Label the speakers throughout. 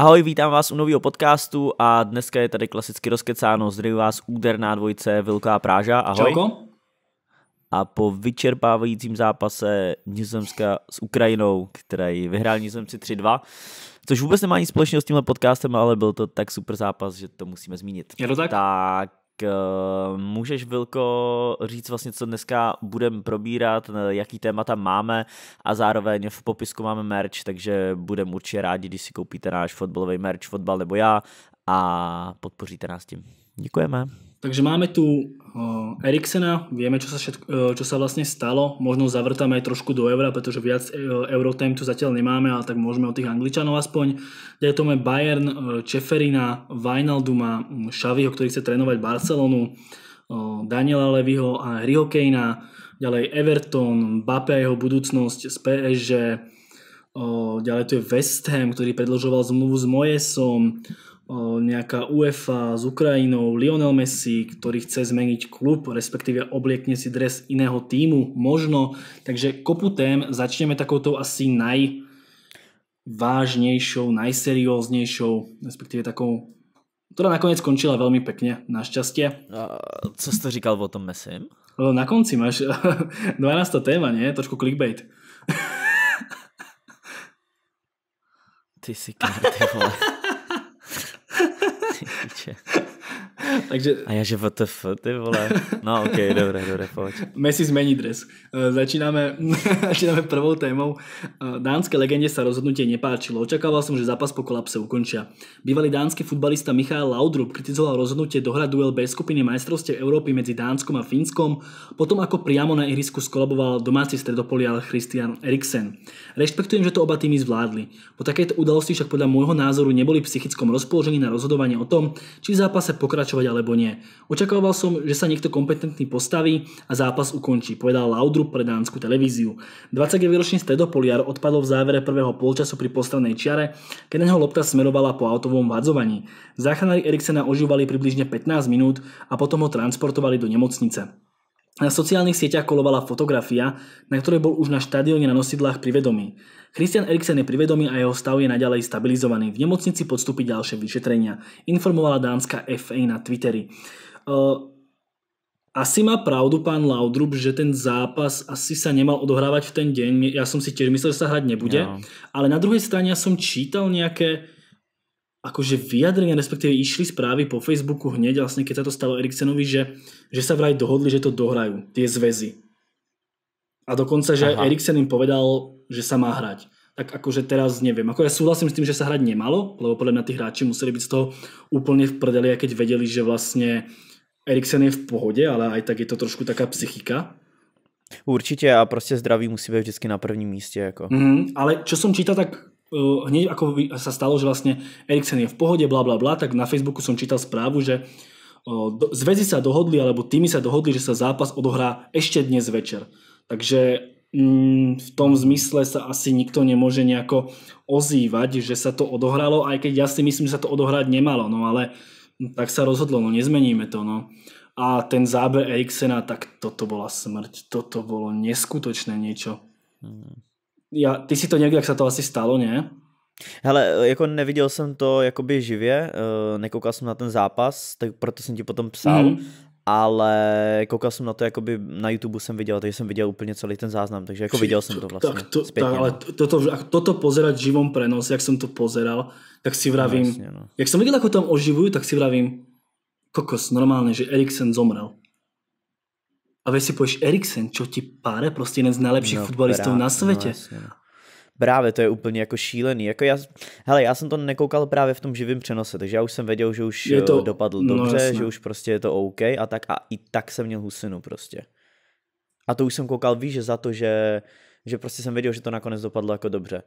Speaker 1: Ahoj, vítám vás u nového podcastu a dneska je tady klasicky rozkecáno. Zdraví vás úderná dvojce Vilká Práža. Ahoj. Čauko. A po vyčerpávajícím zápase Nizozemska s Ukrajinou, který vyhrál Nizozemci 3-2, což vůbec nemá nic společného s tímhle podcastem, ale byl to tak super zápas, že to musíme zmínit. Je to tak? Tak Eh, můžeš, Vilko, říct vlastně, co dneska budeme probírat, eh, jaký témata máme a zároveň v popisku máme merch, takže budeme určitě rádi, když si koupíte náš fotbalový merch, fotbal nebo já a podpoříte nás tím.
Speaker 2: Děkujeme. Takže máme tu eh, Eriksena, vieme, čo sa, všetko, eh, čo sa vlastne stalo. Možno zavrtáme aj trošku do eura, pretože viac eh, Eurotime tu zatiaľ nemáme, ale tak môžeme o tých Angličanov aspoň. Je to Bayern, Čeferina, Vajnalduma, Šaviho, hm, ktorý chce trénovať Barcelonu, Daniela Levyho a Rio Kejna, ďalej Everton, Bape a jeho budúcnosť z PSG, ďalej tu je West Ham, ktorý predložoval zmluvu s Mojesom, nejaká UEFA s Ukrajinou, Lionel Messi, ktorý chce zmeniť klub, respektíve obliekne si dres iného týmu, možno. Takže kopu tém, začneme takouto asi najvážnejšou, najserióznejšou, respektíve takou. ktorá nakoniec skončila velmi pekne, našťastie. Co ste říkal o tom Messi? Na konci máš 12. téma, ne? Trošku clickbait. Ty si kár, ty vole. Yeah.
Speaker 1: Takže... A já že WTF, ty vole. No ok, dobré, dobré, pojď.
Speaker 2: Messi změní dres. Eh, začínáme, začínáme prvou témou. Eh, dánské legendě se rozhodnutie nepáčilo. Očakával jsem, že zápas po kolapse ukončí. Bývalý dánský futbalista Michal Laudrup kritizoval rozhodnutí dohrať duel B skupiny majstrovstiev Evropy mezi Dánskom a Fínskom, potom ako priamo na ihrisku skolaboval domáci stredopolial Christian Eriksen. Rešpektujem, že to oba týmy zvládli. Po takéto udalosti však podľa môjho názoru neboli v psychickom rozpoložení na rozhodovanie o tom, či v zápase pokračovať pokračovať alebo nie. Očakával som, že sa niekto kompetentný postaví a zápas ukončí, povedal Laudrup pre dánsku televíziu. 29-ročný stredopoliar odpadol v závere prvého polčasu pri postranej čiare, keď na lopta smerovala po autovom vadzovaní. Záchranári Eriksena ožívali približne 15 minút a potom ho transportovali do nemocnice. Na sociálnych sieťach kolovala fotografia, na ktorej bol už na štadióne na nosidlách privedomý. Christian Eriksen je privedomý a jeho stav je naďalej stabilizovaný. V nemocnici podstúpi ďalšie vyšetrenia, informovala dánska FA na Twitteri. Uh, asi má pravdu pán Laudrup, že ten zápas asi sa nemal odohrávať v ten deň. Ja som si tiež myslel, že sa hrať nebude. Ale na druhej strane ja som čítal nejaké akože vyjadrenia, respektíve išli správy po Facebooku hneď, vlastne keď sa to stalo Eriksenovi, že, že sa vraj dohodli, že to dohrajú, tie zväzy. A dokonca, že Aha. Eriksen im povedal, že sa má hrať. Tak akože teraz neviem. Ako ja súhlasím s tým, že sa hrať nemalo, lebo podľa mňa tí hráči museli byť z toho úplne v prdeli, keď vedeli, že vlastne Eriksen je v pohodě, ale aj tak je to trošku taká psychika.
Speaker 1: Určitě a prostě zdraví musí být vždycky na prvním místě. Jako. Mm,
Speaker 2: ale čo som čítal, tak Eh, hneď ako sa stalo, že vlastne Eriksen je v pohode, bla bla bla, tak na Facebooku som čítal správu, že eh, zväzy sa dohodli, alebo týmy sa dohodli, že sa zápas odohrá ešte dnes večer. Takže mm, v tom zmysle sa asi nikto nemôže nejako ozývať, že sa to odohralo, aj keď ja si myslím, že sa to odohrať nemalo, no ale hm, tak sa rozhodlo, no nezmeníme to, no. A ten záber Eriksena, tak toto bola smrť, toto bolo neskutočné niečo. Mm já, ty si to někdy, jak se to asi stalo, ne?
Speaker 1: Hele, jako neviděl jsem to jakoby živě, eh, nekoukal jsem na ten zápas, tak proto jsem ti potom psal, mm. ale koukal jsem na to, jakoby na YouTube jsem viděl, takže jsem viděl úplně celý ten záznam, takže jako viděl jsem to vlastně tak to, zpětně. Tak, no. ale
Speaker 2: toto, toto pozerať živom prenos, jak jsem to pozeral, tak si vravím, no, jasně, no. jak jsem viděl, jako tam oživují, tak si vravím, kokos, normálně, že Eriksen zomrel. A vy si pojíš Eriksen, čo ti páre, prostě jeden z nejlepších no, fotbalistů právě, na světě. No,
Speaker 1: no, Právě to je úplně jako šílený. Jako já, hele, já jsem to nekoukal právě v tom živém přenose, takže já už jsem věděl, že už je eh, to, dopadl no, dobře, jasné. že už prostě je to OK a tak a i tak jsem měl husinu prostě. A to už jsem koukal, víš, že za to, že, že prostě jsem věděl, že to nakonec dopadlo jako dobře.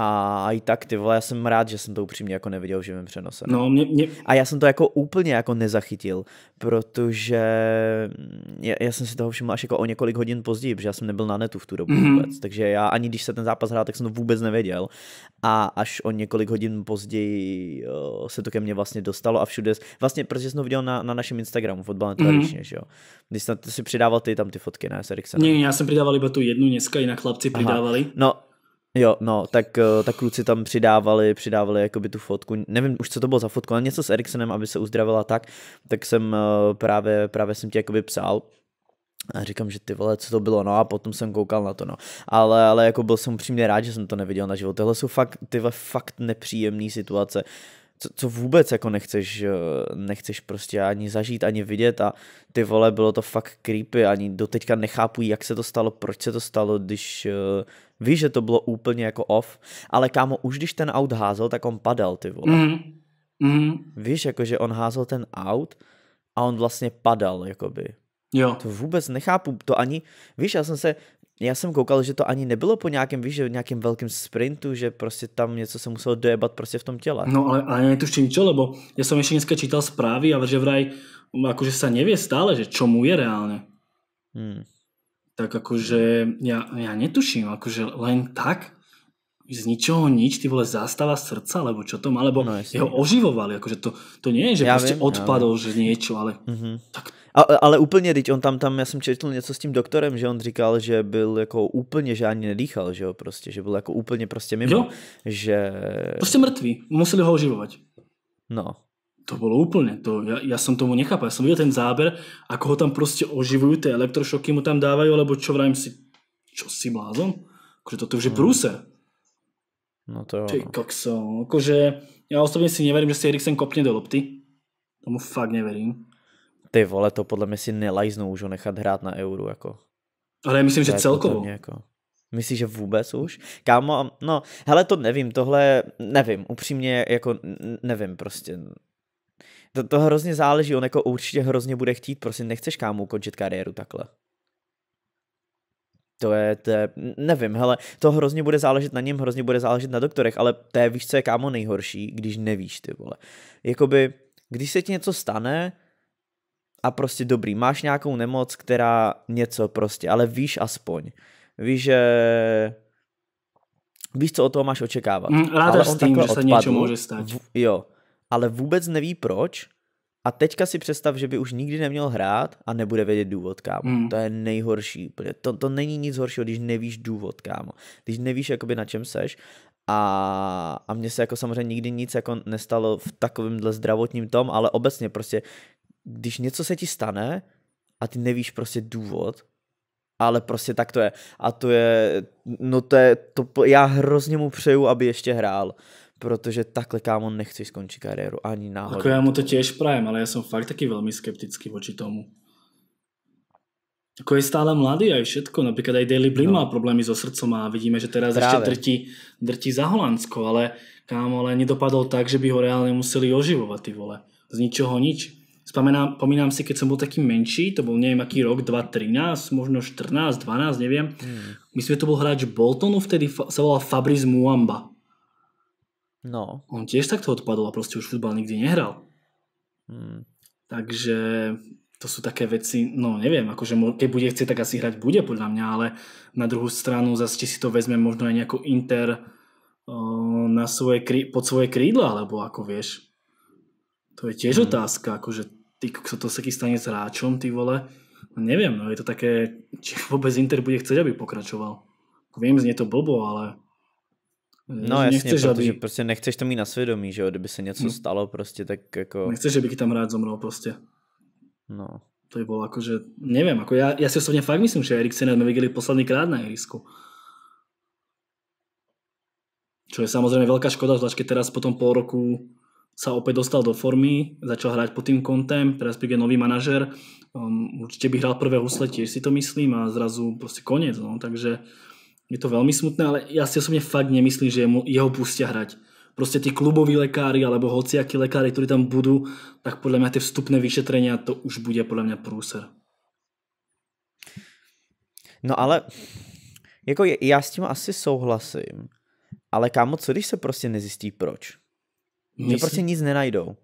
Speaker 1: A i tak, ty vole, já jsem rád, že jsem to upřímně jako neviděl v živém přenose. No, mě, mě... A já jsem to jako úplně jako nezachytil, protože mm, já, já jsem si toho všiml až jako o několik hodin později, protože já jsem nebyl na netu v tu dobu mm-hmm. vůbec. Takže já ani když se ten zápas hrál, tak jsem to vůbec nevěděl. A až o několik hodin později uh, se to ke mně vlastně dostalo a všude, vlastně protože jsem to viděl na, na našem Instagramu, fotbalně mhm. tradičně, mm-hmm. že jo. Když jsi, přidával ty tam ty fotky, ne, s Eriksenem. Ne,
Speaker 2: já jsem přidával iba tu jednu, dneska jinak chlapci přidávali.
Speaker 1: No, Jo, no, tak, eh, tak kluci tam přidávali, přidávali jakoby tu fotku, nevím už co to bylo za fotku, ale něco s Eriksenem, aby se uzdravila tak, tak jsem eh, právě, právě jsem ti jakoby psal, a říkám, že ty vole, co to bylo, no a potom jsem koukal na to, no. Ale, ale jako byl jsem upřímně rád, že jsem to neviděl na život. Tohle jsou fakt, tyhle fakt nepříjemné situace, co, co, vůbec jako nechceš, eh, nechceš prostě ani zažít, ani vidět a ty vole, bylo to fakt creepy, ani doteďka nechápu, jak se to stalo, proč se to stalo, když Víš, že to bylo úplně jako off, ale kámo, už když ten aut házel, tak on padal, ty vole. Mm. Mm. Víš, jako že on házel ten aut a on vlastně padal, jakoby. Jo. To vůbec nechápu, to ani, víš, já jsem se, já jsem koukal, že to ani nebylo po nějakém, víš, nějakém velkém sprintu, že prostě tam něco
Speaker 2: se muselo dojebat prostě v tom těle. No ale, ale ještě ničo, lebo já jsem ještě dneska čítal správy, a že vraj jakože se nevě stále, že čomu je reálně. Hmm tak akože ja, ja netuším, akože len tak z ničoho nič, ty vole zastava srdca, alebo čo tom, alebo no, jeho oživovali, akože to, to nie je, že ja prostě vím, odpadol,
Speaker 1: že niečo, ale... Mm-hmm. Tak... A, ale úplně, teď on tam, tam, já jsem četl něco s tím doktorem, že on říkal, že byl jako úplně, že ani nedýchal, že jo, prostě, že byl jako úplně prostě mimo, jo. že...
Speaker 2: Prostě mrtvý, museli ho oživovat. No, to bolo úplne, to, ja, ja som tomu nechápal, ja som videl ten záber, ako ho tam proste oživujú, tie elektrošoky mu tam dávajú, alebo čo vrajím si, čo si blázon? Akože toto už je mhm. průse. No to Ty kokso, akože ja osobne si neverím, že si Eriksen kopne do lopty. Tomu fakt neverím. Ty vole, to podle mě si nelajznou už ho nechat hrát na euru, jako. Ale myslím, že jako celkovo. Jako...
Speaker 1: Myslíš, že vůbec už? Kámo, no, hele, to nevím, tohle nevím, upřímně, jako nevím prostě, to, to hrozně záleží, on jako určitě hrozně bude chtít, prostě nechceš kámu ukončit kariéru takhle. To je, to je, nevím, hele, to hrozně bude záležet na něm, hrozně bude záležet na doktorech, ale to je, víš, co je kámo nejhorší, když nevíš, ty vole. Jakoby, když se ti něco stane a prostě dobrý, máš nějakou nemoc, která něco prostě, ale víš aspoň, víš, že víš, co o toho máš očekávat. Mm, ale s tím, že se něco může stát. V, jo, ale vůbec neví proč. A teďka si představ, že by už nikdy neměl hrát a nebude vědět důvod, kámo. Mm. To je nejhorší. To, to není nic horšího, když nevíš důvod, kámo. Když nevíš, jakoby na čem seš. A, a mně se jako samozřejmě nikdy nic jako nestalo v takovémhle zdravotním tom, ale obecně prostě, když něco se ti stane a ty nevíš prostě důvod, ale prostě tak to je. A to je, no to je, to, já hrozně mu přeju, aby ještě hrál protože takhle kámo nechci skončit kariéru ani náhodou. Jako já mu to těž
Speaker 2: prajem, ale já jsem fakt taky velmi skeptický voči tomu. Jako je stále mladý je všetko, Například i Daily Blin no. má problémy so srdcom a vidíme, že teraz ještě drtí, drtí za Holandsko, ale kámo, ale nedopadl tak, že by ho reálne museli oživovat ty vole. Z ničeho nič. Spomínám, pomínám si, keď jsem byl taký menší, to byl nevím jaký rok, 2013, možno 14, 12, nevím. Hmm. Myslím, že to byl hráč Boltonu, vtedy se volal Fabrice Muamba No. On tiež takto odpadol a proste už futbal nikdy nehral. Mm. Takže to sú také veci, no neviem, akože keď bude chcieť, tak asi hrať bude podľa mňa, ale na druhú stranu zase si to vezme možno aj nejako Inter uh, na svoje, pod svoje krídla, alebo ako vieš. To je tiež mm. otázka, akože ty, kto to sa stane s hráčom, ty vole. No neviem, no je to také, či vôbec Inter bude chcieť, aby pokračoval. Viem, znie to blbo, ale No jasně, nechceš, protože aby...
Speaker 1: prostě nechceš to mít na svědomí, že jo, kdyby se něco hmm. stalo prostě, tak jako... Nechceš, že by tam
Speaker 2: rád zomrel prostě. No. To by bylo jakože, nevím, jako já, já si osobně fakt myslím, že Eriksena jsme viděli poslední krát na ihrisku. Čo je samozřejmě velká škoda, zvlášť keď teraz po tom pol roku sa opět dostal do formy, začal hrát pod tým kontem, teraz přijde nový manažer, um, určitě by hrál prvé husle, tiež si to myslím a zrazu prostě konec, no, takže je to veľmi smutné, ale ja si osobne fakt nemyslím, že mu, jeho pustia hrať. Proste tí kluboví lekári alebo hociakí lekári, ktorí tam budú, tak podľa mňa tie vstupné vyšetrenia, to už bude podľa mňa průser.
Speaker 1: No ale jako já s tím asi souhlasím, ale kámo, co když se prostě nezjistí proč? Myslím. Že prostě nic nenajdou.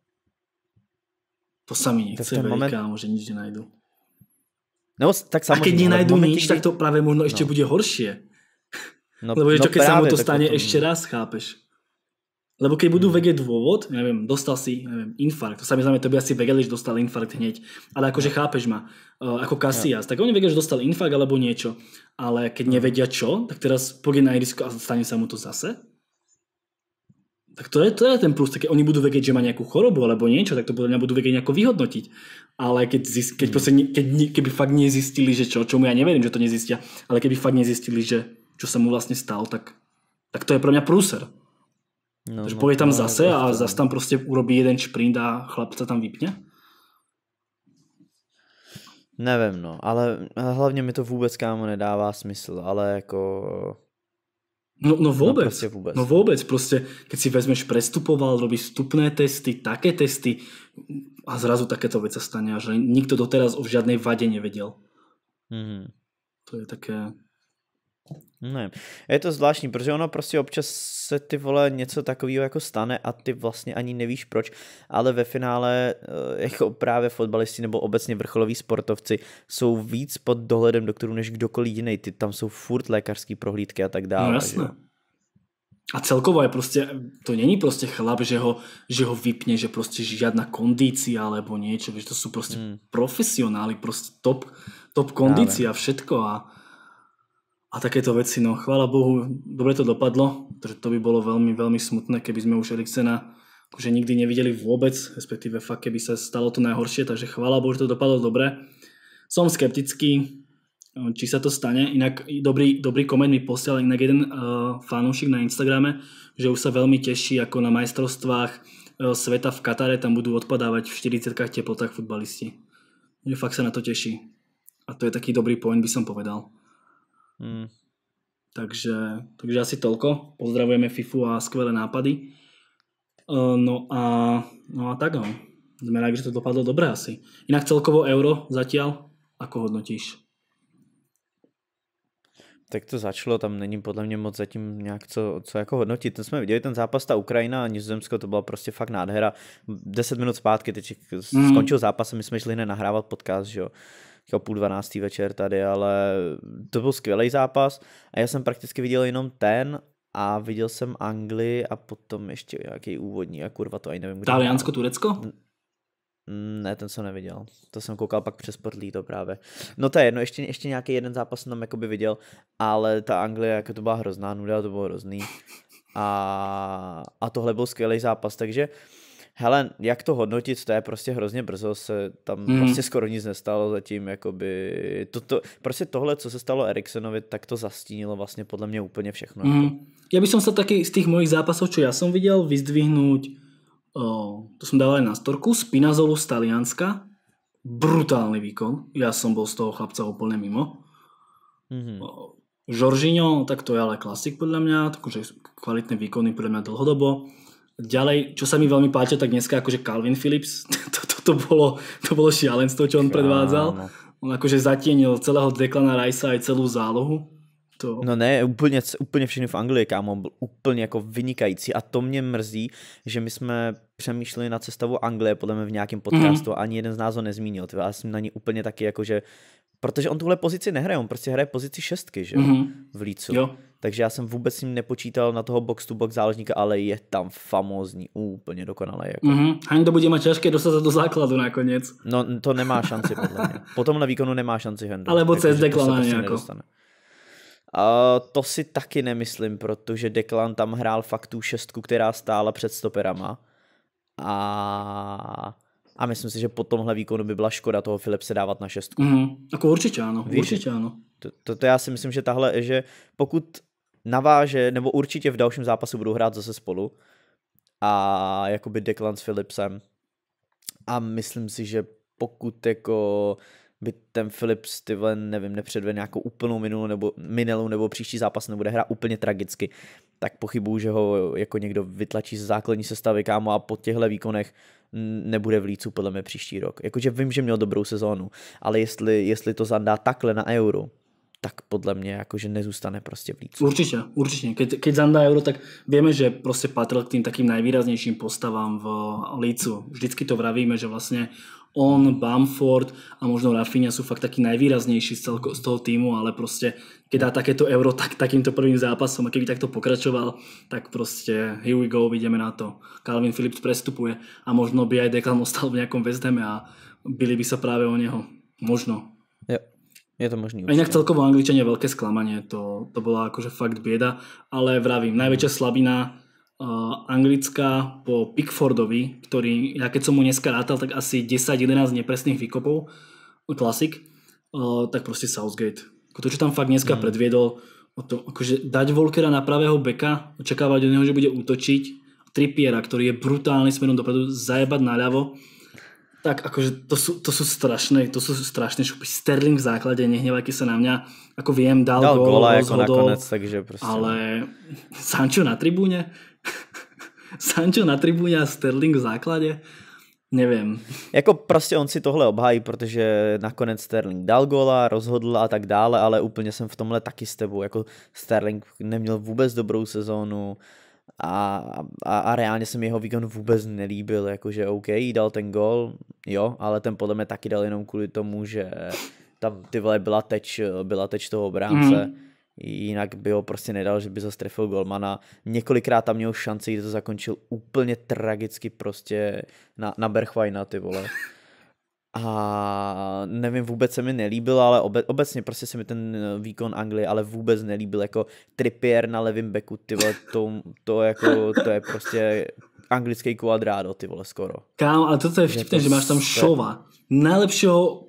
Speaker 1: To sami nechce chce moment...
Speaker 2: kámo, že nic nenajdou.
Speaker 1: No, tak samozřejmě. A keď nenajdu nič, kdy... tak to právě možno ještě no. bude horší. No, Lebo je no čo, keď sa mu to stane potom... ešte
Speaker 2: raz, chápeš? Lebo keď budú hmm. vege dôvod, neviem, dostal si, neviem, infarkt, to znamená, to by asi vedeli, že dostal infarkt hneď, ale akože chápeš ma, e, ako Kasias, ja. tak oni vedia, že dostal infarkt alebo niečo, ale keď hmm. nevedia čo, tak teraz pôjde na irisko a stane sa mu to zase. Tak to je, to je ten plus, tak oni budú vedieť, že má nejakú chorobu alebo niečo, tak to podľa mňa budú vedieť nejako vyhodnotiť. Ale keď, zist, keď, hmm. proste, keď, keby fakt nezistili, že čo, čomu ja neverím, že to nezistia, ale keby fakt nezistili, že co se mu vlastně stalo, tak, tak to je pro mě průser. No, Takže no, pojede tam no, zase no, a no. zase tam prostě urobí jeden šprint a chlapce tam vypne?
Speaker 1: Nevím, no, ale hlavně mi to vůbec kámo nedává smysl, ale jako...
Speaker 2: No, no, no prostě vůbec, no prostě vůbec, no vůbec, prostě, keď si vezmeš prestupoval, robíš vstupné testy, také testy a zrazu takéto to se stane a že nikdo doteraz o žádné vadě nevěděl. Mm. To je také,
Speaker 1: ne, je to zvláštní, protože ono prostě občas se ty vole něco takového jako stane a ty vlastně ani nevíš proč, ale ve finále eh, jako právě fotbalisti nebo obecně vrcholoví sportovci jsou víc pod dohledem doktorů než kdokoliv jiný, ty tam jsou furt lékařský prohlídky a tak dále. No jasné. Že?
Speaker 2: A celkovo je prostě, to není prostě chlap, že ho, že ho vypne, že prostě žiadna kondícia alebo niečo, že to sú prostě hmm. profesionáli, prostě top, top kondícia, všetko a a takéto veci. No chvála Bohu, dobre to dopadlo, pretože to by bolo veľmi, veľmi smutné, keby sme už Eriksena akože nikdy nevideli vôbec, respektíve fakt, keby sa stalo to najhoršie, takže chvála Bohu, že to dopadlo dobre. Som skeptický, eh, či sa to stane. Inak dobrý, dobrý koment mi posiel inak jeden uh, eh, fanúšik na Instagrame, že už sa veľmi teší ako na majstrovstvách uh, eh, sveta v Katare, tam budú odpadávať v 40 teplotách futbalisti. Že fakt sa na to teší. A to je taký dobrý point, by som povedal. Hmm. Takže, takže asi toľko. Pozdravujeme FIFU a skvelé nápady. Eh, no a, no a tak no. Sme rádi, že to dopadlo dobre asi. Inak celkovo euro zatiaľ, ako hodnotíš?
Speaker 1: Tak to začalo, tam není podle mě moc zatím nějak co, co jako hodnotit. To jsme viděli ten zápas, ta Ukrajina a Nizozemsko, to byla prostě fakt nádhera. Deset minut zpátky, teď mhm. skončil zápas a my jsme šli hned nahrávat podcast, že jo o půl dvanáctý večer tady, ale to byl skvělý zápas a já jsem prakticky viděl jenom ten a viděl jsem Anglii a potom ještě nějaký úvodní a kurva to ani nevím. Taliansko, Turecko? Ne, ten jsem neviděl. To jsem koukal pak přes podlí to právě. No to je jedno, ještě, ještě nějaký jeden zápas jsem tam jako by viděl, ale ta Anglie, jako to byla hrozná nuda, to bylo hrozný. A, a tohle byl skvělý zápas, takže uh, Hele, jak to hodnotit, to je prostě hrozně brzo, se tam mm. prostě skoro nic nestalo zatím, jakoby, to, to, prostě tohle, co se stalo Eriksonovi, tak to zastínilo vlastně podle mě úplně všechno. Mm.
Speaker 2: Já bych se taky z těch mojich zápasů, co já jsem viděl, vyzdvihnout, o, to jsem dal na storku, Spinazolu z Talianska,
Speaker 3: brutální
Speaker 2: výkon, já jsem byl z toho chlapca úplně mimo. Mm-hmm. Žoržiňo, tak to je ale klasik podľa mňa, takže kvalitné výkony podľa mňa dlhodobo. Ďalej, čo sa mi veľmi páči tak dneska akože Calvin Phillips, to, to, to, bolo, to bolo šialenstvo, čo on predvádzal. On akože zatienil celého Declana Ricea aj celú zálohu. To. No ne, úplně, úplně všechny v Anglii, kámo, byl úplně jako vynikající a to
Speaker 1: mne mrzí, že my sme přemýšleli na cestavu Anglie, podľa mňa v nějakém mhm. podcastu mm. a ani jeden z nás ho nezmínil, tjde, já som na ní úplne taký akože, že protože on tuhle pozici nehraje, on prostě hraje pozici šestky, že mm-hmm. v Lícu. Jo takže já jsem vůbec s ním nepočítal na toho box-to-box záložníka, ale je tam famózní, úplně dokonalý. Jako. Mm-hmm.
Speaker 2: Ani to bude mít těžké dostat do základu nakonec.
Speaker 1: No to nemá šanci podle mě. Po tomhle výkonu nemá šanci Hendo. Alebo jako, CS Declan prostě jako. Uh, to si taky nemyslím, protože Declan tam hrál fakt tu šestku, která stála před stoperama. A a myslím si, že po tomhle výkonu by byla škoda toho Philipse dávat na šestku. Mm,
Speaker 2: jako určitě ano, Víš, určitě ano.
Speaker 1: To, to, to já si myslím, že tahle, že pokud naváže, nebo určitě v dalším zápasu budou hrát zase spolu. A jakoby Declan s Philipsem. A myslím si, že pokud jako by ten Philips, tyhle, nevím, nepředved nějakou úplnou minulou nebo, minelou nebo příští zápas nebude hrát úplně tragicky, tak pochybuju, že ho jako někdo vytlačí ze základní sestavy, kámo, a po těchto výkonech nebude v lícu podle mě příští rok. Jakože vím, že měl dobrou sezónu, ale jestli, jestli to zandá takhle na euro, tak podle mě
Speaker 2: jakože nezůstane prostě v lícu. Určitě, určitě. Keď, keď Zanda Euro, tak víme, že prostě patril k tým takým nejvýraznějším postavám v lícu. Vždycky to vravíme, že vlastně on, Bamford a možno Rafinha jsou fakt taky nejvýraznější z, celko, z toho týmu, ale prostě keď dá takéto euro tak, takýmto prvým zápasom a keby takto pokračoval, tak prostě here we go, vidíme na to. Calvin Phillips prestupuje a možno by aj Declan ostal v nějakom West a byli by se právě o něho Možno. Jo. Je to možný. Určite. Inak celkovo Angličanie veľké sklamanie, to, to bola akože fakt bieda, ale vravím, najväčšia slabina uh, Anglická po Pickfordovi, ktorý, ja keď som mu dneska rátal, tak asi 10-11 nepresných výkopov, klasik, uh, eh, tak proste Southgate. Jako to, čo tam fakt dneska mm. predviedol, o to, akože dať Volkera na pravého beka, očakávať od neho, že bude útočiť, Trippiera, ktorý je brutálny smerom dopredu, zajebať naľavo, tak akože to sú, to sú strašné, to sú strašné šupy. Sterling v základe, nehnevajte sa na mňa, ako viem, dal, dal gol, gola jako rozhodol, ako nakonec, takže proste... ale Sancho na tribúne, Sancho na tribúne a Sterling v základě, nevím. Jako prostě on si
Speaker 1: tohle obhájí, protože nakonec Sterling dal gola, rozhodl a tak dále, ale úplně jsem v tomhle taky s tebou, jako Sterling neměl vůbec dobrou sezónu, a, a, a reálně se mi jeho výkon vůbec nelíbil, jakože OK, dal ten gol, jo, ale ten podle mě taky dal jenom kvůli tomu, že tam ty vole byla teč, byla teč toho obránce, mm. jinak by ho prostě nedal, že by zastrefil golmana. Několikrát tam měl šanci, kdy to zakončil úplně tragicky prostě na, na Berchvajna, ty vole a nevím, vůbec se mi nelíbil, ale obe, obecně prostě se mi ten eh, výkon Anglie ale vůbec nelíbil, jako Trippier na levém beku, ty vole, to, to jako, to je prostě anglický kvadrádo, ty vole, skoro.
Speaker 2: Kámo, ale toto je vtipné, že, že máš tam Šova, nejlepšího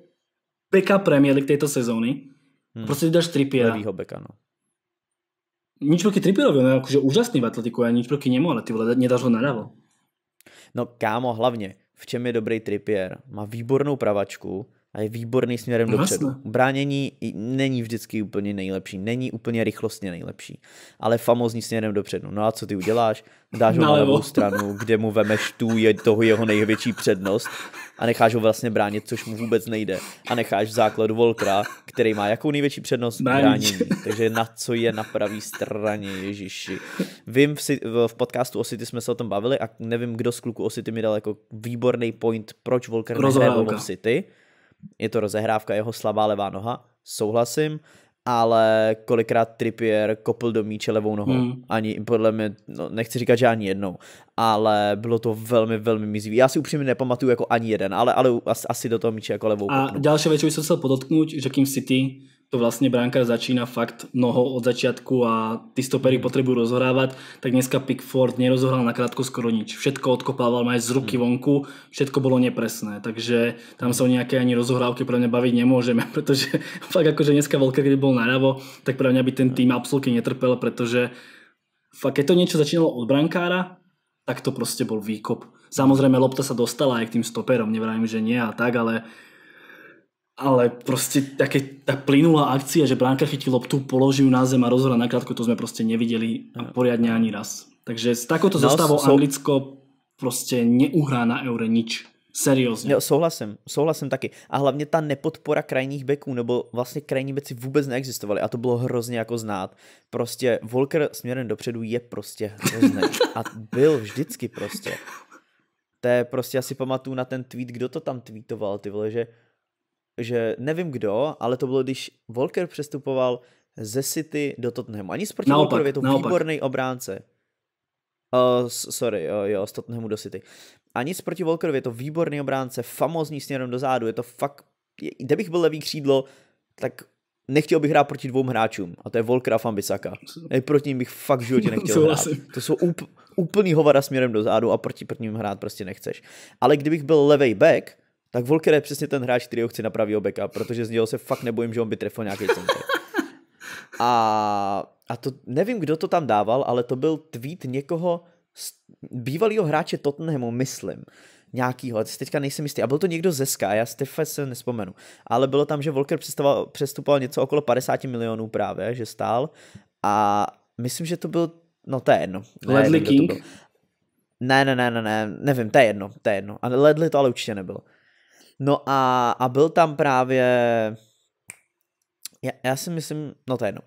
Speaker 2: beka premiéry k této sezóny, hmm. prostě dáš Trippiera. Levýho beka, no. Nič proti Trippierovi, on je akože úžasný v atletiku, ja nič proti nemu, ale ty vole,
Speaker 1: nedáš ho naľavo. No kámo, hlavně, v čem je dobrý Trippier. Má výbornou pravačku, a je výborný směrem no, dopředu. Vlastně. Bránění není vždycky úplně nejlepší, není úplně rychlostně nejlepší, ale famozní směrem dopředu. No a co ty uděláš? Dáš ho na, na levou stranu, kde mu vemeš tu je toho jeho největší přednost a necháš ho vlastně bránit, což mu vůbec nejde. A necháš v základu Volkra, který má jakou největší přednost? Bránit. Bránění. Takže na co je na pravý straně, Ježíši. Vím, v, v podcastu Osity jsme se o tom bavili a nevím, kdo z kluku Osity mi dal jako výborný point, proč Volker nehrál v City je to rozehrávka, jeho slabá levá noha, souhlasím, ale kolikrát Trippier kopl do míče levou nohou. Hmm. Ani podle mě, no, nechci říkat, že ani jednou, ale bylo to velmi, velmi mizivý. Já si upřímně nepamatuju jako ani jeden, ale, ale asi do toho míče jako levou. A
Speaker 2: další věc, co jsem chtěl podotknout, že King City to vlastne bránkar začína fakt noho od začiatku a ty stopery hmm. potrebujú rozhrávať, tak dneska Pickford nerozohral krátko skoro nič. Všetko odkopával mať z ruky hmm. vonku, všetko bolo nepresné, takže tam hmm. sa o nejaké ani rozohrávky pre mňa baviť nemôžeme, pretože fakt akože dneska Volker, keby bol naravo, tak pre mňa by ten tým absolútne netrpel, pretože fakt keď to niečo začínalo od brankára, tak to proste bol výkop. Samozrejme, lopta sa dostala aj k tým stoperom, nevrajím, že nie a tak, ale ale prostě také ta plynulá akcia, že bránka chytil loptu, položí ju na zem a rozhra nakrátko, to jsme prostě neviděli poriadně ani raz. Takže s no, zostavou no, Anglicko sou... prostě neuhrá na eure nič. Seriózně. Jo, souhlasím, souhlasím
Speaker 1: taky. A hlavně ta nepodpora krajních beků, nebo vlastně krajní beci vůbec neexistovali a to bylo hrozně jako znát. Prostě Volker směrem dopředu je prostě hrozný. a byl vždycky prostě. To je prostě, asi pamatuju na ten tweet, kdo to tam tweetoval, ty vole, že že nevím kdo, ale to bylo, když Volker přestupoval ze City do Tottenhamu. Ani sproti Volkerovi, je to naopak. výborný obránce. Uh, sorry, uh, jo, z Tottenhamu do City. A nic proti Volkerovi, je to výborný obránce, famozní směrem dozadu, je to fakt, je, kde bych byl levý křídlo, tak nechtěl bych hrát proti dvou hráčům, a to je Volker a Fambisaka. E, proti ním bych fakt v životě nechtěl hrát. To jsou úpl, úplný hovada směrem dozadu a proti, prvním hrát prostě nechceš. Ale kdybych byl levej back, tak Volker je přesně ten hráč, který ho chci na pravýho backa, protože z něho se fakt nebojím, že on by trefil nějaký centr. A, a to nevím, kdo to tam dával, ale to byl tweet někoho z bývalého hráče Tottenhamu, myslím. Nějakýho, ale teďka nejsem jistý. A byl to někdo ze Sky, já Stefa se nespomenu. Ale bylo tam, že Volker přestupoval něco okolo 50 milionů právě, že stál. A myslím, že to byl, no to je jedno. Ledley King? Ne, ne, ne, ne, ne, nevím, to je jedno, to je jedno. A Ledley to ale určitě nebylo. No a, a byl tam právě, já, já si myslím, no to je jedno.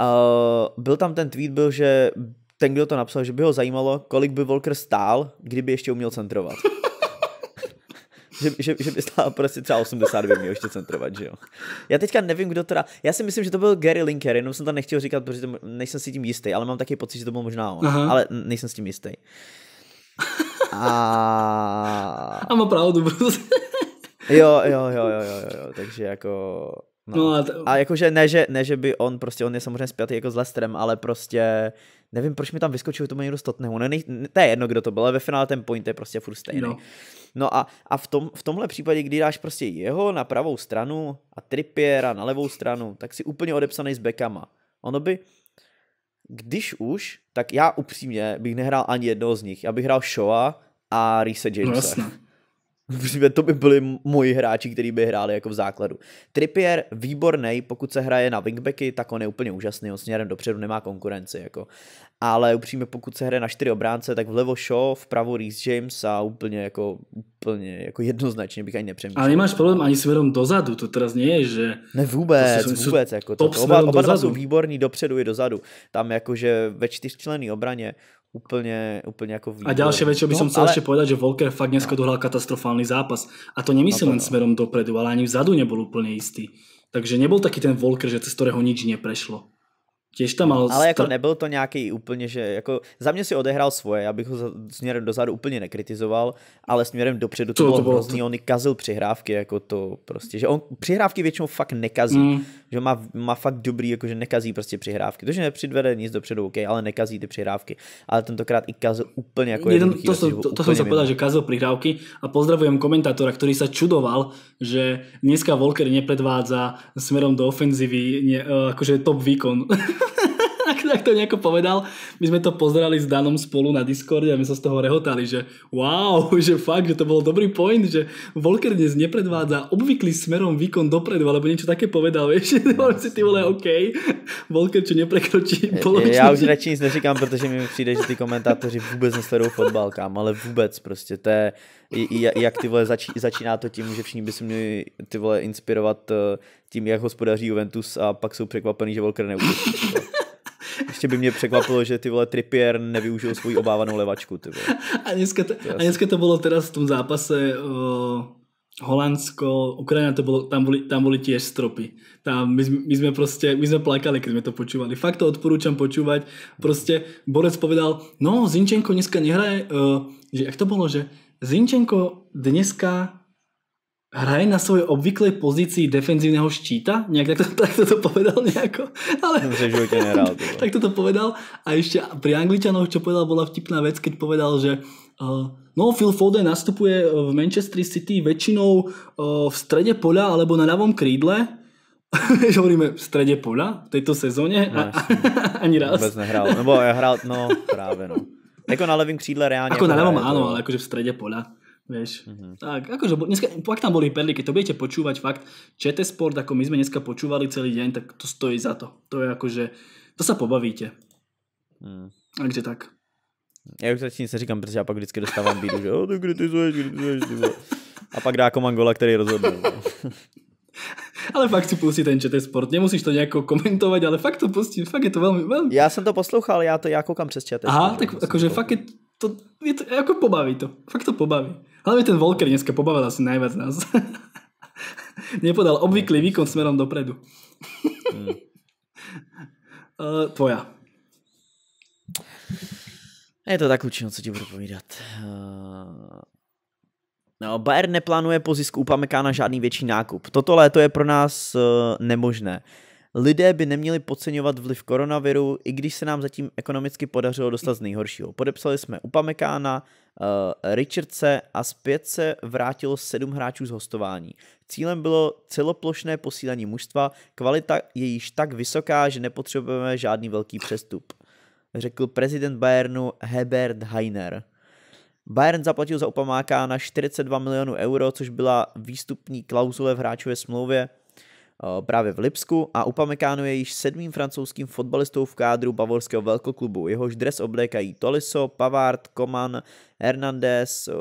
Speaker 1: Uh, byl tam ten tweet, byl, že ten, kdo to napsal, že by ho zajímalo, kolik by Volker stál, kdyby ještě uměl centrovat. že, že, že by stál prostě třeba 82 by měl ještě centrovat, že jo. Já teďka nevím, kdo to Já si myslím, že to byl Gary Linker, jenom jsem to nechtěl říkat, protože to, nejsem si tím jistý, ale mám taky pocit, že to byl možná on, Aha. ale nejsem s tím jistý. A... A má
Speaker 2: pravdu, protože... Jo, jo, jo, jo, jo,
Speaker 1: jo, takže jako... No. no a, t- a jakože ne že, ne, že by on, prostě on je samozřejmě spjatý jako s Lestrem, ale prostě nevím, proč mi tam vyskočil tomu někdo z ne, ne, to je jedno, kdo to byl, ale ve finále ten point je prostě furt stejný. No, no a, a v, tom, v tomhle případě, kdy dáš prostě jeho na pravou stranu a Trippiera na levou stranu, tak si úplně odepsaný s Bekama. Ono by, když už, tak já upřímně bych nehrál ani jednoho z nich. Já bych hrál Shoa a Reese no, Jamesa. No, Dříve to by byli moji hráči, kteří by hráli jako v základu. Trippier výborný, pokud se hraje na wingbacky, tak on je úplně úžasný, on směrem dopředu nemá konkurenci. Jako. Ale upřímně, pokud se hraje na čtyři obránce, tak vlevo Shaw, vpravo Reese James a úplně jako, úplně jako jednoznačně bych ani nepřemýšlel. Ale
Speaker 2: nemáš problém ani směrem dozadu, to teda nie je, že... Ne vůbec, to prostě vůbec, jako to, oba, oba dva jsou
Speaker 1: výborní dopředu i dozadu. Tam jakože ve čtyřčlenné obraně úplně, úplně jako
Speaker 2: výbor. A ďalšia vec, čo by som no, chcel ale... ešte povedať, že Volker fakt dneska no. dohral katastrofálny zápas. A to nemyslím no len no. smerom dopredu, ale ani vzadu nebol úplne istý. Takže nebol taký ten Volker, že cez ktorého nič neprešlo. Těž tam mal... Ale jako
Speaker 1: nebyl to nějaký úplně, že jako za mě si odehrál svoje, já bych ho za, směrem dozadu úplně nekritizoval, ale směrem dopředu to, to bylo, to bylo hrozný, to... on kazil přihrávky, jako to prostě, že on přihrávky většinou fakt nekazí. Mm že má, má fakt dobrý, jakože nekazí prostě přihrávky. To, že nepřidvede nic dopředu, OK, ale nekazí ty přihrávky. Ale tentokrát i kazil úplně
Speaker 2: jako Jeden, to, to, to, to, jsem se povedal, že kazil přihrávky a pozdravujem komentátora, který se čudoval, že dneska Volker nepredvádza směrem do ofenzivy, ne, eh, top výkon. tak to nejako povedal. My sme to pozerali s Danom spolu na Discorde a my sa z toho rehotali, že wow, že fakt, že to bol dobrý point, že Volker dnes nepredvádza obvyklý smerom výkon dopredu, alebo niečo také povedal, vieš, no, si ty vole, no. OK, Volker čo neprekročí polovičný. Já už radši
Speaker 1: nic neříkám, protože mi přijde, že ty komentátoři vůbec nesledují fotbal, kam, ale vůbec prostě, to je, jak ty vole začí, začíná to tím, že všichni by se měli ty vole inspirovat eh, tím, jak hospodaří Juventus a pak jsou překvapený, že Volker neútočí. Ještě by mě překvapilo, že ty vole Trippier nevyužil svou obávanou levačku. Ty vole.
Speaker 2: A, dneska to, a dneska to bylo teda v tom zápase uh, Holandsko, Ukrajina, to bylo tam, byly, tam byli těž stropy. Tam my, my jsme prostě, my jsme plakali, když jsme to počúvali. Fakt to odporučám počúvat. Prostě Borec povedal, no Zinčenko dneska nehraje, uh, že jak to bylo že Zinčenko dneska hraje na svoje obvyklé pozici defenzívneho štíta, nějak tak to, tak to, to povedal nejako, ale generál, tak to to povedal a ještě pri Angličanoch, čo povedal, bola vtipná vec, keď povedal, že uh, no Phil Foden nastupuje eh, v Manchester City väčšinou uh, v strede poľa alebo na ľavom krídle, že hovoríme v strede poľa v této sezóně a, a, ani raz. Vůbec nehrál, nebo hral, no práve no. Jako na levém křídle reálně. Jako na jako levém, ano, ale jakože v středě pola. Vieš. Mm-hmm. Tak, akože dneska, ak tam boli keď to budete počúvať fakt. ČT Sport, ako my sme dneska počúvali celý deň, tak to stojí za to. To je akože, to sa pobavíte. Mm. Takže tak. Já už zatím sa
Speaker 1: říkám, pretože ja pak vždycky dostávam bídu, že o, ty kritizuješ, kritizuješ, ty A pak dá Komangola, který rozhodnú.
Speaker 2: ale fakt si pustí ten ČT Sport, nemusíš to nějak komentovat, ale fakt to pustí, fakt je to velmi,
Speaker 1: velmi... Já jsem to poslouchal, já to já koukám přes ČT. Aha, tak akože fakt
Speaker 2: je to, je to, jako pobaví to, fakt to pobaví. Hlavne ten Volker dneska pobavil asi najviac nás. Nepodal obvyklý výkon smerom dopredu. Eh, tvoja. Je to tak, učinu,
Speaker 1: co ti budu povídat. Eh, no, Bayern neplánuje po zisku Upamekána žádný větší nákup. Toto léto je pro nás uh, nemožné. Lidé by neměli podceňovat vliv koronaviru, i když se nám zatím ekonomicky podařilo dostat z nejhoršího. Podepsali jsme Upamekána, Eh, Richardse a zpět se vrátilo sedm hráčů z hostování. Cílem bylo celoplošné posílení mužstva, kvalita je již tak vysoká, že nepotřebujeme žádný velký přestup, řekl prezident Bayernu Herbert Heiner. Bayern zaplatil za Upamáka na 42 milionů euro, což byla výstupní klauzule v hráčové smlouvě, Eh, právě v Lipsku a upamekánu je již sedmým francouzským fotbalistou v kádru bavorského velkoklubu. Jehož dres oblékají Toliso, Pavard, Koman, Hernandez, eh,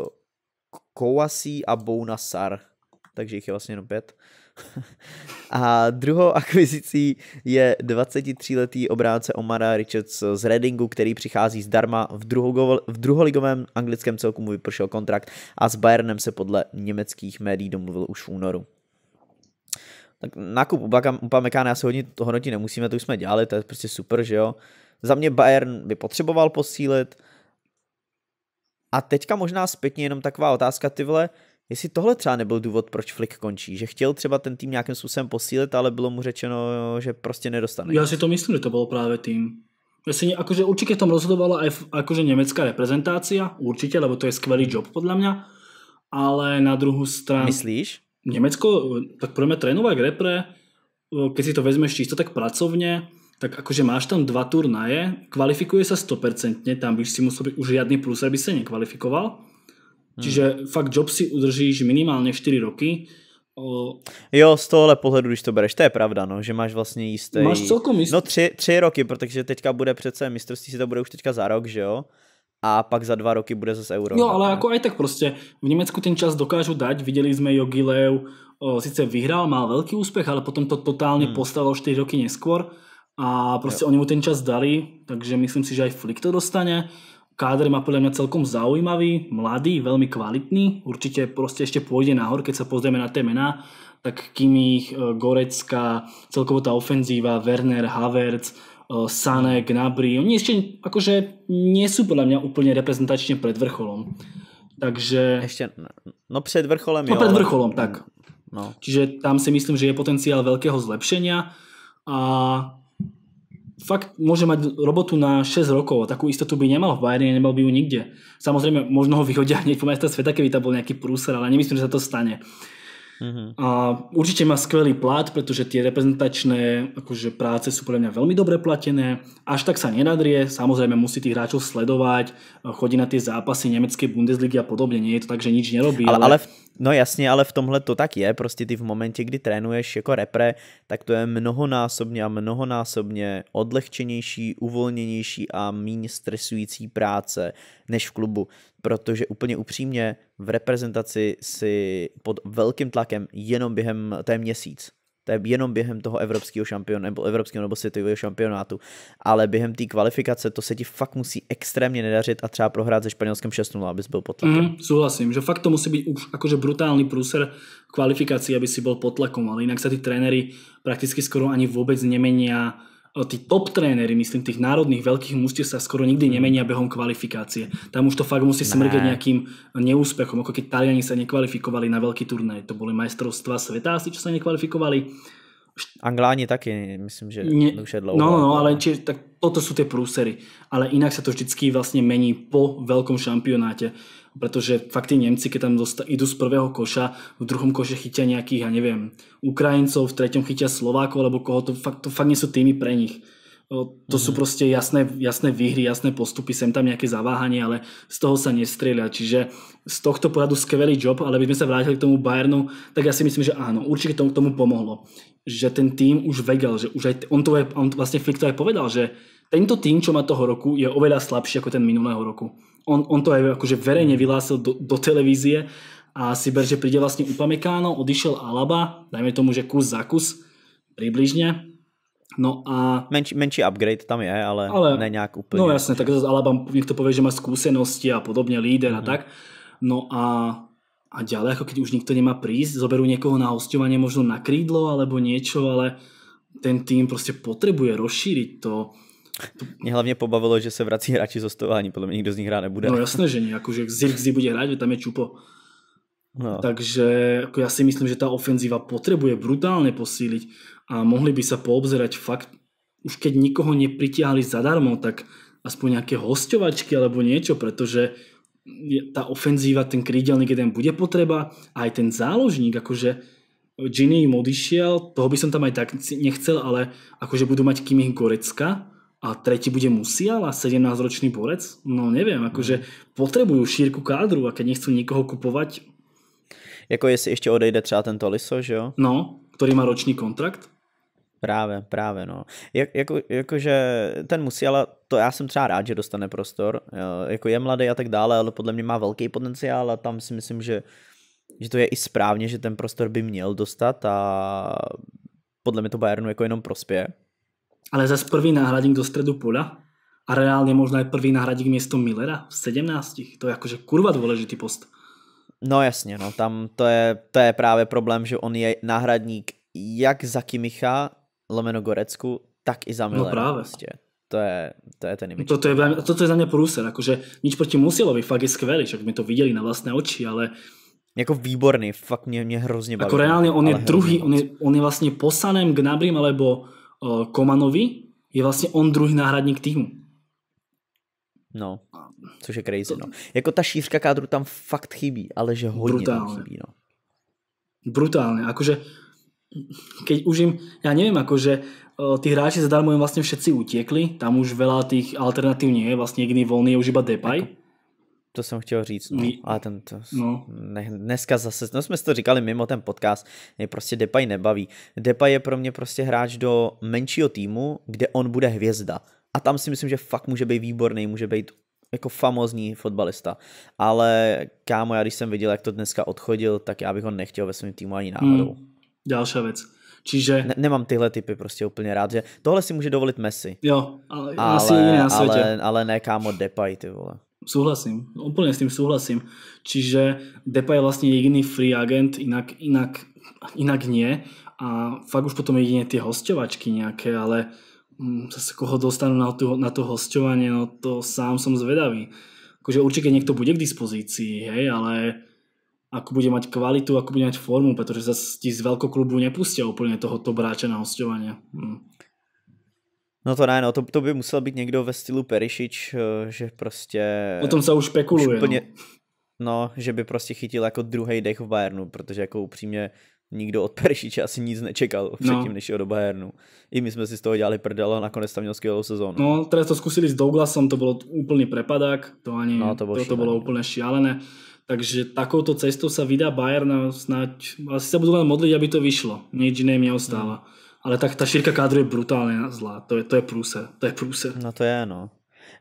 Speaker 1: Kouasi a Bounasar. Takže jich je vlastně jenom pět. a druhou akvizicí je 23-letý obránce Omara Richards z Readingu, který přichází zdarma v, druho, v druholigovém anglickém celku mu vypršel kontrakt a s Bayernem se podle německých médií domluvil už v únoru nákup Upamecana asi hodně to hodnotit nemusíme, to už jsme dělali, to je prostě super, že jo. Za mě Bayern by potřeboval posílit. A teďka možná zpětně jenom taková otázka, ty vole, jestli tohle třeba nebyl důvod, proč Flick končí, že chtěl třeba ten tým nějakým způsobem posílit, ale bylo mu řečeno, že prostě nedostane. Já si to myslím,
Speaker 2: že to bylo právě tým. Jasne, akože určitě v tom rozhodovala i akože německá reprezentácia, určitě, lebo to je skvělý job podle mě. ale na druhou stranu... Myslíš? Německo, tak půjdeme trénovat repre, když si to vezmeš čisto tak pracovně, tak akože máš tam dva turnaje, kvalifikuje sa 100%, tam bys si musel byť už žiadny plus, aby sa nekvalifikoval. Hmm. fakt job si udržíš minimálně 4 roky.
Speaker 1: Jo, z tohohle pohledu, když to bereš, to je pravda, no, že máš vlastně jistý... Máš celkom jistý. No tři, tři roky, protože teďka bude přece mistrovství, si to bude už teďka za rok, že jo? a pak za dva roky bude zase euro. Jo, ale
Speaker 2: jako aj tak prostě. V Německu ten čas dokážu dať, viděli jsme Jogileu, Leu, sice vyhrál, má velký úspěch, ale potom to totálně hmm. postavil 4 roky neskôr a prostě jo. oni mu ten čas dali, takže myslím si, že aj Flick to dostane. Kádr má podle mě celkom zaujímavý, mladý, velmi kvalitný, určitě prostě ještě půjde nahor, keď se pozrieme na ty tak Kimich, e, Gorecka, celkovo ta ofenzíva, Werner, Havertz, Sané, Gnabry, oni ještě akože nie sú podľa mňa úplne reprezentačne pred vrcholom. Takže... Ještě, no před no, vrcholom, No pred před vrcholom, ale... tak. No. Čiže tam si myslím, že je potenciál velkého zlepšenia a fakt môže mať robotu na 6 rokov a takú istotu by nemal v Bayerne, nemal by ju nikde. Samozrejme, možno ho vyhodia hneď po majstra sveta, keby tam bol nejaký prúser, ale nemyslím, že sa to stane. Mm-hmm. A určite má skvelý plat, pretože tie reprezentačné akože, práce sú podľa mňa veľmi dobre platené. Až tak sa nenadrie, samozrejme musí tých hráčov sledovať, chodí na tie zápasy nemeckej Bundesligy a podobne, nie je to tak, že nič nerobí. Ale, ale... ale v
Speaker 1: No jasně, ale v tomhle to tak je, prostě ty v momentě, kdy trénuješ jako repre, tak to je mnohonásobně a mnohonásobně odlehčenější, uvolněnější a méně stresující práce než v klubu, protože úplně upřímně v reprezentaci si pod velkým tlakem jenom během té měsíc to je jenom během toho evropského šampionátu nebo evropského nebo světového šampionátu, ale během té kvalifikace to se ti fakt musí extrémně nedařit a třeba prohrát se španělským 6-0, abys byl pod tlakem. Mm,
Speaker 2: souhlasím, že fakt to musí být už jakože brutální průser kvalifikací, aby si byl pod tlakom, ale jinak se ty trenéry prakticky skoro ani vôbec a tí top tréneri, myslím, tých národných veľkých mústiev sa skoro nikdy hmm. nemenia behom kvalifikácie. Tam už to fakt musí smrgeť ne. nejakým neúspechom, ako keď Taliani sa nekvalifikovali na veľký turnaj. To boli majstrovstva sveta asi, čo sa nekvalifikovali.
Speaker 1: Angláni taky, myslím, že ne, už je dlouho. No, no, no,
Speaker 2: ale či, tak toto sú tie prúsery. Ale inak sa to vždycky vlastne mení po veľkom šampionáte pretože fakt tí Nemci, keď tam dosta- idú z prvého koša, v druhom koše chytia nejakých, ja neviem, Ukrajincov, v treťom chytia Slovákov, alebo koho to fakt, to fakt nie sú týmy pre nich. To sú mhm. proste jasné, jasné výhry, jasné postupy, sem tam nejaké zaváhanie, ale z toho sa nestrieľa. Čiže z tohto pohľadu skvelý job, ale by sme sa vrátili k tomu Bayernu, tak ja si myslím, že áno, určite tomu, tomu pomohlo. Že ten tým už vegel, že už aj, on, to aj, on vlastne Flick to aj povedal, že tento tým, čo má toho roku, je oveľa slabší ako ten minulého roku. On, on to aj akože verejne mhm. vyhlásil do, do televízie a si ber, že príde vlastne upamekáno, odišiel Alaba, dajme tomu, že kus za kus, približne, No a... Menší,
Speaker 1: menší upgrade tam je, ale, ale ne nějak no úplně. No jasně,
Speaker 2: tak zase Alabama někdo pově, že má zkušenosti a podobně, líder mm. a mhm. tak. No a a ďalej, jako když už nikto nemá prísť, zoberu někoho na hostování, možno na krídlo alebo něco, ale ten tým prostě potřebuje rozšířit to.
Speaker 1: Mě hlavně pobavilo, že se vrací hráči z hostování, podle mě nikdo z nich hrát nebude. No jasné, že ne,
Speaker 2: jakože Zirkzy bude hrát, tam je Čupo. No. Takže ako ja si myslím, že tá ofenzíva potrebuje brutálne posíliť a mohli by sa poobzerať fakt, už keď nikoho nepritiahli zadarmo, tak aspoň nejaké hostovačky alebo niečo, pretože tá ofenzíva, ten krídelník jeden bude potreba a aj ten záložník, akože Ginny im odišiel, toho by som tam aj tak nechcel, ale akože budú mať Kimi Gorecka, a tretí bude Musial a 17-ročný borec? No neviem, akože no. potrebujú šírku kádru a keď nechcú nikoho kupovať,
Speaker 1: jako jestli ještě odejde třeba ten Toliso, že jo?
Speaker 2: No, který má roční kontrakt.
Speaker 1: Právě, právě, no. Jak, jako, jakože ten musí, ale to já jsem třeba rád, že dostane prostor. Jako je mladý a tak dále, ale podle mě má velký potenciál a tam si myslím, že, že to je i správně, že ten prostor by měl dostat a podle mě to Bayernu jako jenom prospěje.
Speaker 2: Ale zase první náhradník do středu pola a reálně možná je první náhradník město Millera v 17. To je jakože kurva důležitý post.
Speaker 1: No jasně, no tam to je, to je právě problém, že on je náhradník jak za Kimicha, Lomeno Gorecku, tak i za Millera. No právě. Vlastně. To je, to je ten imič. No toto
Speaker 2: je, toto je za mě průser, jakože nič proti Musilovi, fakt je skvělý, že my to viděli na vlastné oči, ale jako výborný, fakt mě, mě hrozně baví. Jako reálně on je druhý, on je, on je vlastně posaném Gnabrym alebo uh, Komanovi, je vlastně on druhý náhradník týmu. No, což je crazy, no. Jako ta šířka kádru tam fakt chybí, ale že hodně brutálne. tam chybí, no. Brutálne, akože keď už im, ja neviem, akože eh, tí hráči zadarmo im vlastne všetci utiekli, tam už veľa tých alternatív nie je, vlastne jediný voľný je už iba Depay. Jako, to
Speaker 1: jsem chtěl říct, no. A ten to, no. ne, dneska zase, no jsme si to říkali mimo ten podcast, mě prostě Depay nebaví. Depay je pro mě prostě hráč do menšího týmu, kde on bude hvězda a tam si myslím, že fakt může být výborný, může být jako famozní fotbalista. Ale kámo, já když jsem viděl, jak to dneska odchodil, tak já bych ho nechtěl ve svém týmu ani hmm. náhodou. Hmm. Další věc. Čiže... Ne, nemám tyhle typy prostě úplně rád, že tohle si může dovolit Messi. Jo, ale, ale asi jiné na světě. Ale, ale ne kámo Depay, ty vole.
Speaker 2: Souhlasím. úplně s tím souhlasím. Čiže Depay je vlastně jediný free agent, jinak, jinak, jinak nie. A fakt už potom jedině ty hostovačky nějaké, ale Mm, zase koho dostanú na to, na to hosťovanie, no to sám som zvedavý. Akože určite niekto bude k dispozícii, hej, ale ako bude mať kvalitu, ako bude mať formu, pretože sa ti z klubu nepustia úplne tohoto bráča na hosťovanie. Hm.
Speaker 1: No to ne, no, to, to by musel být někdo ve stylu Perišič, eh, že prostě... O tom se už spekuluje. Už úplně, no. no. že by prostě chytil jako druhý dech v Bayernu, protože jako upřímně nikdo od Perišiče asi nic nečekal no. předtím, no. než jeho do Bayernu. I my jsme si z toho dělali prdel a nakonec tam měl skvělou sezónu.
Speaker 2: No, teraz to zkusili s douglasem to bylo úplný prepadák, to ani no, to, bylo, to, to bylo úplně šialené. Takže takouto cestou se vydá Bayern a snad asi se budu len modlit, aby to vyšlo. Nic jiného mě ostává. Hmm. No. Ale tak ta šírka kádru je brutálně zlá. To je, to je průse, To je průse. No to je, no.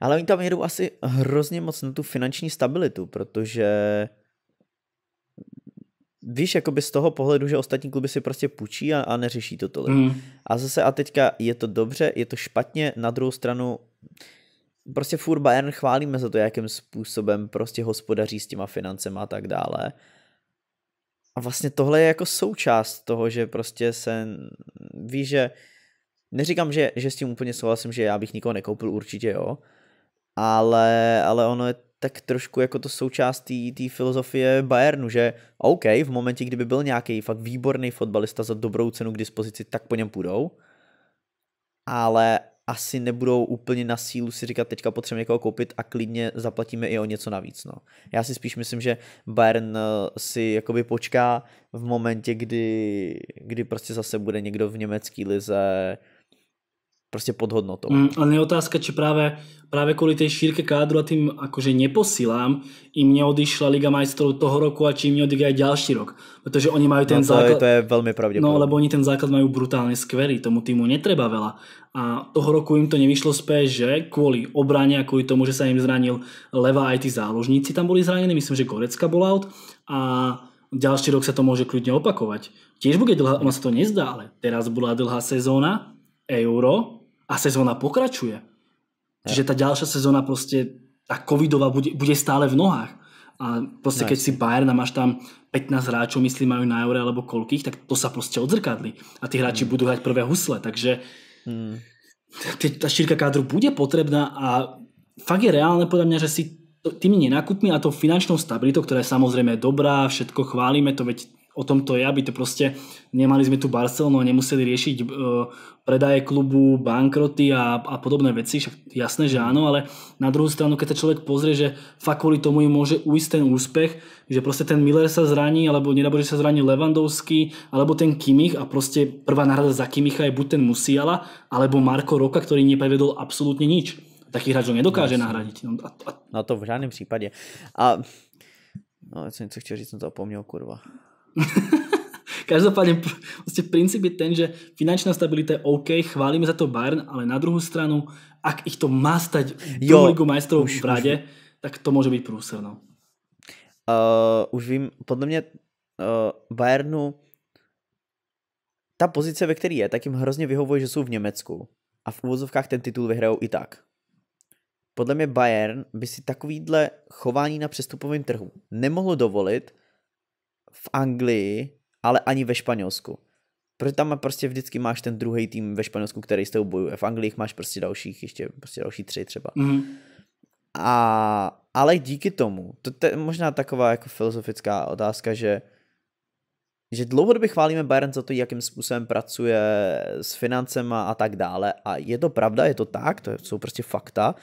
Speaker 2: Ale oni tam jedou asi hrozně moc na tu finanční stabilitu,
Speaker 1: protože víš, jakoby z toho pohledu, že ostatní kluby si prostě půjčí a, a neřeší to tolik. Mm. A zase a teďka je to dobře, je to špatně, na druhou stranu prostě furt Bayern chválíme za to, jakým způsobem prostě hospodaří s těma financema a tak dále. A vlastně tohle je jako součást toho, že prostě se ví, že neříkám, že, že s tím úplně souhlasím, že já bych nikoho nekoupil, určitě jo, ale, ale ono je tak trošku jako to součást té filozofie Bayernu, že OK, v momentě, kdyby byl nějaký fakt výborný fotbalista za dobrou cenu k dispozici, tak po něm půjdou, ale asi nebudou úplně na sílu si říkat, teďka potřebujeme někoho koupit a klidně zaplatíme i o něco navíc. No. Já si spíš myslím, že Bayern eh, si jakoby počká v momentě, kdy, kdy prostě zase bude někdo v německé lize prostě pod hodnotou.
Speaker 2: Mm, ale je otázka, či právě právě kvůli té šírke kádru a tým akože neposilám im neodišla Liga majstrov toho roku a či im neodíde aj rok. protože oni mají ten no, to základ... Je, to je velmi pravděpodobné. No, lebo oni ten základ mají brutálně skvělý, tomu týmu netreba vela. A toho roku jim to nevyšlo z že kvůli obraně, a kvůli tomu, že se jim zranil leva i ty záložníci tam byli zraněni, myslím, že Gorecka bol out a další rok se to může klidně opakovat. Těž bude dlhá, ona se to nezdá, ale teraz byla dlhá sezóna, euro, a sezóna pokračuje. Čiže tá ďalšia sezóna proste, tá covidová bude, bude stále v nohách. A proste no, keď si Bayern a máš tam 15 hráčov, myslím majú na eure alebo koľkých, tak to sa proste odzrkadli. A tí hráči mm. budú hrať prvé husle, takže mm. tá šírka kádru bude potrebná a fakt je reálne podľa mňa, že si tými nenakupmi a to finančnou stabilitou, ktorá je samozrejme dobrá, všetko chválime, to veď o tom to je, aby to proste nemali sme tu Barcelonu a nemuseli riešiť e, predaje klubu, bankroty a, a podobné veci, však jasné, že áno, ale na druhú stranu, keď sa človek pozrie, že fakt kvôli tomu im môže uísť ten úspech, že proste ten Miller sa zraní, alebo že sa zraní Levandovský, alebo ten Kimich a proste prvá náhrada za Kimicha je buď ten Musiala, alebo Marko Roka, ktorý neprevedol absolútne nič. Taký hráč ho nedokáže nahradit. nahradiť. No, a,
Speaker 1: a... no to v žádném případě.
Speaker 2: A No, já něco chtěl říct, jsem to opomněl, kurva. Každopádně prostě princíp je ten, že finančná stabilita je OK, chválíme za to Bayern, ale na druhou stranu, ak ich to má stať do Ligu majstrov v už. tak to může být průser, no.
Speaker 1: Uh, už vím, podle mě uh, Bayernu ta pozice, ve které je, tak jim hrozně vyhovuje, že jsou v Německu a v úvozovkách ten titul vyhrajou i tak. Podle mě Bayern by si takovýhle chování na přestupovém trhu nemohlo dovolit, v Anglii, ale ani ve Španělsku. Protože tam prostě vždycky máš ten druhý tým ve Španělsku, který s tou bojuje. V Anglii máš prostě dalších, ještě prostě další tři třeba. Mm. A, ale díky tomu, to, to je možná taková jako filozofická otázka, že že dlouhodobě chválíme Bayern za to, jakým způsobem pracuje s financema a tak dále. A je to pravda, je to tak, to jsou prostě fakta.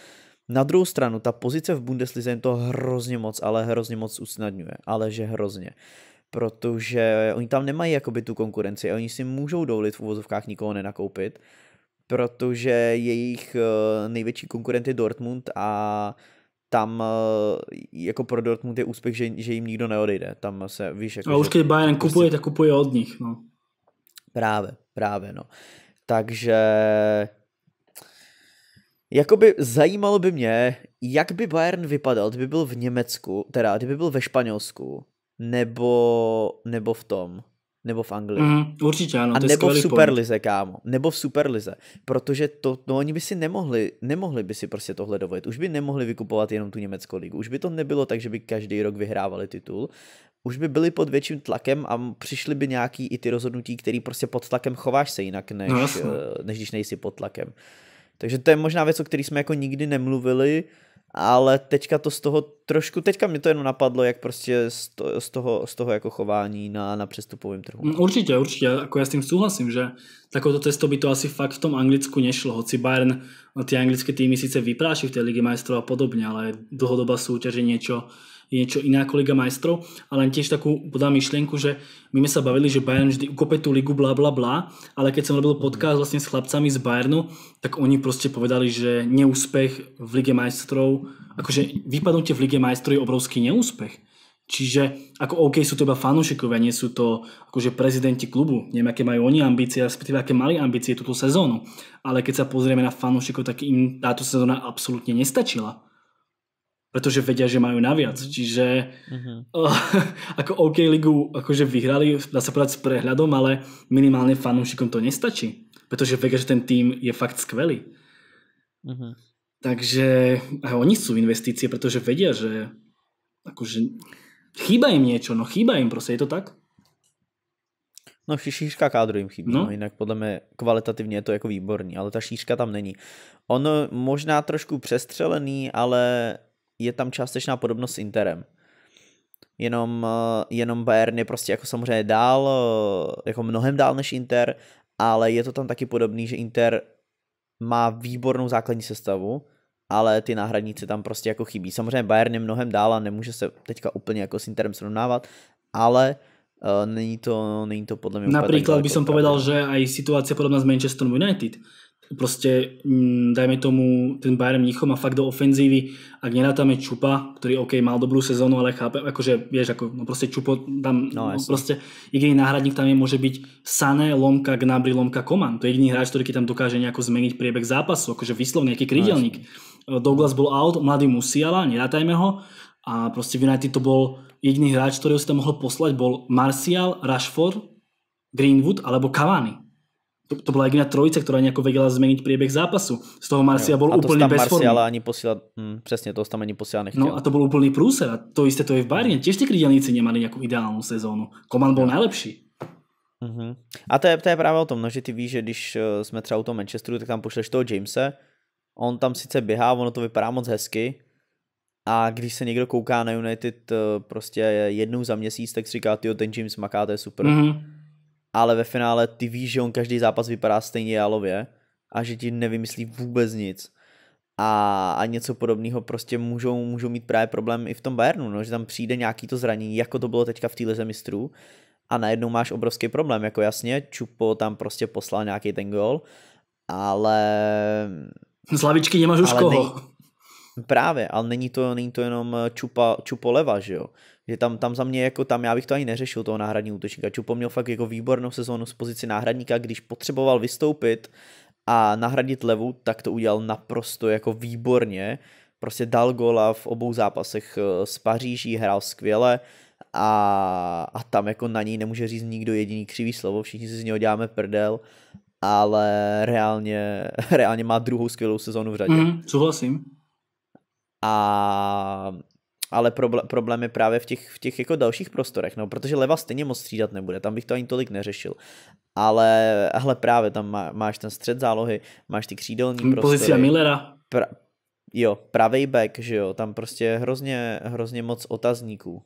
Speaker 1: Na druhou stranu, ta pozice v Bundeslize jim to hrozně moc, ale hrozně moc usnadňuje. Ale že hrozně. Uh, protože oni tam nemají jakoby tu konkurenci a oni si můžou dovolit v uvozovkách nikoho nenakoupit, protože jejich eh, největší konkurent je Dortmund a tam eh, jako pro Dortmund je úspěch, že, že jim nikdo neodejde. Tam se, víš, jako, a už když Bayern prostě... kupuje,
Speaker 2: tak kupuje od nich. No.
Speaker 1: Právě, právě, no. Takže Jakoby zajímalo by mě, jak by Bayern vypadal, kdyby byl v Německu, teda kdyby byl ve Španělsku nebo, nebo v tom, nebo v Anglii. Mm, určitě ano, A to nebo je v Superlize, point. kámo, nebo v Superlize, protože to, no oni by si nemohli, nemohli by si prostě tohle dovolit, už by nemohli vykupovat jenom tu německou ligu, už by to nebylo tak, že by každý rok vyhrávali titul, už by byli pod větším tlakem a přišly by nějaký i ty rozhodnutí, které prostě pod tlakem chováš se jinak, než, no, eh, než když nejsi pod tlakem. Takže to je možná věc, o který jsme jako nikdy nemluvili, ale teďka to z toho trošku, teďka mi to jenom napadlo, jak prostě z, to, z, toho, z toho jako chování na, na přestupovém trhu.
Speaker 2: Mm, určitě, určitě, jako já s tím souhlasím, že takovou cesto by to asi fakt v tom Anglicku nešlo, hoci Bayern ty anglické týmy sice vypráší v té ligy majstrov a podobně, ale dlhodobá soutěž je něco, je niečo iné ako Liga majstrov, ale tiež takú podám myšlienku, že my sme sa bavili, že Bayern vždy ukope tú ligu bla bla bla, ale keď som robil podcast vlastne s chlapcami z Bayernu, tak oni proste povedali, že neúspech v Lige majstrov, akože vypadnutie v Lige majstrov je obrovský neúspech. Čiže ako OK sú to iba fanúšikovia, nie sú to akože prezidenti klubu. Neviem, aké majú oni ambície, respektíve aké mali ambície túto sezónu. Ale keď sa pozrieme na fanúšikov, tak im táto sezóna absolútne nestačila pretože vedia, že majú naviac. mm Čiže mm-hmm. Uh, eh, ako OK ligu akože vyhrali, dá sa povedať s prehľadom, ale minimálne fanúšikom to nestačí, pretože vedia, že ten tým je fakt skvelý. Mm-hmm. Takže aj oni sú investície, pretože vedia, že akože chýba im niečo, no chýba im proste, je to tak? No
Speaker 1: šířka kádru jim chybí, no. no jinak podle mě kvalitativně je to jako výborný, ale ta šířka tam není. Ono možná trošku přestřelený, ale je tam částečná podobnost s Interem. Jenom, eh, jenom Bayern je prostě jako samozřejmě dál, eh, jako mnohem dál než Inter, ale je to tam taky podobný, že Inter má výbornou základní sestavu, ale ty náhradníci tam prostě jako chybí. Samozřejmě Bayern je mnohem dál a nemůže se teďka úplně jako s Interem srovnávat, ale Uh, není to, není to podle mě Například bych som povedal,
Speaker 2: že i situace podobná s Manchester United proste, mm, dajme tomu, ten Bayern Mnichom má fakt do ofenzívy, ak nerátame Čupa, ktorý OK, mal dobrú sezónu, ale chápe, akože, vieš, ako, no proste Čupo tam, no, no proste, jediný náhradník tam je, môže byť Sané, Lomka, Gnabry, Lomka, Koman. To je jediný hráč, ktorý tam dokáže nejako zmeniť priebeh zápasu, akože vyslovne, nejaký krydelník. No, eh, Douglas bol out, mladý Musiala, nerátajme ho, a proste v United to bol jediný hráč, ktorého si tam mohol poslať, bol Martial, Rashford, Greenwood alebo Cavani to, to byla jediná trojice, která nějak věděla změnit příběh zápasu. Z toho Marcia byl úplně bez formy. ani posílat, hm, přesně, to tam ani posílat nechtěl. No a to byl úplný průser a to jisté to je v Bayerně. Těž ty krydělníci nemali nějakou ideální sezónu. Koman byl nejlepší.
Speaker 1: Uh-huh. A to je, to je právě o tom, no, že ty víš, že když eh, jsme třeba u toho Manchesteru, tak tam pošleš toho Jamese, on tam sice běhá, ono to vypadá moc hezky, a když se někdo kouká na United eh, prostě jednou za měsíc, tak si říká, ty ten James maká, to je super. Mm-hmm ale ve finále ty víš, že on každý zápas vypadá stejně jalově a že ti nevymyslí vůbec nic. A, a něco podobného prostě můžou, můžou mít právě problém i v tom Bayernu, no, že tam přijde nějaký to zranění, jako to bylo teďka v té lize mistrů a najednou máš obrovský problém, jako jasně, Čupo tam prostě poslal nějaký ten gol, ale... Z lavičky nemáš už koho. Nej... Právě, ale není to, není to jenom čupa, čupo leva, že jo že tam, tam za mě, jako tam já bych to ani neřešil, toho náhradního útočníka. Čupo měl fakt jako výbornou sezónu z pozici náhradníka, když potřeboval vystoupit a nahradit levu, tak to udělal naprosto jako výborně. Prostě dal gola v obou zápasech eh, s Paříží, hrál skvěle a, a tam jako na něj nemůže říct nikdo jediný křivý slovo, všichni si z něho děláme prdel, ale reálně, reálně má druhou skvělou sezonu v řadě. Mm, souhlasím. A ale probl- problém je právě v těch, v těch jako dalších prostorech, no, protože leva stejně moc střídat nebude, tam bych to ani tolik neřešil. Ale, ale právě tam má, máš ten střed zálohy, máš ty křídelní hmm, prostory. Pozice Millera. Pra, jo, pravý back, že jo, tam prostě hrozně, hrozně moc
Speaker 2: otazníků.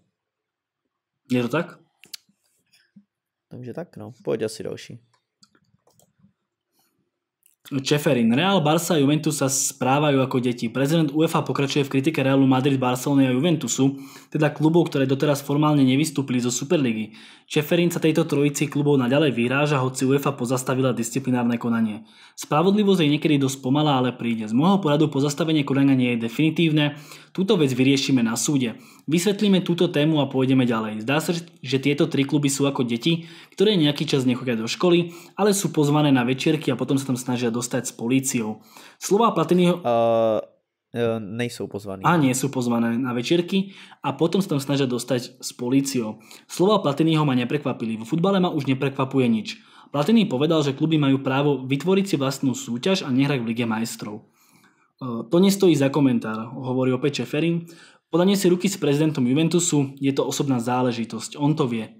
Speaker 2: Je to tak? Takže tak, no, pojď asi další. Čeferin. Real, Barca a Juventus sa správajú ako deti. Prezident UEFA pokračuje v kritike Realu Madrid, Barcelony a Juventusu, teda klubov, ktoré doteraz formálne nevystúpili zo Superligy. Čeferin sa tejto trojici klubov naďalej vyráža, hoci UEFA pozastavila disciplinárne konanie. Spravodlivosť je niekedy dosť pomalá, ale príde. Z môjho poradu pozastavenie konania nie je definitívne, túto vec vyriešime na súde. Vysvetlíme túto tému a pôjdeme ďalej. Zdá sa, že tieto tri kluby sú ako deti, ktoré nejaký čas nechodia do školy, ale sú pozvané na večierky a potom sa tam snažia dostať s políciou. Slova Platinyho... Uh, e, nejsou pozvaní. A nie sú pozvané na večierky a potom sa tam snažia dostať s políciou. Slova Platinyho ma neprekvapili. V futbale ma už neprekvapuje nič. Platiny povedal, že kluby majú právo vytvoriť si vlastnú súťaž a nehrať v Lige majstrov. E, to nestojí za komentár, hovorí opäť Čeferin. Podanie si ruky s prezidentom Juventusu je to osobná záležitosť, on to vie.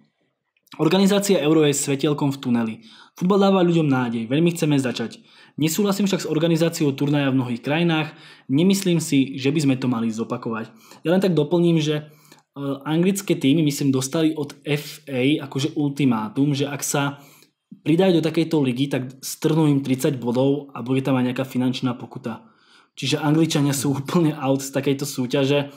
Speaker 2: Organizácia Euro je svetielkom v tuneli. Futbal dáva ľuďom nádej, veľmi chceme začať. Nesúhlasím však s organizáciou turnaja v mnohých krajinách, nemyslím si, že by sme to mali zopakovať. Ja len tak doplním, že eh, anglické týmy, myslím, dostali od FA akože ultimátum, že ak sa pridajú do takejto ligy, tak strnú im 30 bodov a bude tam aj nejaká finančná pokuta. Čiže Angličania sú úplne out z takejto súťaže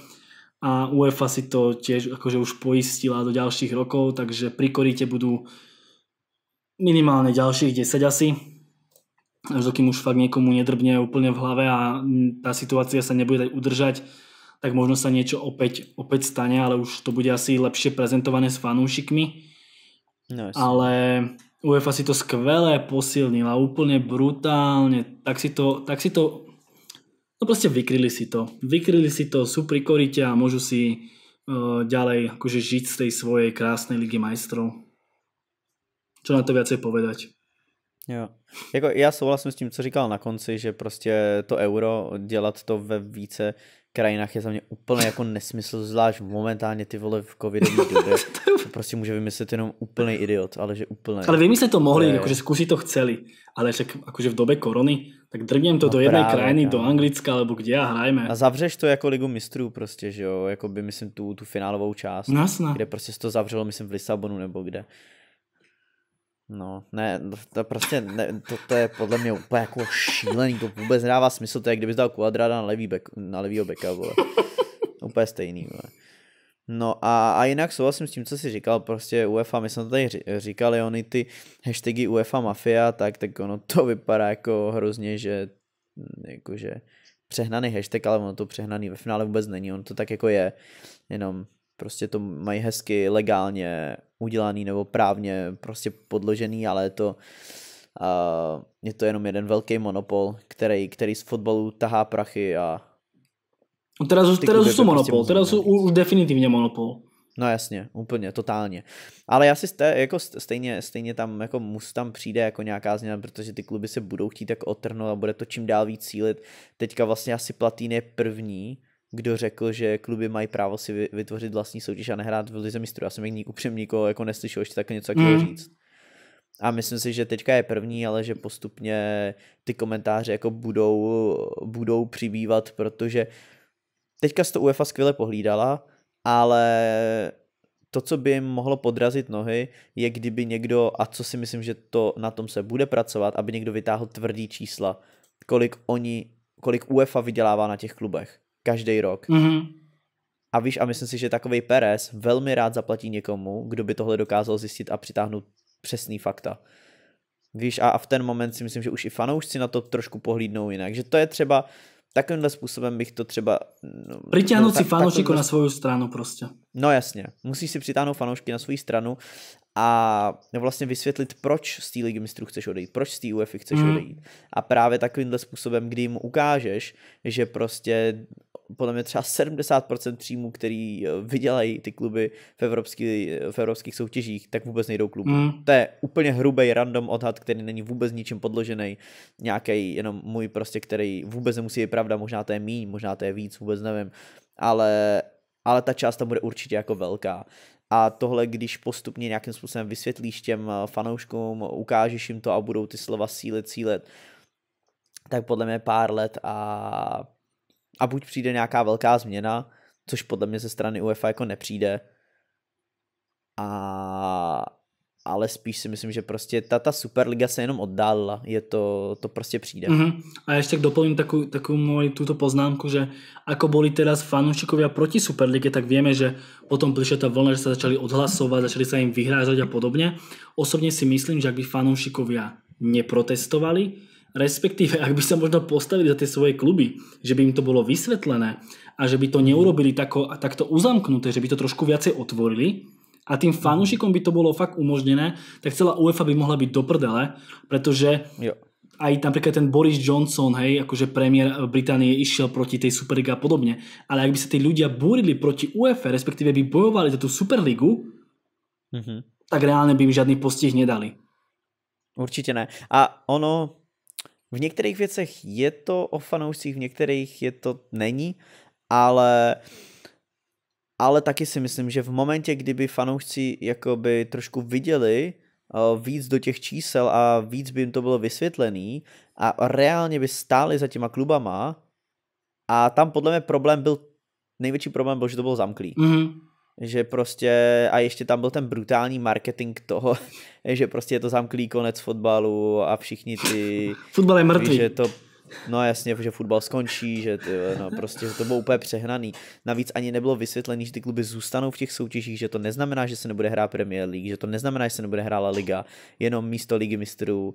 Speaker 2: a UEFA si to tiež akože už poistila do ďalších rokov, takže pri korite budú minimálne ďalších 10 asi, až dokým už fakt niekomu nedrbne úplne v hlave a tá situácia sa nebude dať udržať, tak možno sa niečo opäť, opäť stane, ale už to bude asi lepšie prezentované s fanúšikmi. No, ale UEFA si to skvelé posilnila, úplne brutálne. Tak si to, tak si to No proste vykryli si to. Vykryli si to, sú pri korite a môžu si uh, ďalej akože žiť z tej svojej krásnej ligy majstrov. Čo na to viacej povedať?
Speaker 1: Jo. Jako já souhlasím s tím, co říkal na konci, že prostě to euro dělat to ve více krajinách je za mě úplně jako nesmysl, zvlášť momentálně ty vole v covidové době. To prostě může vymyslet jenom úplný idiot, ale že úplně. Ale vymyslet to mohli, je... jakože
Speaker 2: zkusit to chceli, ale že jakože v době korony, tak drgnem to no do jedné právě, krajiny, no. do Anglicka, nebo kde já hrajeme. A
Speaker 1: zavřeš to jako ligu mistrů prostě, že jo, jako by myslím tu, tu finálovou část, no, kde prostě se to zavřelo, myslím v Lisabonu nebo kde. No, ne, to prostě, ne, to, to, je podle mě úplně jako šílený, to vůbec nedává smysl, to je kdyby dal kvadráda na levý bek, na levýho beka, vole. Úplně stejný, vole. No a, a jinak souhlasím s tím, co jsi říkal, prostě UEFA, my jsme to tady říkali, oni ty hashtagy UEFA Mafia, tak, tak ono to vypadá jako hrozně, že mm, jakože přehnaný hashtag, ale ono to přehnaný ve finále vůbec není, on to tak jako je, jenom prostě to mají hezky legálně udělaný nebo právně prostě podložený, ale je to, uh, je to jenom jeden velký monopol, který, který z fotbalu tahá prachy a
Speaker 2: Teraz no už, teraz už jsou prostě monopol, teraz jsou už definitivně monopol.
Speaker 1: No jasně, úplně, totálně. Ale já si jste, jako stejně, stejně tam, jako mus tam přijde jako nějaká změna, protože ty kluby se budou chtít tak jako otrhnout a bude to čím dál víc cílit. Teďka vlastně asi Platín je první, kdo řekl, že kluby mají právo si vytvořit vlastní soutěž a nehrát v Lize mistrů. Já jsem jich upřímně nikoho jako neslyšel ještě tak něco takového mm. říct. A myslím si, že teďka je první, ale že postupně ty komentáře jako budou, budou přibývat, protože teďka se to UEFA skvěle pohlídala, ale to, co by jim mohlo podrazit nohy, je kdyby někdo, a co si myslím, že to na tom se bude pracovat, aby někdo vytáhl tvrdý čísla, kolik oni, kolik UEFA vydělává na těch klubech. Každý rok. Mm-hmm. A víš, a myslím si, že takový Perez velmi rád zaplatí někomu, kdo by tohle dokázal zjistit a přitáhnout přesný fakta. Víš, a, v ten moment si myslím, že už i fanoušci na to trošku pohlídnou jinak. Že to je třeba, takovýmhle způsobem bych to třeba... No, Přitáhnout no, si fanoušíku na
Speaker 2: svou stranu prostě.
Speaker 1: No jasně, musíš si přitáhnout fanoušky na svou stranu a vlastně vysvětlit, proč z té ligy mistrů chceš odejít, proč z té UEFA chceš mm. odejít. A právě takovýmhle způsobem, kdy jim ukážeš, že prostě podle mě třeba 70% příjmů, který eh, vydělají ty kluby v, evropský, eh, v evropských soutěžích, tak vůbec nejdou klubu. Mm. To je úplně hrubý random odhad, který není vůbec ničím podložený. Nějaký jenom můj prostě, který vůbec nemusí být pravda, možná to je míň, možná to je víc, vůbec nevím. Ale ale ta část tam bude určitě jako velká. A tohle, když postupně nějakým způsobem vysvětlíš těm eh, fanouškům, ukážeš jim to a budou ty slova sílit, sílit, tak podle mě pár let a, a buď přijde nějaká velká změna, což podle mě ze strany UEFA jako nepřijde, a, ale spíš si myslím, že prostě ta, ta Superliga se jenom oddálila, je to, to prostě přijde. Mm-hmm.
Speaker 2: A ještě doplním takovou, takovou moji tuto poznámku, že ako boli teda fanoušikovia proti Superlige, tak víme, že potom přišla ta vlna, že se začali odhlasovat, začali se jim vyhrážet a podobně. Osobně si myslím, že ak by fanoušikovia neprotestovali, respektive ak by se možno postavili za ty svoje kluby, že by jim to bylo vysvětlené a že by to neurobili tako, takto uzamknuté, že by to trošku viacej otvorili, a tým mhm. fanúšikom by to bolo fakt umožnené, tak celá UEFA by mohla byť do prdele, pretože jo. aj napríklad ten Boris Johnson, hej, akože premiér eh, Británie išiel proti tej Superliga a podobne, ale ak by sa tí ľudia búrili proti UEFA, respektíve by bojovali za tú Superligu, mm-hmm. tak reálne by im žiadny postih nedali.
Speaker 1: Určitě ne. A ono, v některých věcech je to o fanoušcích, v některých je to není, ale uh, ale taky si myslím, že v momentě, kdyby fanoušci jakoby trošku viděli eh, víc do těch čísel a víc by jim to bylo vysvětlený a reálně by stáli za těma klubama a tam podle mě problém byl, největší problém byl, že to bylo zamklý. Mm-hmm. Že prostě, a ještě tam byl ten brutální marketing toho, že prostě je to zamklý konec fotbalu a všichni ty... Fotbal je mrtvý. Že to No jasně, že fotbal skončí, že ty, no, prostě že to bylo úplně přehnaný. Navíc ani nebylo vysvětlené, že ty kluby zůstanou v těch soutěžích, že to neznamená, že se nebude hrát Premier League, že to neznamená, že se nebude hrála liga, jenom místo ligy mistrů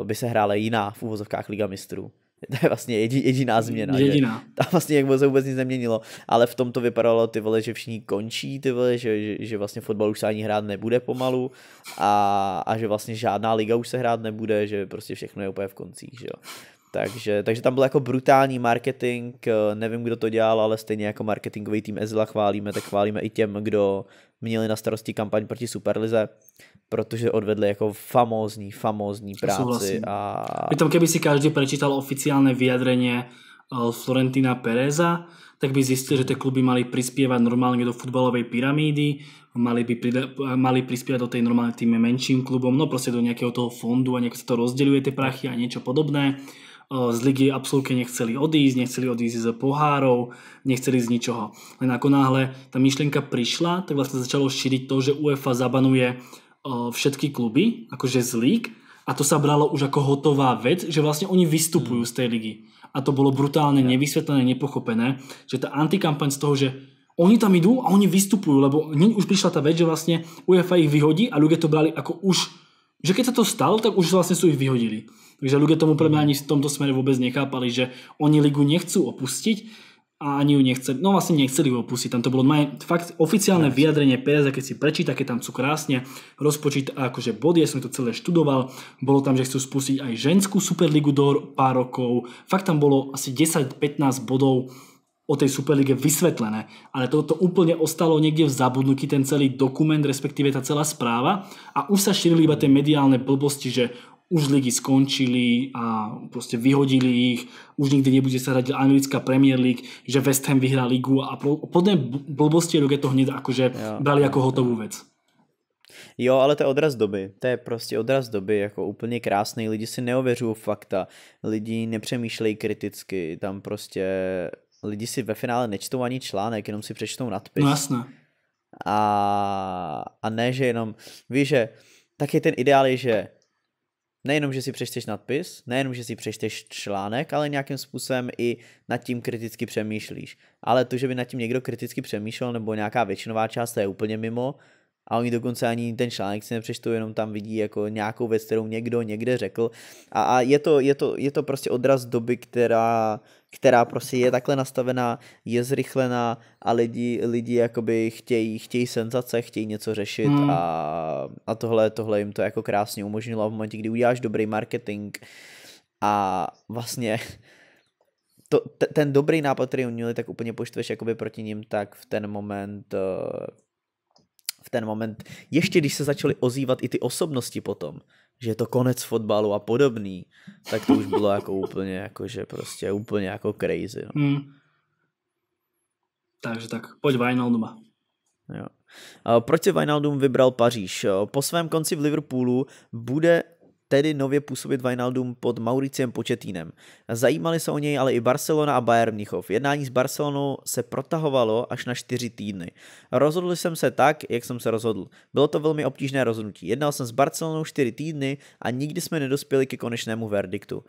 Speaker 1: uh, by se hrála jiná v úvozovkách liga mistrů. To je vlastně jediná změna. Jediná. Že? Tam vlastně jak se vůbec nic neměnilo. Ale v tom to vypadalo, ty vole, že všichni končí, ty vole, že, že, že vlastně fotbal už se ani hrát nebude pomalu a, a že vlastně žádná liga už se hrát nebude, že prostě všechno je úplně v koncích, že jo. Takže, takže tam byl jako brutální marketing, eh, nevím, kdo to dělal, ale stejně jako marketingový tým Ezla chválíme, tak chválíme i těm, kdo měli na starosti kampaň proti Superlize, protože odvedli jako famózní, famózní práci. A... přitom
Speaker 2: keby si každý prečítal oficiálne vyjadrenie eh, Florentina Pereza, tak by zjistil, že tie kluby mali prispievať normálne do futbalovej pyramídy, mali by prida- mali prispievať do tej normálne tým menším klubom, no proste do nejakého toho fondu a nejak sa to rozdeľuje tie prachy a niečo podobné z ligy absolútne nechceli odísť, nechceli odísť z pohárov, nechceli z ničoho. Len ako náhle tá myšlienka prišla, tak vlastne začalo šíriť to, že UEFA zabanuje všetky kluby, akože z líg, a to sa bralo už ako hotová vec, že vlastne oni vystupujú z tej hmm. ligy. A to bolo brutálne nevysvetlené, nepochopené, že tá antikampaň z toho, že oni tam idú a oni vystupujú, lebo už prišla tá vec, že vlastne UEFA ich vyhodí a ľudia to brali ako už, že keď sa to stalo, tak už vlastne sú ich vyhodili. Takže ľudia tomu podle ani v tomto směru vůbec nechápali, že oni ligu nechcú opustiť a ani ju nechceli, no vlastně nechceli ju opustiť. Tam to bylo moje fakt oficiálne vyjadrenie PS, keď si prečíta, keď tam sú krásne rozpočít akože body, ja som to celé študoval, bolo tam, že chcú spustiť aj ženskú Superligu do pár rokov, fakt tam bolo asi 10-15 bodov o tej Superlige vysvetlené, ale toto úplne ostalo niekde v zabudnutí, ten celý dokument, respektíve ta celá správa a už sa šírili iba tie mediálne blbosti, že už ligy skončili a proste vyhodili ich, už nikdy nebude sa hrať anglická Premier League, že West Ham vyhrá ligu a podobné blbosti je to hneď akože jo, brali ako hotovú vec.
Speaker 1: Jo, ale to je odraz doby. To je prostě odraz doby, jako úplně krásný. Lidi si neověřují fakta, lidi nepřemýšlejí kriticky, tam prostě lidi si ve finále nečtou ani článek, jenom si přečtou nadpis. No jasné. A, a ne, že jenom, víš, že taky ten ideál je, že nejenom, že si přečteš nadpis, nejenom, že si přečteš článek, ale nějakým způsobem i nad tím kriticky přemýšlíš. Ale to, že by nad tím někdo kriticky přemýšlel, nebo nějaká většinová část, to je úplně mimo a oni dokonce ani ten článek si nepřečtou, jenom tam vidí jako nějakou věc, kterou někdo někde řekl a, a je, to, je, to, je to prostě odraz doby, která, která prostě je takhle nastavená, je zrychlená a lidi, lidi jakoby chtějí, chtějí senzace, chtějí něco řešit hmm. a, a tohle, tohle jim to jako krásně umožnilo v momentě, kdy uděláš dobrý marketing a vlastně to, t- ten dobrý nápad, který oni měli, tak úplně poštveš jakoby proti ním, tak v ten moment uh, v ten moment, ještě když se začaly ozývat i ty osobnosti potom, že je to konec fotbalu a podobný, tak to už bylo jako úplně jako, že prostě úplně jako crazy. No.
Speaker 2: Hmm. Takže tak, pojď Wijnalduma.
Speaker 1: Jo. Proč si Wijnaldum vybral Paříž? Po svém konci v Liverpoolu bude tedy nově působit Wijnaldum pod Mauriciem Početínem. Zajímali se o něj ale i Barcelona a Bayern Mnichov. Jednání s Barcelonou se protahovalo až na čtyři týdny. Rozhodl jsem se tak, jak jsem se rozhodl. Bylo to velmi obtížné rozhodnutí. Jednal jsem s Barcelonou čtyři týdny a nikdy jsme nedospěli ke konečnému verdiktu.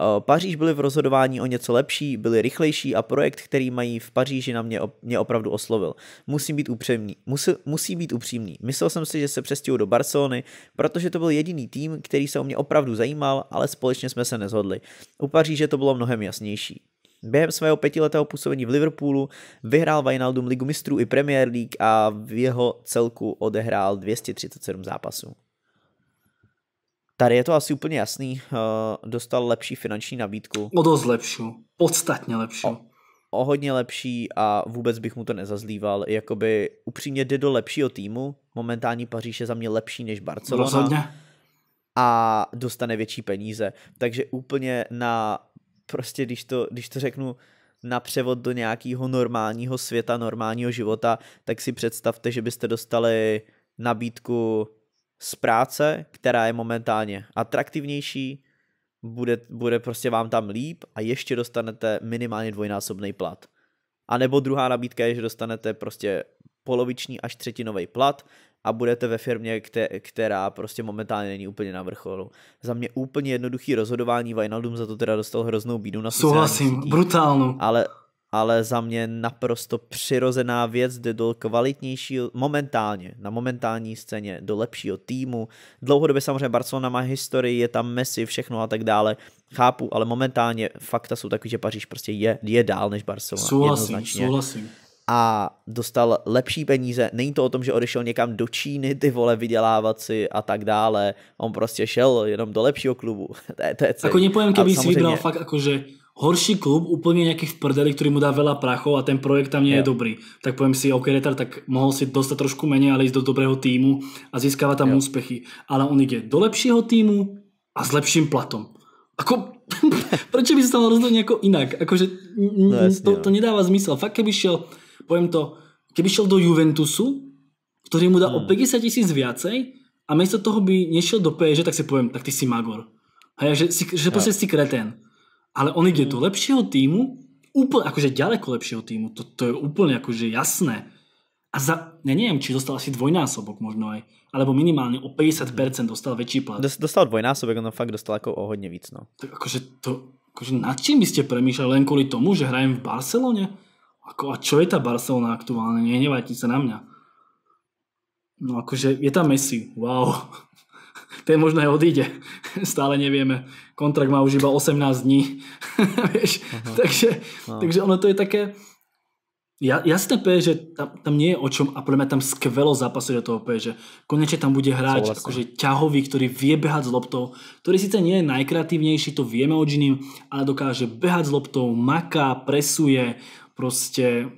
Speaker 1: Eh, Paříž byli v rozhodování o něco lepší, byli rychlejší a projekt, který mají v Paříži na mě, mě opravdu oslovil. Musím být upřímný. Musí, musí být upřímný. Myslel jsem si, že se přestěhu do Barcelony, protože to byl jediný tým, který se o mě opravdu zajímal, ale společně jsme se nezhodli. U Paříže to bylo mnohem jasnější. Během svého pětiletého působení v Liverpoolu vyhrál Wijnaldum ligu mistrů i Premier League a v jeho celku odehrál 237 zápasů. Tady je to asi úplně jasný, eh, dostal lepší finanční nabídku. O dost lepší,
Speaker 2: podstatně lepší. O,
Speaker 1: o hodně lepší a vůbec bych mu to nezazlíval. Jakoby upřímně jde do lepšího týmu, momentální Paříž je za mě lepší než Barcelona. Rozhodně. A dostane větší peníze. Takže úplně na, prostě když to, když to řeknu, na převod do nějakého normálního světa, normálního života, tak si představte, že byste dostali nabídku z práce, která je momentálně atraktivnější, bude, bude prostě vám tam líp a ještě dostanete minimálně dvojnásobný plat. A nebo druhá nabídka je, že dostanete prostě poloviční až třetinový plat a budete ve firmě, která prostě momentálně není úplně na vrcholu. Za mě úplně jednoduchý rozhodování, Vinaldum za to teda dostal hroznou bídu na Souhlasím, brutálnu. Ale ale za mě naprosto přirozená věc, jde do kvalitnějšího, momentálně, na momentální scéně, do lepšího týmu. Dlouhodobě samozřejmě Barcelona má historii, je tam Messi, všechno a tak dále, chápu, ale momentálně fakta jsou takový, že Paříž prostě je, je dál než Barcelona. Souhlasím, souhlasím a dostal lepší peníze. Není to o tom, že odešel někam do Číny, ty vole, vydělávat si a tak dále. On prostě šel jenom do lepšího klubu. to je, to je jako celý. Ako nepoviem, keby si vybral fakt
Speaker 2: jakože horší klub, úplně nějaký v prdeli, který mu dá veľa prachov a ten projekt tam nie je yeah. dobrý. Tak poviem si, OK, retard, tak mohol si dostať trošku menej, ale ísť do dobrého týmu a získava tam yeah. úspechy. Ale on ide do lepšieho týmu a s lepším platom. Ako, proč by se tam rozhodl jako jinak? Akože, no, no, to, to nedává zmysel. Fakt, keby šel, poviem to, keby šel do Juventusu, který mu dá hmm. o 50 tisíc viacej a místo toho by nešel do PSG, tak si povím, tak ty si magor. Hej, že, že, že prostě si kretén ale on ide do mm. lepšieho týmu, úplne, akože ďaleko lepšieho týmu, to, to je úplne akože jasné. A za, ja neviem, či dostal asi dvojnásobok možno aj, alebo minimálne o 50% dostal väčší plat. Dostal dvojnásobek, on fakt dostal ako o hodne víc, no. Tak akože to, akože nad čím by ste premýšľali len kvôli tomu, že hrajem v Barcelone? Ako, a čo je tá Barcelona aktuálne? Nehnevajte sa na mňa. No akože je tam Messi, wow ten je možné odíde. Stále nevieme. Kontrakt má už iba 18 dní. Vieš? -huh. Takže, -huh. No. takže ono to je také... Ja, jasné P, že tam, tam nie je o čom a podľa mňa tam skvelo zápasuje do toho P, že konečne tam bude hráč akože ťahový, ktorý vie behať s loptou, ktorý síce nie je najkreatívnejší, to vieme od iným, ale dokáže behať s loptou, maká, presuje, prostě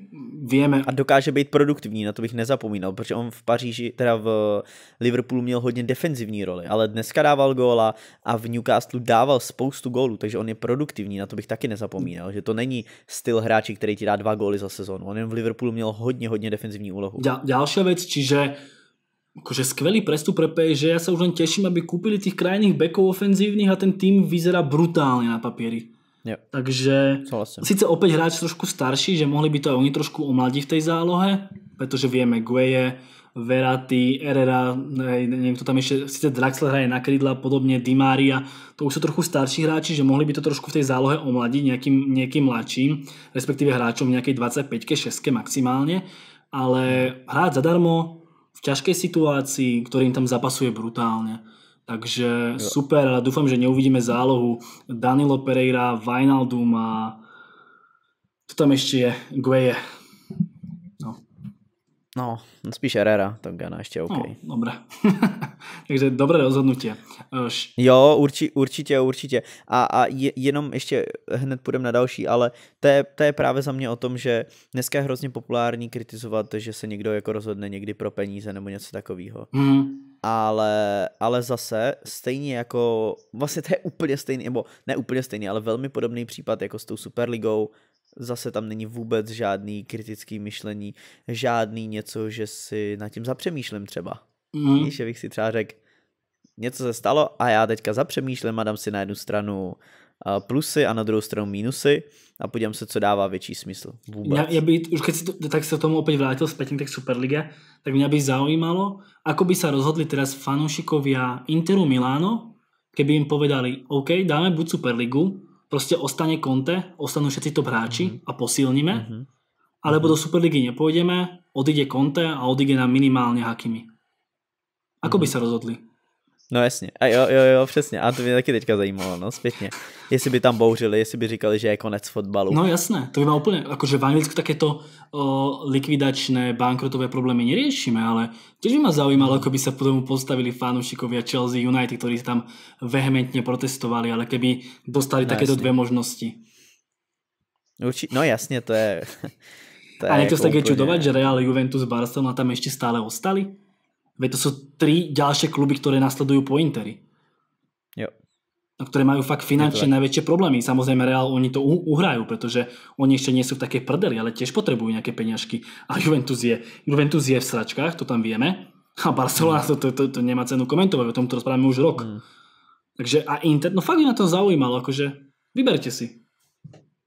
Speaker 2: víme. A dokáže být produktivní, na to bych
Speaker 1: nezapomínal, protože on v Paříži, teda v Liverpoolu měl hodně defenzivní roli, ale dneska dával góla a v Newcastle dával spoustu gólů, takže on je produktivní, na to bych taky nezapomínal, že to není styl hráči, který ti dá dva góly za sezonu. On jen v Liverpoolu měl hodně, hodně defenzivní úlohu.
Speaker 2: Další věc, čiže akože skvelý prestup pre PSG, ja sa už len teším, aby kúpili tých krajných bekov ofenzívnych a ten tým vyzerá brutálne na papieri. Jo. Takže Zalazím. sice opäť hráč trošku starší, že mohli by to aj oni trošku omladiť v tej zálohe, pretože vieme Gueye, Verati, Herrera, neviem, kto tam ešte, sice Draxler hraje na krídla, podobne Dimária, to už sú trochu starší hráči, že mohli by to trošku v tej zálohe omladiť nejakým, nejakým mladším, respektíve hráčom v nejakej 25-ke, 6 maximálne, ale hráť zadarmo v ťažkej situácii, ktorý im tam zapasuje brutálne. Takže jo. super, ale doufám, že neuvidíme zálohu Danilo Pereira, Vinaldum a to tam ještě je, Gueye.
Speaker 1: No. no, spíš Herrera, to Gana
Speaker 2: ještě OK. No, dobré. Takže dobré rozhodnutí. Už.
Speaker 1: Jo, urči, určitě, určitě. A, a jenom ještě hned půjdeme na další, ale to je, to je právě za mě o tom, že dneska je hrozně populární kritizovat, že se někdo jako rozhodne někdy pro peníze nebo něco takového. Mm ale, ale zase stejně jako, vlastně to je úplně stejný, nebo ne úplně stejný, ale velmi podobný případ jako s tou Superligou, zase tam není vůbec žádný kritický myšlení, žádný něco, že si nad tím zapřemýšlím třeba. Mm. Víš, že bych si třeba řekl, něco se stalo a já teďka zapřemýšlím a dám si na jednu stranu plusy a na druhou stranu mínusy a podívám se, co dává větší smysl. Vůbec. Já, já
Speaker 2: by, už keď si to, tak se tomu opět vrátil zpětně tak Superliga, tak mě by zaujímalo, ako by se rozhodli teraz fanoušikovia Interu Miláno, keby jim povedali, OK, dáme buď Superligu, prostě ostane Conte, ostanou všetci to hráči mm -hmm. a posilníme, mm -hmm. alebo do Superligy nepůjdeme, odjde Conte a odjde na minimálně Hakimi. Ako mm -hmm. by mhm. se rozhodli? No jasně, a jo, jo,
Speaker 1: jo, přesně. A to mě taky teďka zajímalo, no, zpětně. Jestli by tam bouřili, jestli by říkali, že je konec fotbalu. No
Speaker 2: jasné, to by bylo úplně, jakože v Anglicku to o, likvidačné bankrotové problémy neriešíme, ale těž by mě zaujímalo, jako by se po tomu postavili fanúšikovia Chelsea United, kteří tam vehementně protestovali, ale keby dostali no, takéto dvě možnosti. Určitě, No jasně, to je... To je a někdo jako tak úplně... čudovat, že Real, Juventus, Barcelona tam ještě stále ostali? Veď to sú tri ďalšie kluby, ktoré nasledujú po Interi. Jo. No, ktoré majú fakt finančne najväčšie problémy. Samozrejme Real oni to uhrajú, pretože oni ešte nie sú v takej prdeli, ale tiež potrebujú nejaké peněžky. A Juventus je, Juventus je v sračkách, to tam vieme. A Barcelona mm. to, to, to, to nemá cenu komentovať, o tom to rozprávame už rok. Mm. Takže a Inter, no fakt by na to zaujímalo, akože vyberte si.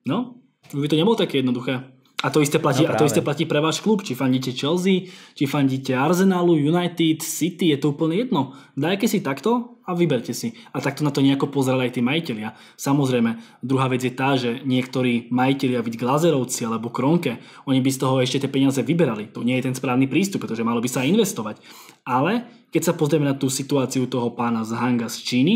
Speaker 2: No, by to nebolo také jednoduché. A to isté platí, no a to isté platí pre váš klub. Či fandíte Chelsea, či fandíte Arsenalu, United, City, je to úplne jedno. Dajte si takto a vyberte si. A takto na to nejako pozerali aj tí majiteľia. Samozrejme, druhá vec je tá, že niektorí majiteľia, byť Glazerovci alebo Kronke, oni by z toho ešte tie peniaze vyberali. To nie je ten správny prístup, pretože malo by sa investovať. Ale keď sa pozrieme na tú situáciu toho pána z Hanga z Číny,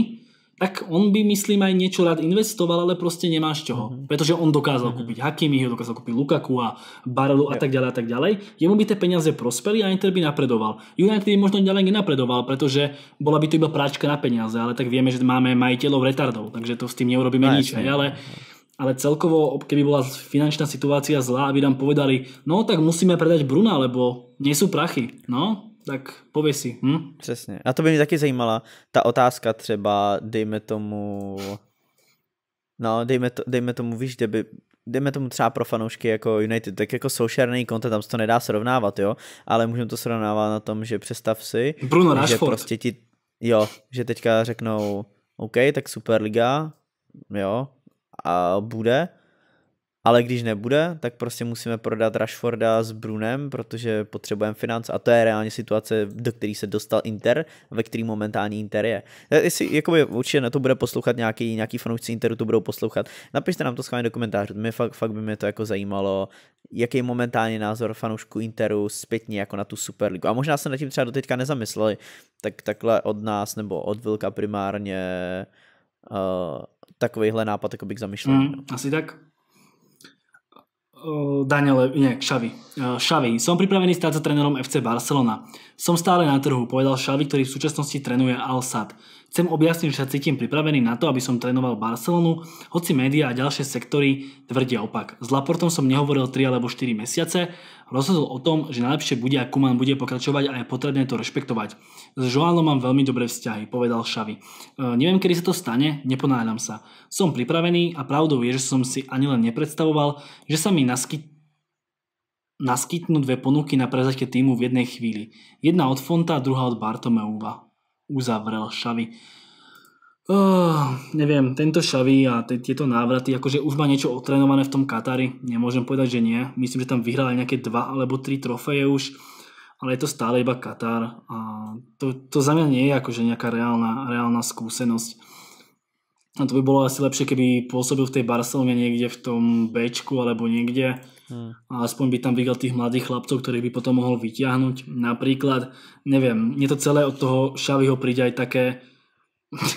Speaker 2: tak on by, myslím, aj niečo rád investoval, ale prostě nemá z čoho. Mm-hmm. Protože on dokázal mm-hmm. kúpiť Hakimiho, dokázal kúpiť Lukaku a Barelu a tak ďalej a tak ďalej. Jemu by tie peniaze prospeli a Inter by napredoval. United by možno ďalej nenapredoval, protože bola by to iba práčka na peniaze, ale tak vieme, že máme majiteľov retardov, takže to s tým neurobíme no, nič. Ne, ale, ale celkovo, keby bola finančná situácia zlá, aby nám povedali, no tak musíme predať Bruna, lebo nie sú prachy. No, tak pověsí. Hm? Přesně. A
Speaker 1: to by mě taky zajímala ta otázka třeba, dejme tomu, no dejme, to, dejme tomu, víš, kde by, dejme tomu třeba pro fanoušky jako United, tak jako soušerný content, tam se to nedá srovnávat, jo, ale můžeme to srovnávat na tom, že představ si, Bruno že Rashford. prostě ti, jo, že teďka řeknou, OK, tak Superliga, jo, a bude, ale když nebude, tak prostě musíme prodat Rashforda s Brunem, protože potřebujeme finance a to je reálně situace, do které se dostal Inter, ve který momentální Inter je. E, jestli jakoby, určitě na to bude poslouchat nějaký, nějaký fanoušci Interu, to budou poslouchat, napište nám to schválně do komentářů, mě fakt, fakt by mě to jako zajímalo, jaký je momentální názor fanoušku Interu zpětně jako na tu Superligu. A možná se nad tím třeba doteďka nezamysleli, tak takhle od nás nebo od Vilka primárně uh, eh, takovýhle nápad jako bych zamýšlel. Mm, asi tak.
Speaker 2: Daniele, nie, Xavi. Xavi, som pripravený stať sa trénerom FC Barcelona. Som stále na trhu, povedal Xavi, ktorý v súčasnosti trénuje Al Sad. Chcem objasniť, že sa cítim pripravený na to, aby som trénoval Barcelonu, hoci média a ďalšie sektory tvrdia opak. S Laportom som nehovoril 3 alebo 4 mesiace, rozhodol o tom, že najlepšie bude, ak Kuman bude pokračovať a je potrebné to rešpektovať. S Joánom mám veľmi dobré vzťahy, povedal Šavi. E, neviem, kedy sa to stane, neponáhľam sa. Som pripravený a pravdou je, že som si ani len nepredstavoval, že sa mi naskytne naskytnú dve ponuky na prevzatie týmu v jednej chvíli. Jedna od Fonta, druhá od Bartomeuva uzavrel Šavi. Oh, neviem, tento Šavi a tieto návraty, akože už má niečo otrénované v tom Katari, nemôžem povedať, že nie. Myslím, že tam aj nejaké dva alebo tri trofeje už, ale je to stále iba Katar a to, to za mňa nie je akože nejaká reálna, reálna skúsenosť. A to by bolo asi lepšie, keby pôsobil v tej Barcelone niekde v tom Bčku alebo niekde hmm. a aspoň by tam videl tých mladých chlapcov, ktorých by potom mohol vyťahnuť. Napríklad, neviem, mne to celé od toho Šaviho príde aj také,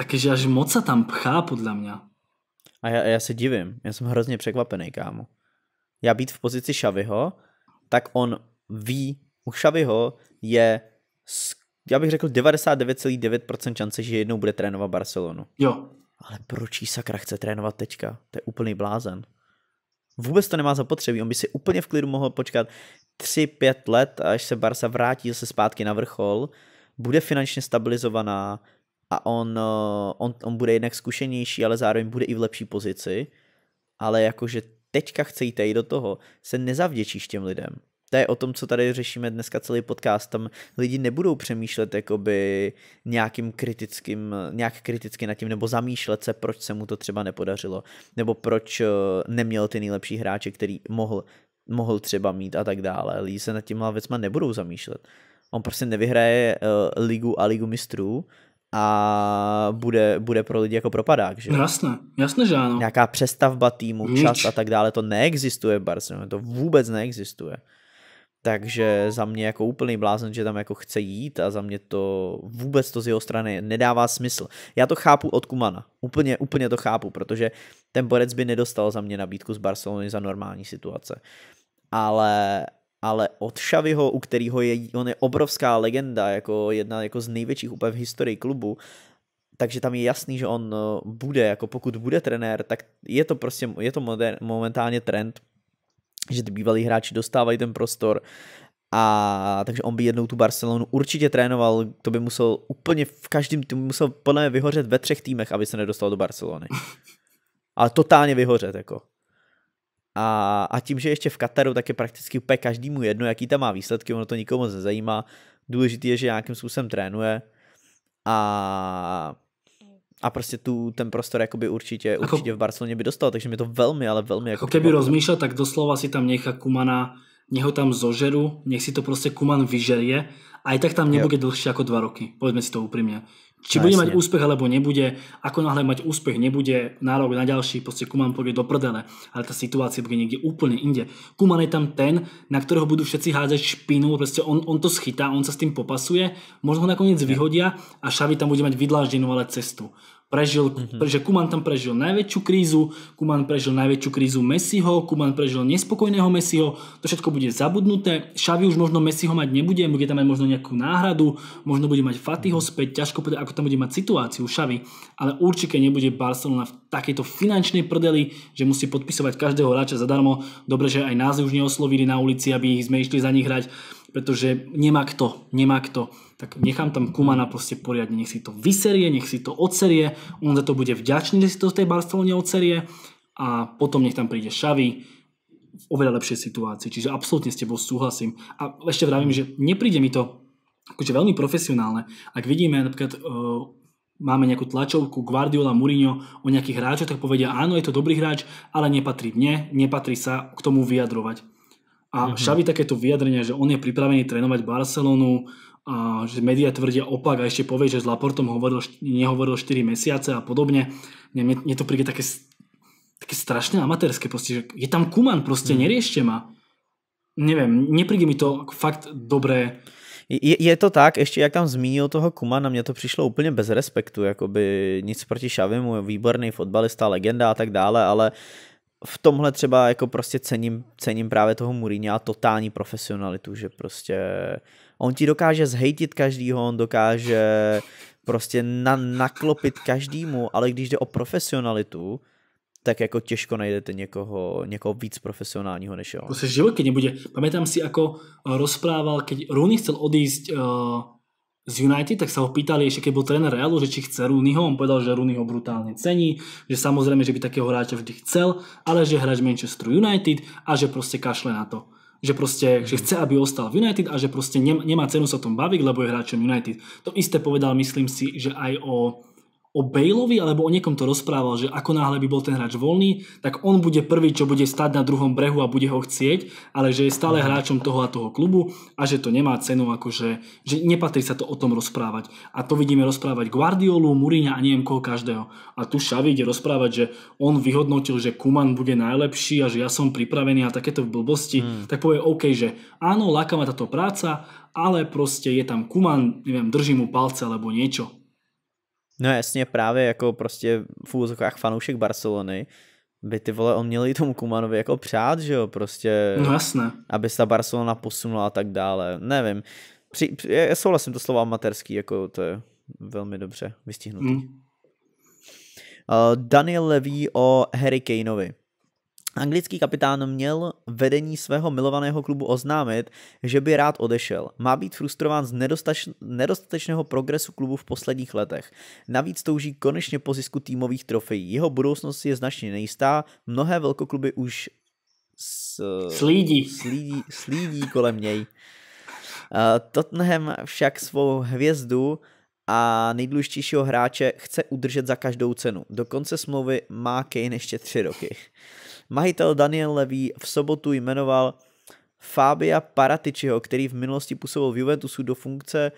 Speaker 2: také, že až moc sa tam pchá podľa mňa.
Speaker 1: A já, ja se divím, já jsem hrozně překvapený, kámo. Já být v pozici Šaviho, tak on ví, u Šaviho je já bych řekl 99,9% šance, že jednou bude trénovat Barcelonu. Jo. Ale proč jí sakra chce trénovat teďka? To je úplný blázen. Vůbec to nemá zapotřebí, on by si úplně v klidu mohl počkat 3-5 let, až se Barsa vrátí zase zpátky na vrchol, bude finančně stabilizovaná a on, eh, on, on bude jednak zkušenější, ale zároveň bude i v lepší pozici, ale jakože teďka chce jít do toho, se nezavděčíš těm lidem to je o tom, co tady řešíme dneska celý podcast. Tam lidi nebudou přemýšlet jakoby nějakým kritickým, nějak kriticky nad tím, nebo zamýšlet se, proč se mu to třeba nepodařilo, nebo proč eh, neměl ty nejlepší hráče, který mohl, mohl třeba mít a tak dále. Lidi se nad těma věcma nebudou zamýšlet. On prostě nevyhraje uh, ligu a ligu mistrů, a bude, bude pro lidi jako propadák, že? No jasné, jasně, jasně, že ano. Nějaká přestavba týmu, Nič. čas a tak dále, to neexistuje v Barcelona, to vůbec neexistuje. Takže za mě jako úplný blázen, že tam jako chce jít a za mě to vůbec to z jeho strany nedává smysl. Já to chápu od Kumana, úplně, úplně to chápu, protože ten borec by nedostal za mě nabídku z Barcelony za normální situace. Ale, ale od Xaviho, u kterého je, on je obrovská legenda, jako jedna jako z největších úplně v historii klubu, takže tam je jasný, že on eh, bude, jako pokud bude trenér, tak je to prostě, je to moder, momentálně trend, že ty bývalí hráči dostávají ten prostor. A takže on by jednou tu Barcelonu určitě trénoval, to by musel úplně v každém týmu, musel podle mě vyhořet ve třech týmech, aby se nedostal do Barcelony. Ale totálně vyhořet, jako. A, a tím, že ještě v Kataru, tak je prakticky úplně každému jedno, jaký tam má výsledky, ono to nikomu nezajímá. Důležité je, že nějakým způsobem trénuje. A a prostě tu, ten prostor jakoby určitě, ako, určitě v Barceloně by dostal, takže mi to velmi, ale velmi... jako, jako keby rozmýšlel,
Speaker 2: tak doslova si tam nechá Kumana, nech ho tam zožeru, nech si to prostě Kuman vyžerie, i tak tam nebude delší jako dva roky, povedzme si to upřímně. Či no, bude jasne. mať úspech alebo nebude, ako náhle mať úspech nebude, nárok na ďalší, proste Kuman pôjde do prdele, ale tá situácia bude niekde úplne inde. Kuman je tam ten, na ktorého budú všetci hádzať špinu, proste on, on to schytá, on sa s tým popasuje, možno ho nakoniec vyhodia a Šavi tam bude mať vydláždenú ale cestu prežil, mm-hmm. Kuman tam prežil najväčšiu krízu, Kuman prežil najväčšiu krízu Messiho, Kuman prežil nespokojného Messiho, to všetko bude zabudnuté, Xavi už možno Messiho mať nebude, bude tam mať možno nejakú náhradu, možno bude mať Fatiho mhm. späť, ťažko povedať, ako tam bude mať situáciu Xavi, ale určite nebude Barcelona v takejto finančnej prdeli, že musí podpisovať každého hráča zadarmo, dobre, že aj nás už neoslovili na ulici, aby sme išli za nich hrať, pretože nemá kto, nemá kto tak nechám tam Kumana proste poriadne, nech si to vyserie, nech si to odserie, on za to bude vďačný, že si to v tej Barcelone odserie a potom nech tam príde Xavi, v oveľa lepšej situácii. Čiže absolútne s tebou súhlasím. A ešte vravím, že nepríde mi to akože veľmi profesionálne. Ak vidíme napríklad e, máme nejakú tlačovku Guardiola, Mourinho o nejakých hráčoch, tak povedia, áno, je to dobrý hráč, ale nepatrí mne, nepatrí sa k tomu vyjadrovať. A mhm. Xavi takéto vyjadrenia, že on je pripravený trénovať Barcelonu, a že médiá tvrdia opak a ešte povie, že s Laportom hovoril, nehovoril 4 mesiace a podobne. Mne, mne to príde také, také strašne amatérske, proste, že je tam Kuman, proste mm. neriešte ma. Neviem, nepríde mi to fakt dobré.
Speaker 1: Je, je to tak, ještě jak tam zmínil toho Kumana, mně to přišlo úplně bez respektu, jakoby nic proti Šavimu, výborný fotbalista, legenda a tak dále, ale v tomhle třeba jako prostě cením, cením právě toho Murína a totální profesionalitu, že prostě On ti dokáže zhejtit každýho, on dokáže prostě na, naklopit každému, ale když jde o profesionalitu, tak jako těžko najdete někoho, někoho víc profesionálního než on.
Speaker 2: Prostě živoky nebude. Pamětám si, jako rozprával, keď Rooney chcel odísť uh, z United, tak se ho pýtali ještě keď byl trenér Realu, že či chce Rooneyho, on povedal, že Rooneyho brutálně cení, že samozřejmě, že by takého hráče vždy chcel, ale že hráč Manchester United a že prostě kašle na to že prostě, že mhm. chce, aby ostal v United a že prostě nemá cenu sa o tom baviť, lebo je hráčom United. To isté povedal, myslím si, že aj o o Bailovi alebo o niekom to rozprával, že ako náhle by bol ten hráč voľný, tak on bude prvý, čo bude stať na druhom brehu a bude ho chcieť, ale že je stále mhm. hráčom toho a toho klubu a že to nemá cenu, akože, že nepatrí sa to o tom rozprávať. A to vidíme rozprávať Guardiolu, Mourinho a neviem koho každého. A tu Xavi ide rozprávať, že on vyhodnotil, že Kuman bude najlepší a že ja som pripravený a takéto blbosti, hmm. tak povie OK, že áno, láka ma táto práca, ale proste je tam Kuman, neviem, držím mu palce alebo niečo
Speaker 1: No jasně, právě jako prostě v úzokách fanoušek Barcelony by ty vole, on měl i tomu Kumanovi jako přát, že jo, prostě. No jasné. Aby se ta Barcelona posunula a tak dále, nevím. Při, při, já souhlasím to slovo amatérský, jako to je velmi dobře vystihnutý. Mm. Uh, Daniel Levy o Harry Kaneovi. Anglický kapitán měl vedení svého milovaného klubu oznámit, že by rád odešel. Má být frustrován z nedostač- nedostatečného progresu klubu v posledních letech. Navíc touží konečně po zisku týmových trofejí. Jeho budoucnost je značně nejistá, mnohé velkokluby už s, slídí. slídí. Slídí kolem něj. Eh, Tottenham však svou hvězdu a nejdůležitějšího hráče chce udržet za každou cenu. Do konce smlouvy má Kane ještě tři roky. Majitel Daniel Levy v sobotu jmenoval Fabia Paratičiho, který v minulosti působil v Juventusu do funkce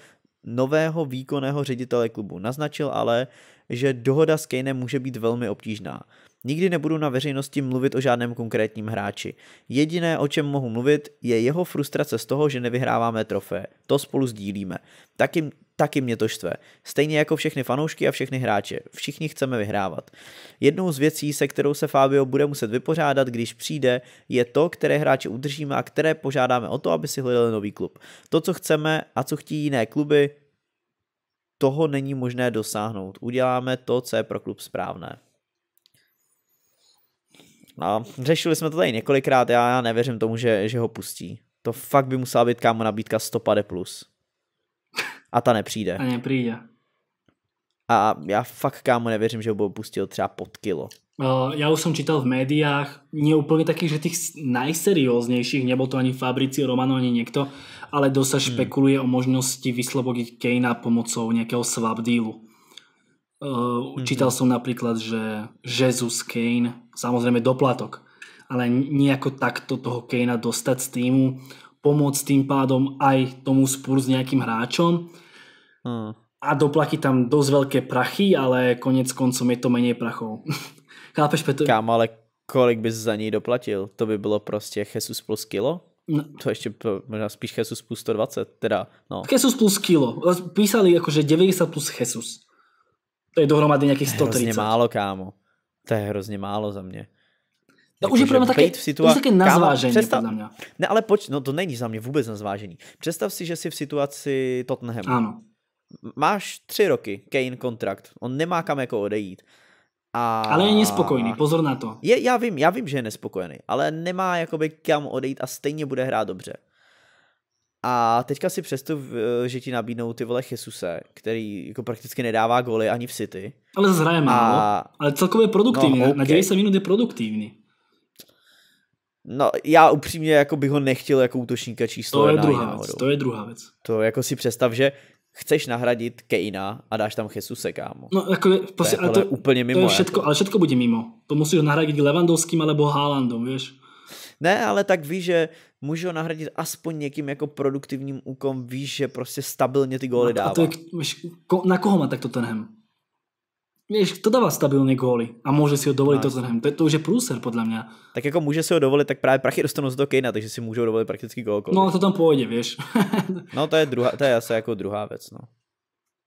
Speaker 1: nového výkonného ředitele klubu. Naznačil ale, že dohoda s Kejnem může být velmi obtížná. Nikdy nebudu na veřejnosti mluvit o žádném konkrétním hráči. Jediné, o čem mohu mluvit, je jeho frustrace z toho, že nevyhráváme trofé. To spolu sdílíme. Taky taky mě to štve. Stejně jako všechny fanoušky a všechny hráče. Všichni chceme vyhrávat. Jednou z věcí, se kterou se Fabio bude muset vypořádat, když přijde, je to, které hráče udržíme a které požádáme o to, aby si hledali nový klub. To, co chceme a co chtějí jiné kluby, toho není možné dosáhnout. Uděláme to, co je pro klub správné. No, řešili jsme to tady několikrát, já, já nevěřím tomu, že, že ho pustí. To fakt by musela být kámo nabídka 150 plus. A ta nepřijde. A nepřijde. A já fakt kámo nevěřím, že ho budou pustit třeba pod kilo.
Speaker 2: Já už jsem čítal v médiách, nie úplně takých, že těch najserióznejších, nebo to ani Fabrici, Romano, ani někdo, ale dosa sa hmm. špekuluje hmm. o možnosti vyslobodit Kejna pomocou nějakého swap dealu. Uh, čítal jsem hmm. například, že Jesus Kane, samozřejmě doplatok, ale nějako takto toho Kejna dostat z týmu, pomôcť tým pádom aj tomu Spurs nejakým hráčom. Hmm. A doplatí tam dosť veľké prachy, ale konec koncom je to menej prachov.
Speaker 1: Chápeš, Petr? Kámo, ale kolik bys za ní doplatil? To by bylo prostě Jesus plus kilo? No. To ještě možná spíš Jesus plus 120, teda no. Jesus
Speaker 2: plus kilo. Písali jakože 90 plus Jesus. To je dohromady nějakých 130. Hrozně
Speaker 1: málo, kámo. To je hrozně málo za mě.
Speaker 2: To no jako, už je pro mě taky, situa- už taky na zvážení, představ, podle mě.
Speaker 1: Ne, ale poč, no to není za mě vůbec na zvážení. Představ si, že jsi v situaci Tottenham. Ano. Máš tři roky Kane kontrakt, on nemá kam jako odejít. A... Ale je nespokojený, pozor na to. Je, já vím, já vím, že je nespokojený, ale nemá jakoby kam odejít a stejně bude hrát dobře. A teďka si přesto eh, že ti nabídnou ty vole Jesuse, který jako prakticky nedává goly ani v City. Ale zhraje málo, a... ale celkově produktivní. No, okay. na 90
Speaker 2: minut je produktivní.
Speaker 1: No, já upřímně jako bych ho nechtěl jako útočníka číslo to je druhá náhodou. věc, to je druhá věc. To jako si představ, že chceš nahradit Keina a dáš tam Jesuse, kámo.
Speaker 2: No, jako, prostě, to je, prostě, ale to, úplně mimo. To je jako. všetko, jako. ale všetko bude mimo. To musíš nahradit Levandovským alebo Haalandom, víš? Ne, ale tak víš, že může ho nahradit aspoň někým jako produktivním úkom,
Speaker 1: víš, že prostě stabilně ty góly dává. No, a to
Speaker 2: je, na koho má takto tenhem? Víš, to dává stabilně góly a může si ho dovolit no, Tottenham? To, to už je průser, podle mě. Tak jako může
Speaker 1: si ho dovolit, tak právě prachy dostanou z toho Kejna, takže si můžou dovolit prakticky gólkoliv. No, to tam půjde, víš.
Speaker 2: no, to je, druhá, to je asi jako druhá věc, no.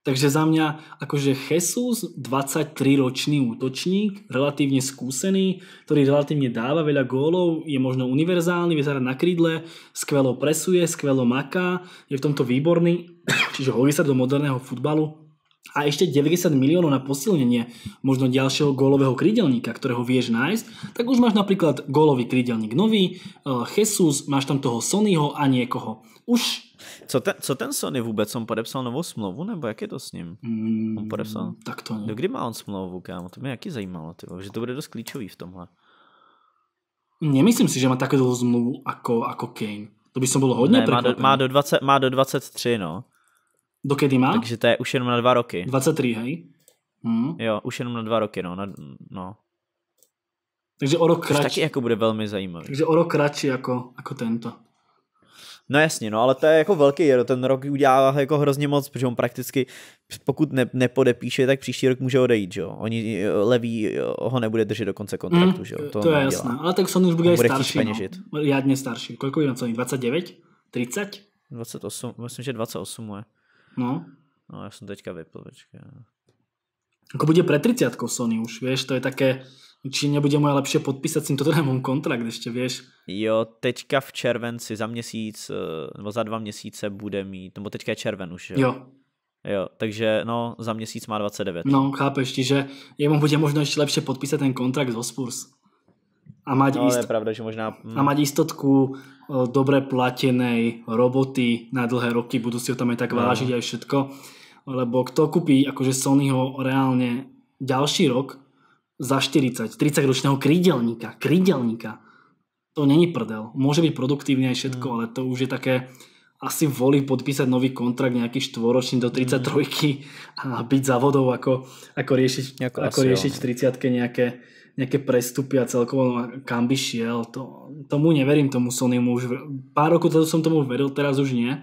Speaker 2: Takže za mě, jakože Jesus, 23 ročný útočník, relativně skúsený, který relativně dává veľa gólov, je možno univerzální, vyzerá na krídle, skvělo presuje, skvělo maká, je v tomto výborný, čiže hoví se do moderného futbalu a ešte 90 miliónov na posilnenie možno ďalšieho gólového krydelníka, ktorého vieš nájsť, tak už máš napríklad gólový krydelník nový, eh, Jesus, máš tam toho Sonyho a niekoho. Už co ten, co ten Sony vůbec? On podepsal novou smlouvu, nebo jak je to s ním? Mm, on podepsal? Tak to ne. kdy
Speaker 1: má on smlouvu, kámo? To mě jaký zajímalo, tyvo, že to bude dost klíčový v tomhle.
Speaker 2: Nemyslím si, že má takovou smlouvu jako, jako Kane. To by som bylo hodně ne, má do, má,
Speaker 1: do 20, má do 23, no kedy má? Takže to je už jenom na dva roky. 23, hej? Hmm. Jo, už jenom na dva roky, no. Na, no. Takže o rok kratší. taky jako bude velmi zajímavý. Takže o
Speaker 2: rok kratší jako, jako tento.
Speaker 1: No jasně, no ale to je jako velký jero, ten rok udělá jako hrozně moc, protože on prakticky, pokud ne, nepodepíše, tak příští rok může odejít, že jo. Oni jo, eh, eh, ho nebude držet do konce kontraktu, mm, že jo. To, to je jasné, ale tak Sony už bude, bude starší, no.
Speaker 2: Jádně starší. Kolik je na co 29? 30? 28, myslím, že 28 je. No. No, ja som teďka vypl, počkej. Ako bude pre 30 Sony už, vieš, to je také, či nebude moje lepšie podpísať s toto nemám kontrakt ještě, vieš.
Speaker 1: Jo, teďka v červenci za měsíc, eh, nebo za dva měsíce bude mít, nebo teďka je červen už, jo? Jo. Jo, takže no, za měsíc má 29. No, chápeš, že
Speaker 2: jemu bude možno ještě lepšie podpísať ten kontrakt z Spurs a mať, no, ist... je pravda, že možná... Hmm. a mať istotku dobre platenej roboty na dlhé roky, budú si ho tam aj tak no. vážiť aj všetko, lebo kto kúpi akože Sonyho reálne ďalší rok za 40, 30 ročného krydelníka, krydelníka, to není prdel. Môže byť produktívne aj všetko, mm. ale to už je také, asi volí podpísať nový kontrakt nejaký štvoročný do 33 mm. a byť závodov, ako, ako riešiť, ako, ako riešiť v 30 nejaké nejaké prestupy a celkovo no, kam by šiel. To, tomu neverím, tomu Sonymu už. Pár rokov to som tomu veril, teraz už nie.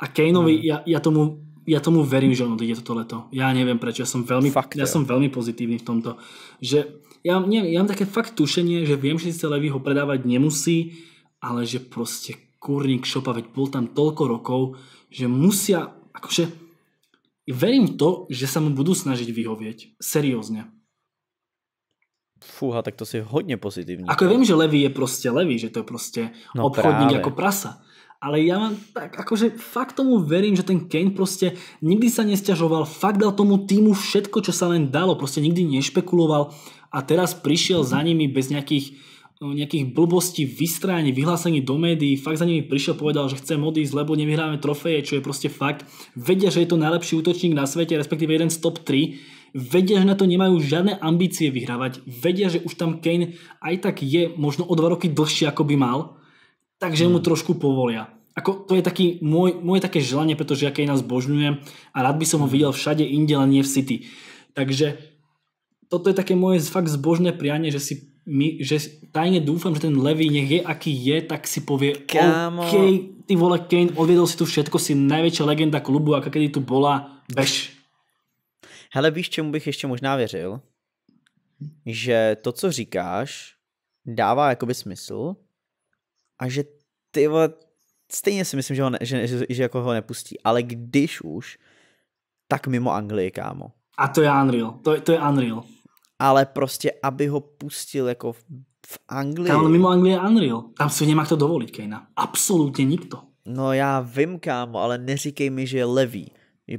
Speaker 2: A Kaneovi, mm. ja, ja, tomu, ja tomu verím, že on odíde toto leto. Ja neviem prečo, ja som veľmi, fakt, ja som veľmi pozitívny v tomto. Že ja, nie, ja mám také fakt tušenie, že viem, že si celé ho predávať nemusí, ale že proste kurník šopa, veď bol tam toľko rokov, že musia, akože verím to, že sa mu budú snažiť vyhovieť. Seriózne.
Speaker 1: Fúha, tak to si hodně pozitivní. Ako
Speaker 2: ja viem, že levý je prostě levý, že to je prostě no obchodník práve. jako prasa. Ale ja mám, tak akože fakt tomu verím, že ten Kane prostě nikdy sa nestiažoval, fakt dal tomu týmu všetko, čo sa len dalo, prostě nikdy nešpekuloval a teraz prišiel za nimi bez nejakých no, nejakých blbostí, vystrání, vyhlásení do médií, fakt za nimi prišiel, povedal, že chce odísť, lebo nevyhráme trofeje, čo je prostě fakt. Vedia, že je to najlepší útočník na svete, respektíve jeden z top 3 vedia, že na to nemajú žiadne ambície vyhrávať, vedia, že už tam Kane aj tak je možno o dva roky dlhší, ako by mal, takže mu hmm. trošku povolia. Ako, to je taký môj, moje také želanie, pretože ja Kanea zbožňujem a rád by som ho hmm. videl všade inde, len nie v City. Takže toto je také moje fakt zbožné prianie, že si my, že tajne dúfam, že ten Levy nech je aký je, tak si povie Kámo. OK, ty vole Kane, odviedol si tu všetko, si najväčšia legenda klubu, aká kedy tu bola, bež. Hele, víš, čemu bych ještě možná
Speaker 1: věřil? Že to, co říkáš, dává jakoby smysl a že ty stejně si myslím, že, ho ne, že, že, že jako ho nepustí, ale když už, tak mimo Anglii, kámo.
Speaker 2: A to je Unreal, to,
Speaker 1: to je Unreal. Ale prostě, aby ho pustil jako v, v Anglii. Kámo, no mimo
Speaker 2: Anglii je Unreal, tam si nemá to dovolit, Kejna. Absolutně nikto. No já vím, kámo, ale
Speaker 1: neříkej mi, že je levý.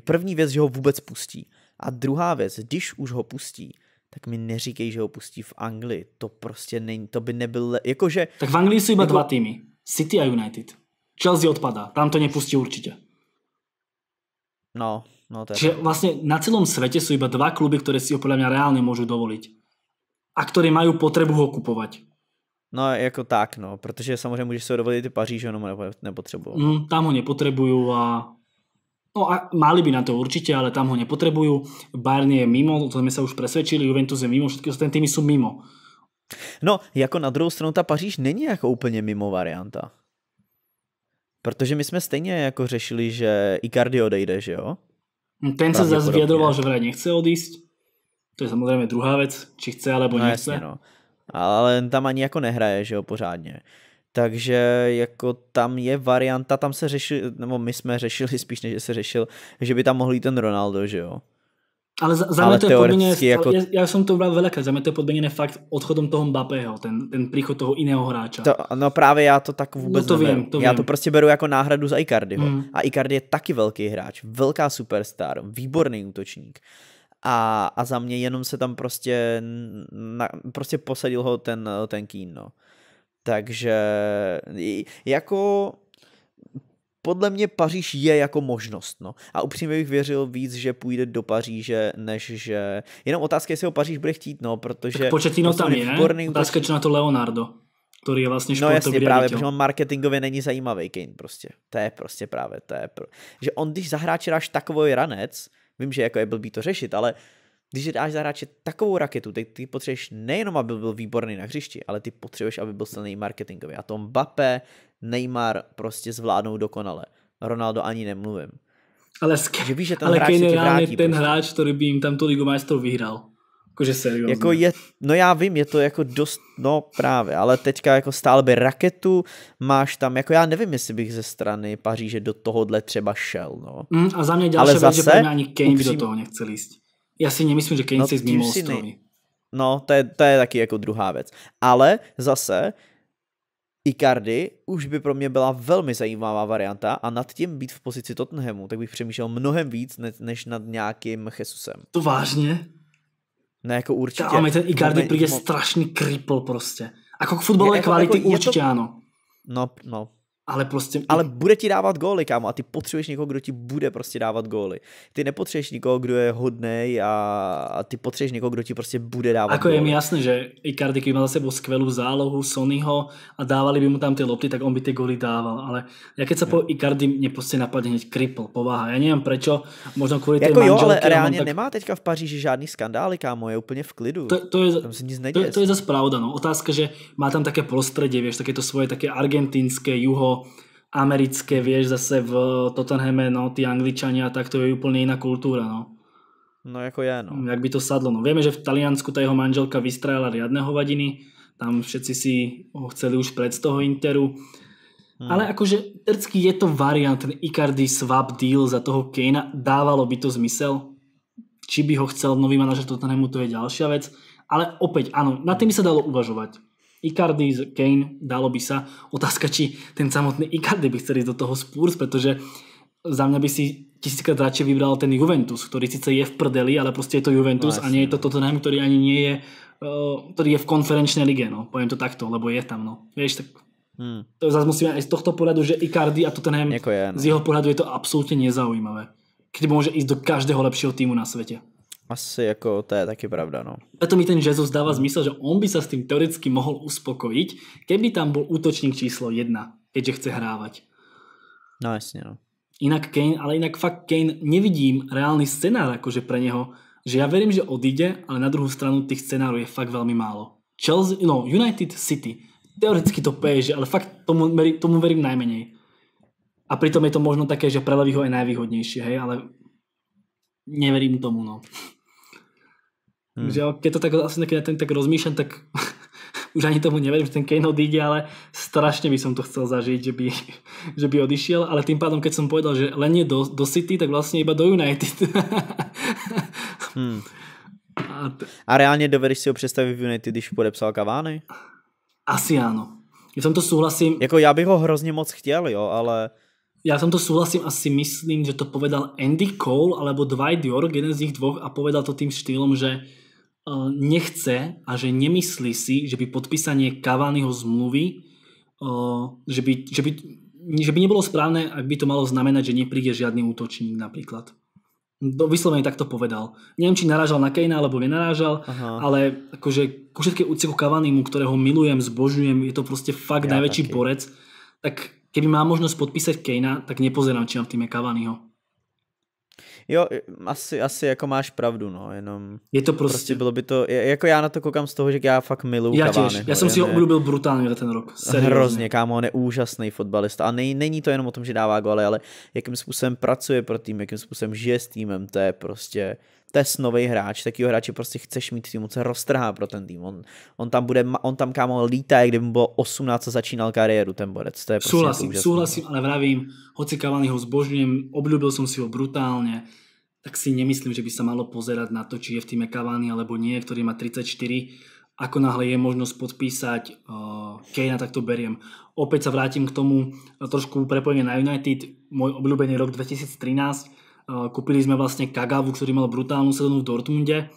Speaker 1: První věc, že ho vůbec pustí. A druhá věc, když už ho pustí, tak mi neříkej, že ho pustí v Anglii. To prostě není, to by nebyl, jakože...
Speaker 2: Tak v Anglii jsou iba nebo... Jako dva týmy. City a United. Chelsea odpadá, tam to nepustí určitě. No, no to je... vlastně na celom světě jsou iba dva kluby, které si ho podle mě reálně môžu dovolit. A které mají potřebu ho kupovat.
Speaker 1: No, jako tak, no, protože samozřejmě můžeš se dovolit i Paříž, ono nepotřebují.
Speaker 2: Mm, tam ho nepotřebují a No a mali by na to určite, ale tam ho nepotrebujú. Bayern je mimo, to sme sa už presvedčili, Juventus je mimo, všetky ostatné týmy sú mimo. No, jako na druhou stranu ta Paříž
Speaker 1: není jako úplně mimo varianta. Protože my jsme stejně jako řešili, že Icardi odejde, že jo? No, ten se zase vyjadroval,
Speaker 2: že vraj nechce odísť.
Speaker 1: To je samozřejmě druhá věc, či chce alebo no, nechce. Jasně, no. Ale tam ani jako nehraje, že jo, pořádně. Takže jako tam je varianta, tam se řešil, nebo my jsme řešili spíš, než se řešil, že by tam mohl jít ten Ronaldo, že jo. Ale za, za mě to je podmíně, jako... já,
Speaker 2: já jsem to bral veliké, za mě to je fakt odchodem toho Mbappého, ten, ten příchod toho jiného hráče. To, no právě já to tak vůbec no to Vím, to já vím. to prostě beru jako náhradu za Icardiho. Mm. A Icardi je
Speaker 1: taky velký hráč, velká superstar, výborný útočník. A, a za mě jenom se tam prostě, na, prostě posadil ho ten, ten Kín, no. Takže jako podle mě Paříž je jako možnost. No. A upřímně bych věřil víc, že půjde do Paříže, než že... Jenom otázka, jestli ho Paříž bude chtít, no, protože... Tak Početino tam je, výborný, otázka, či
Speaker 2: na to Leonardo který je vlastně No jasně, právě, protože on
Speaker 1: marketingově není zajímavý Kane prostě. To je prostě právě, to je pro... Že on, když zahráči dáš takový ranec, vím, že jako je blbý to řešit, ale když si dáš za hráče takovou raketu, tak ty potřebuješ nejenom, aby byl výborný na hřišti, ale ty potřebuješ, aby byl silný marketingově. A tom Bape, Neymar prostě zvládnou dokonale. Ronaldo ani nemluvím.
Speaker 2: Ale, sk- že víš, že ten ale hráč Kane vrátí, ten prostě. hráč, který by jim tam tu ligu majstrov vyhrál. Jakože seriózně. Jako je,
Speaker 1: no já vím, je to jako dost, no právě, ale teďka jako stále by raketu máš tam, jako já nevím, jestli bych ze strany Paříže do tohohle třeba šel, no. Mm, a za mě další věc, že ani Kane upřím... do toho
Speaker 2: nechce jíst.
Speaker 1: Ja si nemyslím, že Keynes no, je z mimo ostrovy. No, to je, to je taky jako druhá věc. Ale zase Icardi už by pro mě byla velmi zajímavá varianta a nad tím být v pozici Tottenhamu, tak bych přemýšlel mnohem víc ne, než nad nějakým Jesusem. To
Speaker 2: vážně?
Speaker 1: Ne, jako určitě. Ale ten Icardi no, přijde strašný
Speaker 2: kripl prostě. Ako k futbalové kvality jako, jako určitě to...
Speaker 1: ano. No, no, ale prostě... Ale bude ti dávat góly, kámo, a ty potřebuješ někoho, kdo ti bude prostě dávat góly. Ty nepotřebuješ nikoho, kdo je hodný, a, ty potřebuješ
Speaker 2: někoho, kdo ti prostě bude dávat Ako góly. je mi jasné, že Icardi, kdyby měl za sebou skvělou zálohu Sonyho a dávali by mu tam ty lopty, tak on by ty góly dával. Ale ja keď sa po Icardi mě prostě napadne hned kripl, povaha. Já nevím proč, možná kvůli jako té jo, ale reálně tak... nemá teďka v Paříži žádný skandály, kámo, je úplně v klidu. To, to je, tam se nic neděje. To, to je zase pravda, no. Otázka, že má tam také prostředí víš, také to svoje také argentinské juho, americké, vieš, zase v Tottenhame, no, tí Angličania, tak to je úplne iná kultúra, no. No jako ja, no. Jak by to sadlo, no. Vieme, že v Taliansku tá jeho manželka vystrajala riadne hovadiny, tam všetci si ho chceli už pred z toho Interu. Hmm. Ale akože Trcky je to variant, ten Icardi swap deal za toho Kejna, dávalo by to zmysel. Či by ho chcel nový manažer Tottenhamu, to je ďalšia vec. Ale opäť, áno, na tým by sa dalo uvažovať. Icardi, Kane, dalo by sa. Otázka, či ten samotný Icardi by chcel ísť do toho Spurs, pretože za mňa by si tisíckrát radšej vybral ten Juventus, ktorý síce je v prdeli, ale proste je to Juventus no, a nie je to Tottenham, ktorý ani nie je eh, ktorý je v konferenčnej lige, no. Poviem to takto, lebo je tam, no. Vieš, tak Hmm. To zase musíme aj z tohto pohľadu, že Icardi a Tottenham, jako je, no. z jeho pohľadu je to absolútne nezaujímavé. Keď môže ísť do každého lepšieho týmu na svete. Asi jako, to je taky pravda, no. Preto mi ten Jezus dáva zmysel, že on by sa s tým teoreticky mohol uspokojiť, keby tam bol útočník číslo jedna, keďže chce hrávať. No jasne, no. Inak Kane, ale inak fakt Kane nevidím reálny scenár akože pre neho, že ja verím, že odíde, ale na druhú stranu tých scenárov je fakt veľmi málo. Chelsea, no, United City. Teoreticky to PSG, ale fakt tomu, tomu verím najmenej. A pritom je to možno také, že pre ho je najvýhodnejšie, hej, ale neverím tomu, no. Hmm. Že keď to tak asi ten tak rozmýšľam, tak už ani tomu neverím, že ten Kane odíde, ale strašne by som to chcel zažiť, že by, že by odišiel, ale tým pádom, keď som povedal, že len je do, do City, tak vlastne iba do United.
Speaker 1: hmm. A, t- A reálne dovedeš si ho predstaviť v United, když podepsal Cavani?
Speaker 2: Asi áno. Já jsem to souhlasím. Jako já bych ho hrozně moc chtěl, jo, ale... Já jsem to souhlasím a si myslím, že to povedal Andy Cole alebo Dwight York, jeden z nich dvoch a povedal to tým štýlom, že E, nechce a že nemyslí si, že by podpísanie Cavaniho zmluvy, e, že by, že by, že by nebolo správne, ak by to malo znamenať, že nepríde žiadny útočník napríklad. Do, vyslovene tak to povedal. Neviem, či narážal na Kejna, alebo nenarážal, Aha. ale akože ku všetké úceku Cavanimu, ktorého milujem, zbožňujem, je to proste fakt ja najväčší taký. borec, tak keby má možnosť podpísať Kejna, tak nepozerám, či mám v týme Cavaniho.
Speaker 1: Jo, asi, asi jako máš pravdu, no, jenom... Je to prostě... prostě bylo by to, jako já na to koukám z toho, že já fakt miluju já Těž. Já jsem si ho obdobil
Speaker 2: brutálně ten rok, seriózně. Hrozně,
Speaker 1: kámo, on je úžasný fotbalista a nej, není to jenom o tom, že dává góly, ale jakým způsobem pracuje pro tým, jakým způsobem žije s týmem, to je prostě to je nový hráč, takýho hráče prostě chceš mít týmu, se roztrhá pro ten tým. On, on tam bude, on tam kámo lítá, kdyby mu bylo 18 a začínal kariéru ten borec. To je prostě souhlasím, to jako
Speaker 2: souhlasím, ale vravím, hoci Cavani ho zbožňujem, obľúbil som si ho brutálně, tak si nemyslím, že by se malo pozerať na to, či je v týme Cavani alebo nie, ktorý má 34 ako náhle je možnosť podpísať uh, Kejna, tak to beriem. Opäť sa vrátim k tomu trošku prepojenie na United. Môj obľúbený rok 2013, Kúpili jsme vlastně Kagavu, který mal brutálnu sezonu v Dortmundě, e,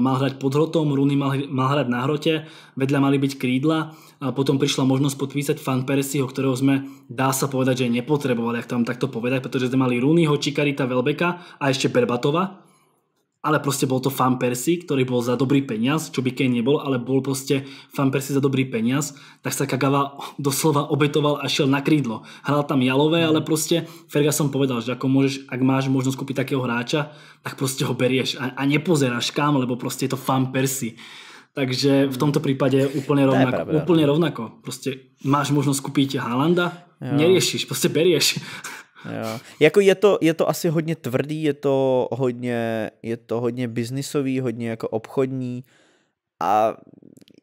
Speaker 2: mal hrať pod hrotom, Runy mal, mal hrať na hrote, vedľa mali byť krídla a potom prišla možnosť podpísať Fan Persiho, ktorého sme, dá sa povedať, že nepotrebovali, ak tam takto povedať, pretože sme mali Runyho, Čikarita, Velbeka a ešte Berbatova, ale proste bol to fan Persi, ktorý bol za dobrý peniaz, čo by Kane nebol, ale bol proste fan Persi za dobrý peniaz, tak sa Kagawa doslova obetoval a šiel na krídlo. Hral tam jalové, mhm. ale proste Ferguson povedal, že ako môžeš, ak máš možnosť kúpiť takého hráča, tak proste ho berieš a, a nepozeráš kam, lebo proste je to fan Persi. Takže v tomto mhm. prípade úplne rovnako. Úplne rovnako. Proste máš možnosť kúpiť Halanda, neriešiš, proste berieš. Jako je to,
Speaker 1: je to asi hodně tvrdý, je to hodně, je to hodně biznisový, hodně jako obchodní a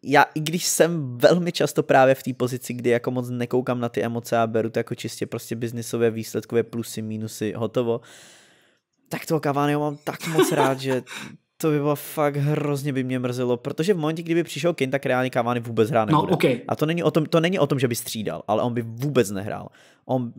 Speaker 1: já, i když jsem velmi často právě v té pozici, kdy jako moc nekoukám na ty emoce a beru to jako čistě prostě biznisové výsledkové plusy, minusy, hotovo, tak toho Cavaniho mám tak moc rád, že to by bylo fakt hrozně by mě mrzelo, protože v momentě, kdyby přišel Kane, tak reálně Cavani vůbec hrát no, nebude. No, okay. A to není, o tom, to není o tom, že by střídal, ale on by vůbec nehrál. On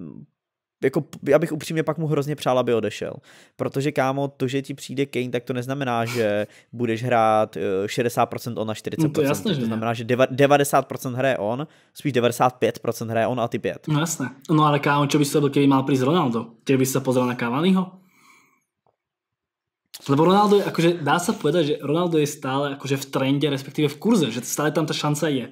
Speaker 1: jako já bych upřímně pak mu hrozně přál, aby odešel. Protože kámo, to, že ti přijde Kane, tak to neznamená, že budeš hrát 60% eh, on a 40%. No to, jasné, že to znamená, že 90% hraje on, spíš 95% hraje on a ty 5.
Speaker 2: No jasné. No ale kámo, čo by se robil, keby mal prísť Ronaldo? Ty by se pozval pozrel na Cavaniho? Lebo Ronaldo je, akože dá se povedať, že Ronaldo je stále akože v trende, respektive v kurze, že stále tam ta šance je.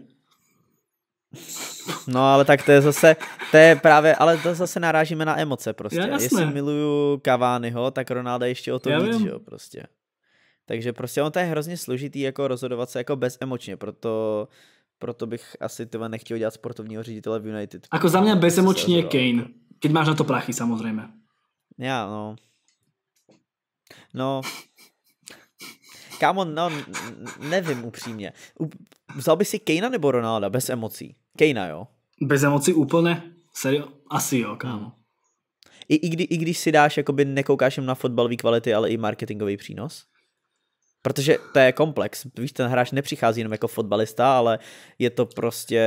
Speaker 1: No ale tak to je zase, to je právě, ale to zase narážíme na emoce prostě. Já, Jestli
Speaker 2: miluju
Speaker 1: kaványho, tak Ronaldo ještě o to víc, že jo, prostě. Takže prostě on to je hrozně složitý jako rozhodovat se jako bezemočně, proto proto bych asi tyhle nechtěl dělat sportovního ředitele v United. Ako za mě bezemočně je Kane, keď jako- máš na to prachy samozřejmě. Já, no. No, Kámo, no, nevím upřímně. Vzal by si Kejna nebo Ronalda bez emocí? Kejna, jo?
Speaker 2: Bez emocí úplně? Serio? Asi jo, kámo.
Speaker 1: I, i, kdy, I když si dáš, jakoby nekoukáš jen na fotbalový kvality, ale i marketingový přínos? Protože to je komplex. Víš, ten hráč nepřichází jenom jako fotbalista, ale je to prostě...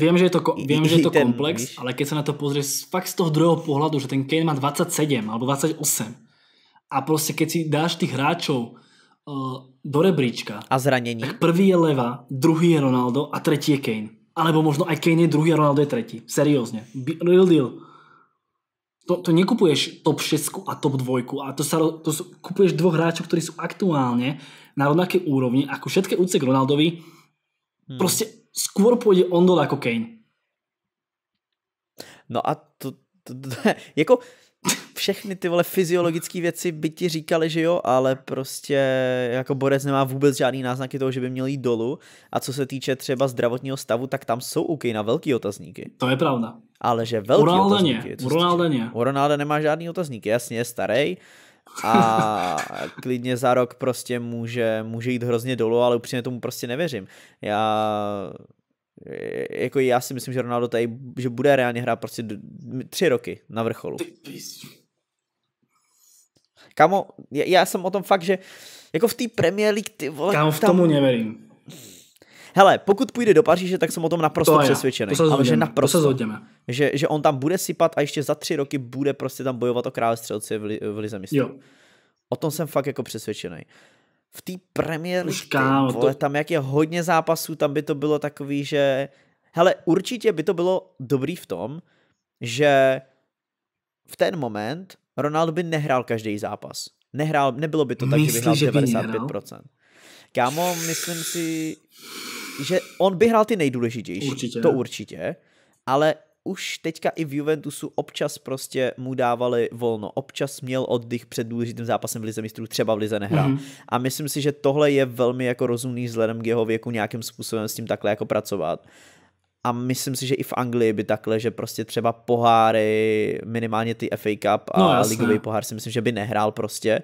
Speaker 1: Vím, že je to, ko- vím, že je to ten, komplex, víš?
Speaker 2: ale když se na to pozřeš fakt z toho druhého pohledu, že ten Kane má 27 alebo 28 a prostě když si dáš těch hráčů uh, eh, do rebríčka... A zranění. Tak prvý je Leva, druhý je Ronaldo a třetí je Kane. Alebo možno aj Kane je druhý a Ronaldo je tretí. Seriózne. Real deal. To, to nekupuješ top 6 a top 2 a to, sa, to sú, kupuješ dvoch hráčov, ktorí sú aktuálne na rovnaké úrovni ako všetké úce k Ronaldovi. Hmm. Proste skôr pôjde on dole ako Kane. No a to, to, to, to jako všechny ty
Speaker 1: vole fyziologické věci by ti říkali, že jo, ale prostě jako borec nemá vůbec žádný náznaky toho, že by měl jít dolů. A co se týče třeba zdravotního stavu, tak tam jsou OK na velký otazníky. To je pravda. Ale že velký Ronaldo otazníky. U Ronalda ne. U Ronalda nemá žádný otazníky, jasně, je starý. A klidně za rok prostě může, může jít hrozně dolů, ale upřímně tomu prostě nevěřím. Já e, jako já si myslím, že Ronaldo tady, že bude reálně hrát prostě tři roky na vrcholu. Kamo, já, já jsem o tom fakt, že jako v té Premier League, ty vole. Kamo, v tam... tomu neverím. Hele, pokud půjde do Paříže, tak jsem o tom naprosto to přesvědčený. To se zhodněme, ale že naprosto. To se Že, že on tam bude sypat a ještě za tři roky bude prostě tam bojovat o krále střelci v, li, v Lize mistrů. O tom jsem fakt jako přesvědčený. V té Premier League, vole, to... tam jak je hodně zápasů, tam by to bylo takový, že... Hele, určitě by to bylo dobrý v tom, že v ten moment Ronaldo by nehrál každý zápas. Nehrál, nebylo by to tak, Myslí, že by hrál že by 95%. Kámo, myslím si, že on by hrál ty nejdůležitější. Určitě. To no. určitě. Ale už teďka i v Juventusu občas prostě mu dávali volno, občas měl oddych před důležitým zápasem v Lize mistrů, třeba v Lize nehrál. Mm-hmm. A myslím si, že tohle je velmi jako rozumný vzhledem k jeho věku nějakým způsobem s tím takhle jako pracovat a myslím si, že i v Anglii by takhle, že prostě třeba poháry, minimálně ty FA Cup a no, ligový pohár si myslím, že by nehrál
Speaker 2: prostě.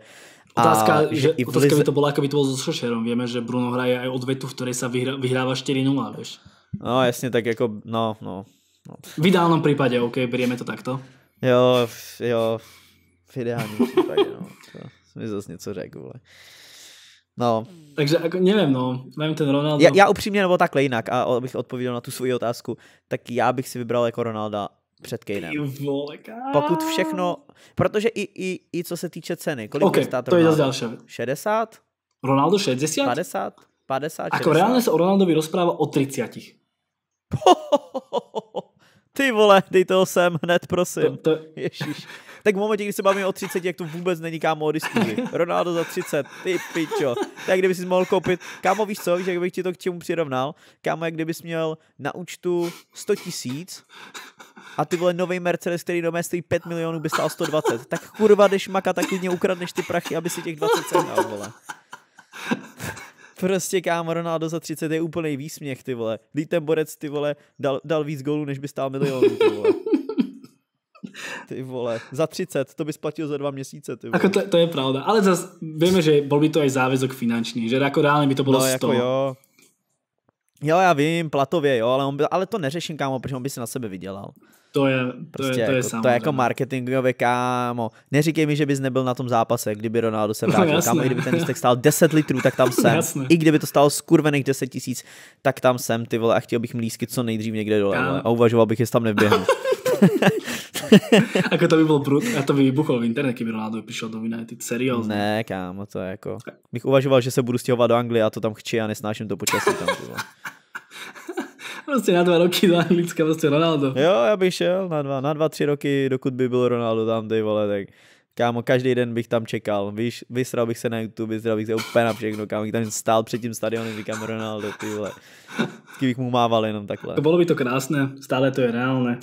Speaker 2: Otázka, a že, že otázka Lize... by to bylo jako by to s so Sošerom. že Bruno hraje i odvetu, v které se vyhrává 4-0, víš? No jasně, tak jako no, no. no. V ideálnom případě, OK, berieme to takto. Jo, jo, v
Speaker 1: ideálním případě, no. To mi zase něco řekl, vole. No. Takže jako, nevím, no, nevím ten Ronaldo. Já, já upřímně nebo takhle jinak, a abych odpověděl na tu svoji otázku, tak já bych si vybral jako Ronalda před Kejnem. Pokud všechno, protože i, i, i co se týče ceny, kolik okay, stát to je zase další. 60? Ronaldo 60? 50? 50, 60. Ako reálně se o
Speaker 2: Ronaldovi rozpráva o 30.
Speaker 1: Ty vole, dej toho sem hned, prosím. To, to... Ježíš. Tak v momentě, kdy se bavíme o 30, jak to vůbec není kámo diskuzi. Ronaldo za 30, ty pičo. Tak kdyby si mohl koupit, kámo víš co, víš, jak bych ti to k čemu přirovnal, kámo, jak kdybys měl na účtu 100 tisíc a ty vole nový Mercedes, který do mé stojí 5 milionů, by stál 120. Tak kurva, jdeš maka, tak klidně ukradneš ty prachy, aby si těch 20 sehnal, vole. Prostě kámo, Ronaldo za 30 je úplný výsměch, ty vole. Dej ten borec, ty vole, dal, dal víc gólů, než by stál milionů, ty vole. Ty vole, za 30, to by splatil za dva měsíce. Ty vole. Ako to,
Speaker 2: to, je pravda, ale zas víme, že bol by to aj závězok finanční, že jako reálně by to bylo no, 100. Jako jo. Jo, já vím, platově, jo, ale, on by, ale to neřeším, kámo, protože on
Speaker 1: by si na sebe vydělal. To je, to prostě je, to jako, je to je jako marketingové kámo. Neříkej mi, že bys nebyl na tom zápase, kdyby Ronaldo se no, vrátil. No, kámo, i kdyby ten lístek stál 10 litrů, tak tam jsem. No, I kdyby to stálo skurvených 10 tisíc, tak tam jsem, ty vole, a chtěl bych mlísky co nejdřív někde dole. Kámo. A uvažoval bych, jestli tam nevběhnu.
Speaker 2: ako to by byl brut, a to by vybuchol v internet, kdyby Ronaldo přišel do United, seriózně. Ne, kámo, to je jako,
Speaker 1: bych uvažoval, že se budu stěhovat do Anglie a to tam chči a nesnáším to počasí tam.
Speaker 2: prostě na dva roky do Anglicka, prostě
Speaker 1: Ronaldo. Jo, já bych šel na dva, na dva, tři roky, dokud by byl Ronaldo tam, ty vole, tak kámo, každý den bych tam čekal, víš, vysral bych se na YouTube, vysral bych se úplně na všechno, kámo, tam stál před tím stadionem, říkám Ronaldo, tyhle, Kdybych bych mu mával jenom takhle. To bylo by to
Speaker 2: krásné, stále to je reálné.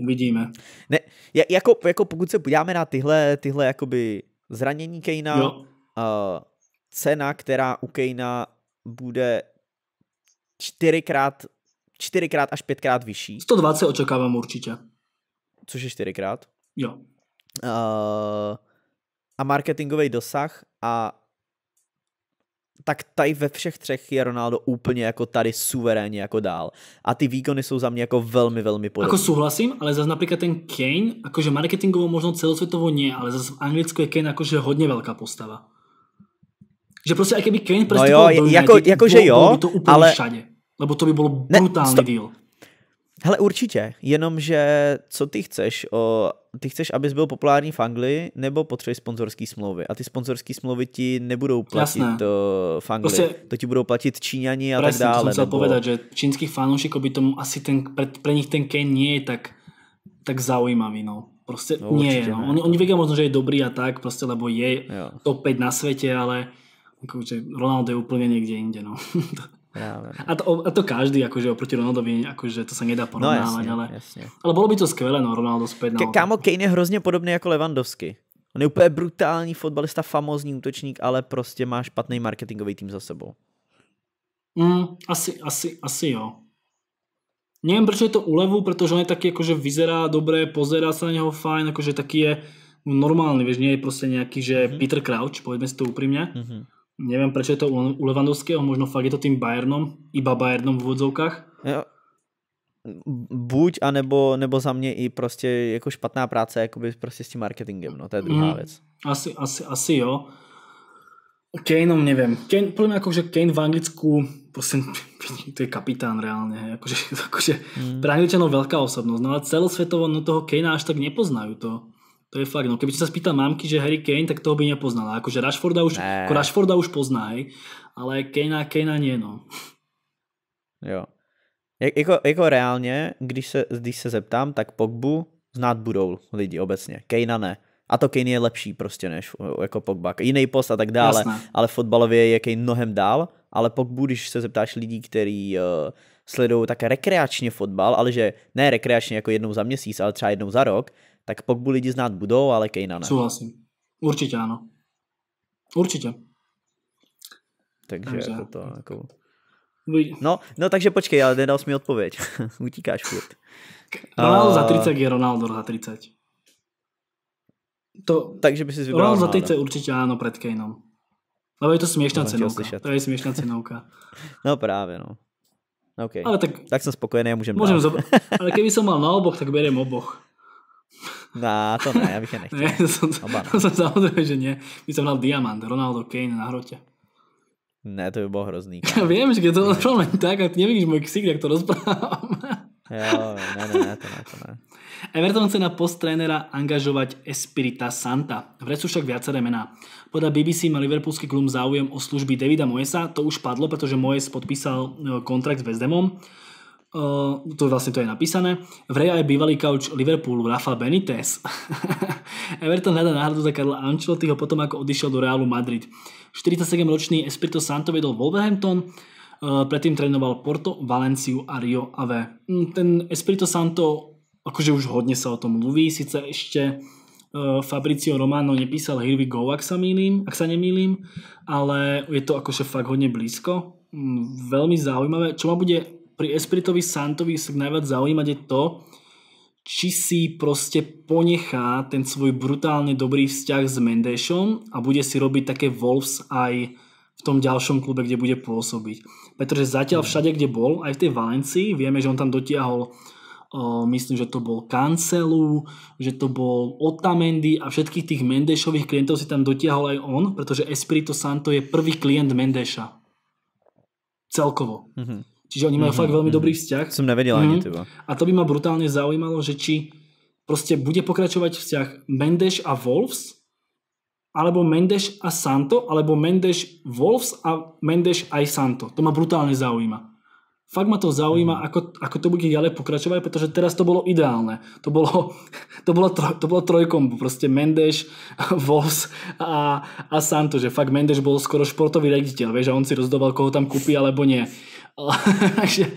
Speaker 1: Uvidíme. Ne, jako, jako pokud se podíváme na tyhle, tyhle jakoby zranění Kejna, Uh, cena, která u Kejna bude čtyřikrát, čtyřikrát až pětkrát vyšší. 120 očekávám určitě. Což je čtyřikrát? Jo. Uh, a marketingový dosah a tak tady ve všech třech je Ronaldo úplně jako tady suverénně jako dál. A ty výkony jsou za mě jako velmi, velmi podobné. Jako
Speaker 2: souhlasím, ale zase například ten Kane, jakože marketingovou možno celosvětovo nie, ale zase v Anglicku je Kane jakože hodně velká postava. Že prostě, jak by Kane no jo, do jako, jako, jako, že jo, by to úplně ale... všade. Lebo to by bylo brutální ne, deal. Hele,
Speaker 1: určitě, jenomže co ty chceš? O, ty chceš, abys byl populární v Anglii, nebo potřebuješ sponzorské smlouvy? A ty sponzorské smlouvy ti nebudou platit Jasné. v Anglii, prostě, to ti budou platit Číňani a tak dále. jsem nebo... povedat, že
Speaker 2: čínských fanoušek by tomu asi ten, pre, pre nich ten Kane nie je tak, tak zaujímavý, no. Prostě no, nie je, no. Oni, oni vědí možno, že je dobrý a tak, prostě, lebo je jo. top 5 na světě, ale že Ronaldo je úplně někde jinde. no. A to, a to každý, akože oproti Ronaldovi, akože to sa nedá porovnávať, no, jasne, ale, jasne. ale bylo by to skvělé, no, Ronaldo späť. Ke, kámo, Kane je hrozně podobný jako Lewandowski.
Speaker 1: On je úplně brutální fotbalista, famózní útočník, ale prostě má špatný marketingový tým za sebou.
Speaker 2: Mm, asi, asi, asi jo. Nevím, proč je to ulevu, protože on je taky jakože vyzerá dobré, pozerá se na něho fajn, jakože taky je normální, víš, nie je prostě nějaký, že mm-hmm. Peter Crouch, povedme si to upřímně. Mm-hmm Neviem, prečo je to u Levandovského, možno fakt je to tým Bayernom, iba Bayernom v vodzovkách. Jo. Buď,
Speaker 1: anebo nebo za mě i prostě jako špatná práce jakoby prostě s tím marketingem, no to je druhá mm, věc.
Speaker 2: Asi, asi, asi jo. Kaneom neviem. Kane, podľa mňa že Kane v Anglicku prostě, to je kapitán reálne. jakože Akože, akože mm. pre Angličanov veľká osobnosť. No ale celosvetovo no toho Kanea až tak nepoznajú to. To je fakt. No, keby som sa spýtal mamky, že Harry Kane, tak toho by nepoznala. Akože Rashforda už, ne. ako Rashforda už pozná, hej. Ale Kanea, Kanea nie, no.
Speaker 1: Jo. Jako, jako reálně, když se, když se zeptám, tak Pogbu znát budou lidi obecně. Kejna ne. A to Kane je lepší prostě než jako Pogba. Jiný post a tak dále, Jasné. ale fotbalově je Kane mnohem dál, ale Pogbu, když se zeptáš lidí, který uh, sledují tak rekreačně fotbal, ale že ne rekreačně jako jednou za měsíc, ale třeba jednou za rok, tak Pogbu lidi znát budou, ale Kejna ne. Souhlasím.
Speaker 2: Určitě ano. Určitě. Takže Dobře. Jako to,
Speaker 1: jako... No, no, takže počkej, ale nedal jsi mi odpověď. Utíkáš furt.
Speaker 2: Ronaldo uh... za 30 je Ronaldo za 30. To... Takže by si vybral Ronaldo, za 30 určitě ano před Kejnom. Lebo je to směšná no, cenovka. To je směšná cenovka.
Speaker 1: no právě, no. Okay. Ale tak, tak jsem spokojený a Můžeme. můžem Ale
Speaker 2: kdyby jsem mal na oboch, tak berem oboch.
Speaker 1: Ná, no, to ne, já bych je nechtěl. ne,
Speaker 2: to jsem, Oba to jsem zahodil, že ne. By jsem hral diamant, Ronaldo Kane na hrotě.
Speaker 1: Ne, to by bylo hrozný.
Speaker 2: Já vím, že to rozprávám tak, a ty nevidíš můj ksik, jak to rozprávám.
Speaker 1: jo,
Speaker 3: ne, ne, ne, to ne, to ne.
Speaker 2: Everton chce na post trénera angažovať Espirita Santa. V sú však viaceré mená. Podľa BBC má liverpoolský klub záujem o služby Davida Moesa, to už padlo, pretože Moes podpísal no, kontrakt s West Hamom. Uh, to vlastne to je napísané. V je bývalý kauč Liverpoolu Rafa Benitez. Everton hľadá náhradu za Karla Ancelottiho potom ako odišiel do Realu Madrid. 47-ročný Espirito Santo vedol Wolverhampton, uh, predtým trénoval Porto, Valenciu a Rio Ave. Mm, ten Espirito Santo, akože už hodne sa o tom mluví, sice ešte eh, Fabricio Romano nepísal Here we go, ak sa, mýlim, ak sa nemýlim, ale je to akože fakt hodne blízko. Mm, veľmi zaujímavé. Čo ma bude pri Espiritovi Santovi sa najviac zaujímať je to, či si proste ponechá ten svoj brutálne dobrý vzťah s Mendešom a bude si robiť také Wolves aj v tom ďalšom klube, kde bude pôsobiť. Pretože zatiaľ mm. všade, kde bol, aj v tej Valencii, vieme, že on tam dotiahol myslím, že to bol Cancelu, že to bol Otamendi a všetkých tých Mendešových klientov si tam dotiahol aj on, pretože Espirito Santo je prvý klient Mendeša. Celkovo. Mm -hmm. Čiže oni majú mm-hmm, fakt veľmi mhm. dobrý vzťah. Som nevedel mm-hmm. ani mhm. teba. A to by ma brutálne zaujímalo, že či proste bude pokračovať vzťah Mendes a Wolves, alebo Mendes a Santo, alebo Mendes Wolves a Mendes aj Santo. To ma brutálne zaujíma. Fakt ma to zaujíma, mhm. ako, ako to bude ďalej pokračovať, pretože teraz to bolo ideálne. To bolo, to bolo, troj, to bolo trojkom, proste Mendeš, Vos a, a Santo, že fakt Mendeš bol skoro športový rediteľ, vieš, a on si rozdoval, koho tam kúpi alebo nie. Takže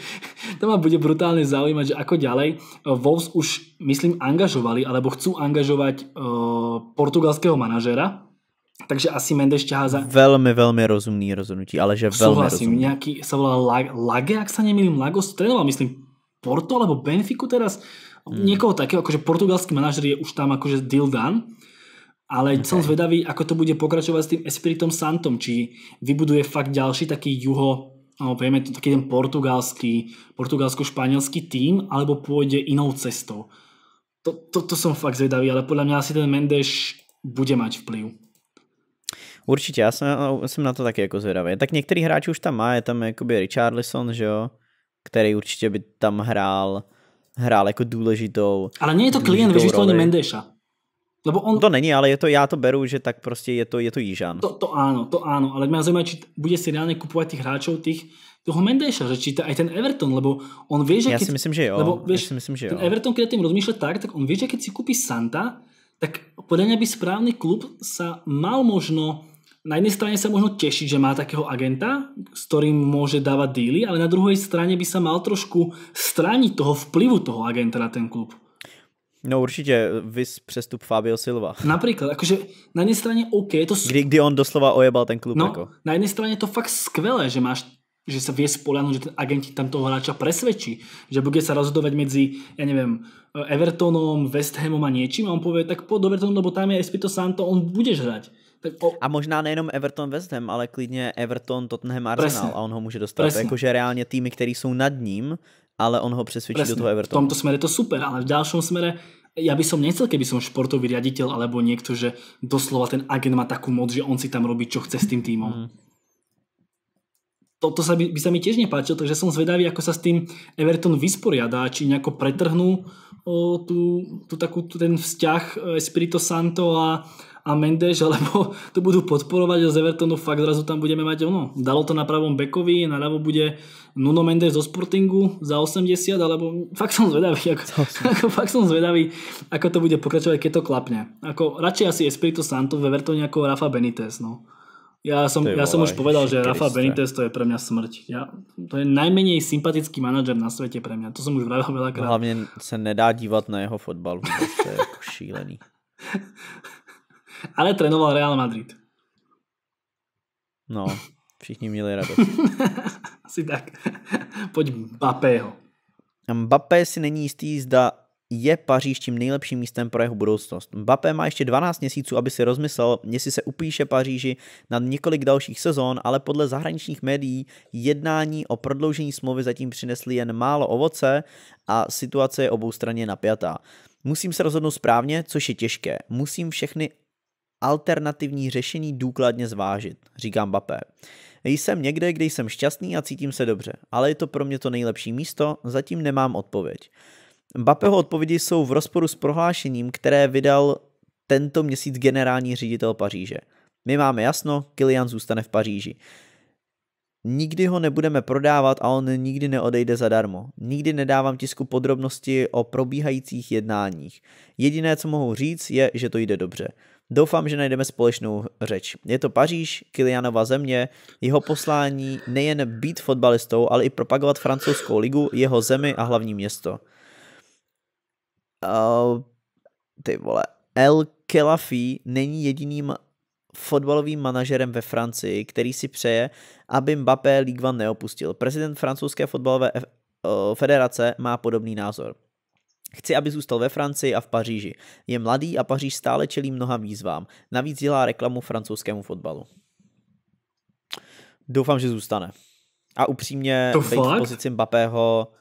Speaker 2: to ma bude brutálne zaujímať, že ako ďalej. Vos už, myslím, angažovali, alebo chcú angažovať e, portugalského manažera, takže asi Mendes ťahá za...
Speaker 1: Velmi, velmi rozumný rozhodnutí, ale že velmi Souhlasím, rozumný.
Speaker 2: nejaký sa volá Lage, ak sa nemýlim, Lagos trénoval, myslím, Porto alebo Benfiku teraz, hmm. niekoho takého, akože portugalský manažer je už tam akože deal done, ale okay. som zvedavý, ako to bude pokračovať s tým Espiritom Santom, či vybuduje fakt ďalší taký juho, no, vieme, to taký ten portugalský, portugalsko-španielský tým, alebo pôjde inou cestou. To, to, to som fakt zvedavý, ale podľa mňa asi ten Mendes bude mať vplyv.
Speaker 1: Určitě, já jsem, jsem na to taky jako zvědavý. Tak některý hráči už tam má, je tam jakoby Richarlison, že jo, který určitě by tam hrál, hrál jako důležitou Ale není to klient vyřešení Mendeša. Lebo on... To není, ale je to, já to beru, že tak prostě je to, je to Jižan. To,
Speaker 2: to ano, to ano, ale mě zajímá, či bude si reálně kupovat těch hráčů, těch, toho Mendeša, že to aj ten Everton, lebo on ví, že... Já si myslím, že jo. Lebo, vieš, já si myslím, že jo. Ten Everton, když tím rozmýšlel tak, tak on ví, že když si kupí Santa, tak podle mě by správný klub sa mal možno na jednej strane sa možno tešiť, že má takého agenta, s ktorým môže dávať díly, ale na druhej strane by sa mal trošku straniť toho vplyvu toho agenta na ten klub.
Speaker 1: No určitě, vys přestup Fabio Silva.
Speaker 2: Například, jakože na jedné straně OK, to... Kdy, kdy on doslova ojebal ten klub. No, jako. na jedné straně je to fakt skvělé, že máš že sa vie spolehnout, že ten agent tam toho hráča presvedčí, že bude sa rozhodovať medzi, ja neviem, Evertonom, West Hamom a niečím a on povie, tak po Evertonom, lebo tam je Espito Santo, on budeš hrať
Speaker 1: tak o... A možná nejenom Everton West Ham, ale klidně Everton, Tottenham, Arsenal Presně. a on ho může dostat. Presně. Jakože reálně týmy, které jsou nad ním, ale on ho přesvědčí Presne. do toho Evertonu. V tomto smere
Speaker 2: to super, ale v dalším smere ja by som nechcel, keby som športový riaditeľ alebo niekto, že doslova ten agent má takú moc, že on si tam robí, čo chce s tým týmom. Mm. Toto sa by, by sa mi tiež nepáčilo, takže som zvedavý, ako sa s tým Everton vysporiada, či nejako pretrhnú o, tú, tú, takú, tú, ten vzťah eh, Espirito Santo a, a Mendes, alebo to budú podporovať a z Evertonu fakt zrazu tam budeme mať ono. Dalo to na pravom bekovi, na ľavo bude Nuno Mendes zo Sportingu za 80, alebo fakt som zvedavý, ako, ako fakt som zvedavý, ako to bude pokračovať, keď to klapne. Ako, radšej asi Espirito Santo v Evertonu ako Rafa Benitez, no. Ja som, ja som už povedal, že Rafa Benitez to je pre mňa smrť. Ja, to je najmenej sympatický manažer na svete pre mňa. To som už vravil no, veľakrát. Hlavne se nedá dívat na jeho fotbal. To je jako šílený. ale trénoval Real Madrid.
Speaker 1: No, všichni měli radost.
Speaker 2: Asi tak. Pojď Mbappého.
Speaker 1: Mbappé si není jistý, zda je Paříž tím nejlepším místem pro jeho budoucnost. Mbappé má ještě 12 měsíců, aby si rozmyslel, jestli se upíše Paříži na několik dalších sezon, ale podle zahraničních médií jednání o prodloužení smlouvy zatím přinesly jen málo ovoce a situace je obou straně napjatá. Musím se rozhodnout správně, což je těžké. Musím všechny alternativní řešení důkladně zvážit, říká Mbappé. Jsem někde, kde jsem šťastný a cítím se dobře, ale je to pro mě to nejlepší místo, zatím nemám odpověď. Mbappého odpovědi jsou v rozporu s prohlášením, které vydal tento měsíc generální ředitel Paříže. My máme jasno, Kylian zůstane v Paříži. Nikdy ho nebudeme prodávat a on nikdy neodejde zadarmo. Nikdy nedávám tisku podrobnosti o probíhajících jednáních. Jediné, co mohu říct, je, že to jde dobře. Doufám, že najdeme společnou řeč. Je to Paříž, Kilianova země, jeho poslání nejen být fotbalistou, ale i propagovat francouzskou ligu, jeho zemi a hlavní město. Uh, ty vole. El Kelafi není jediným fotbalovým manažerem ve Francii, který si přeje, aby Mbappé Ligue 1 neopustil. Prezident francouzské fotbalové eh, federace má podobný názor. Chci, aby zůstal ve Francii a v Paříži. Je mladý a Paříž stále čelí mnoha výzvám. Navíc dělá reklamu francouzskému fotbalu. Doufám, že zůstane. A upřímně, to být fakt? v pozici Mbappého...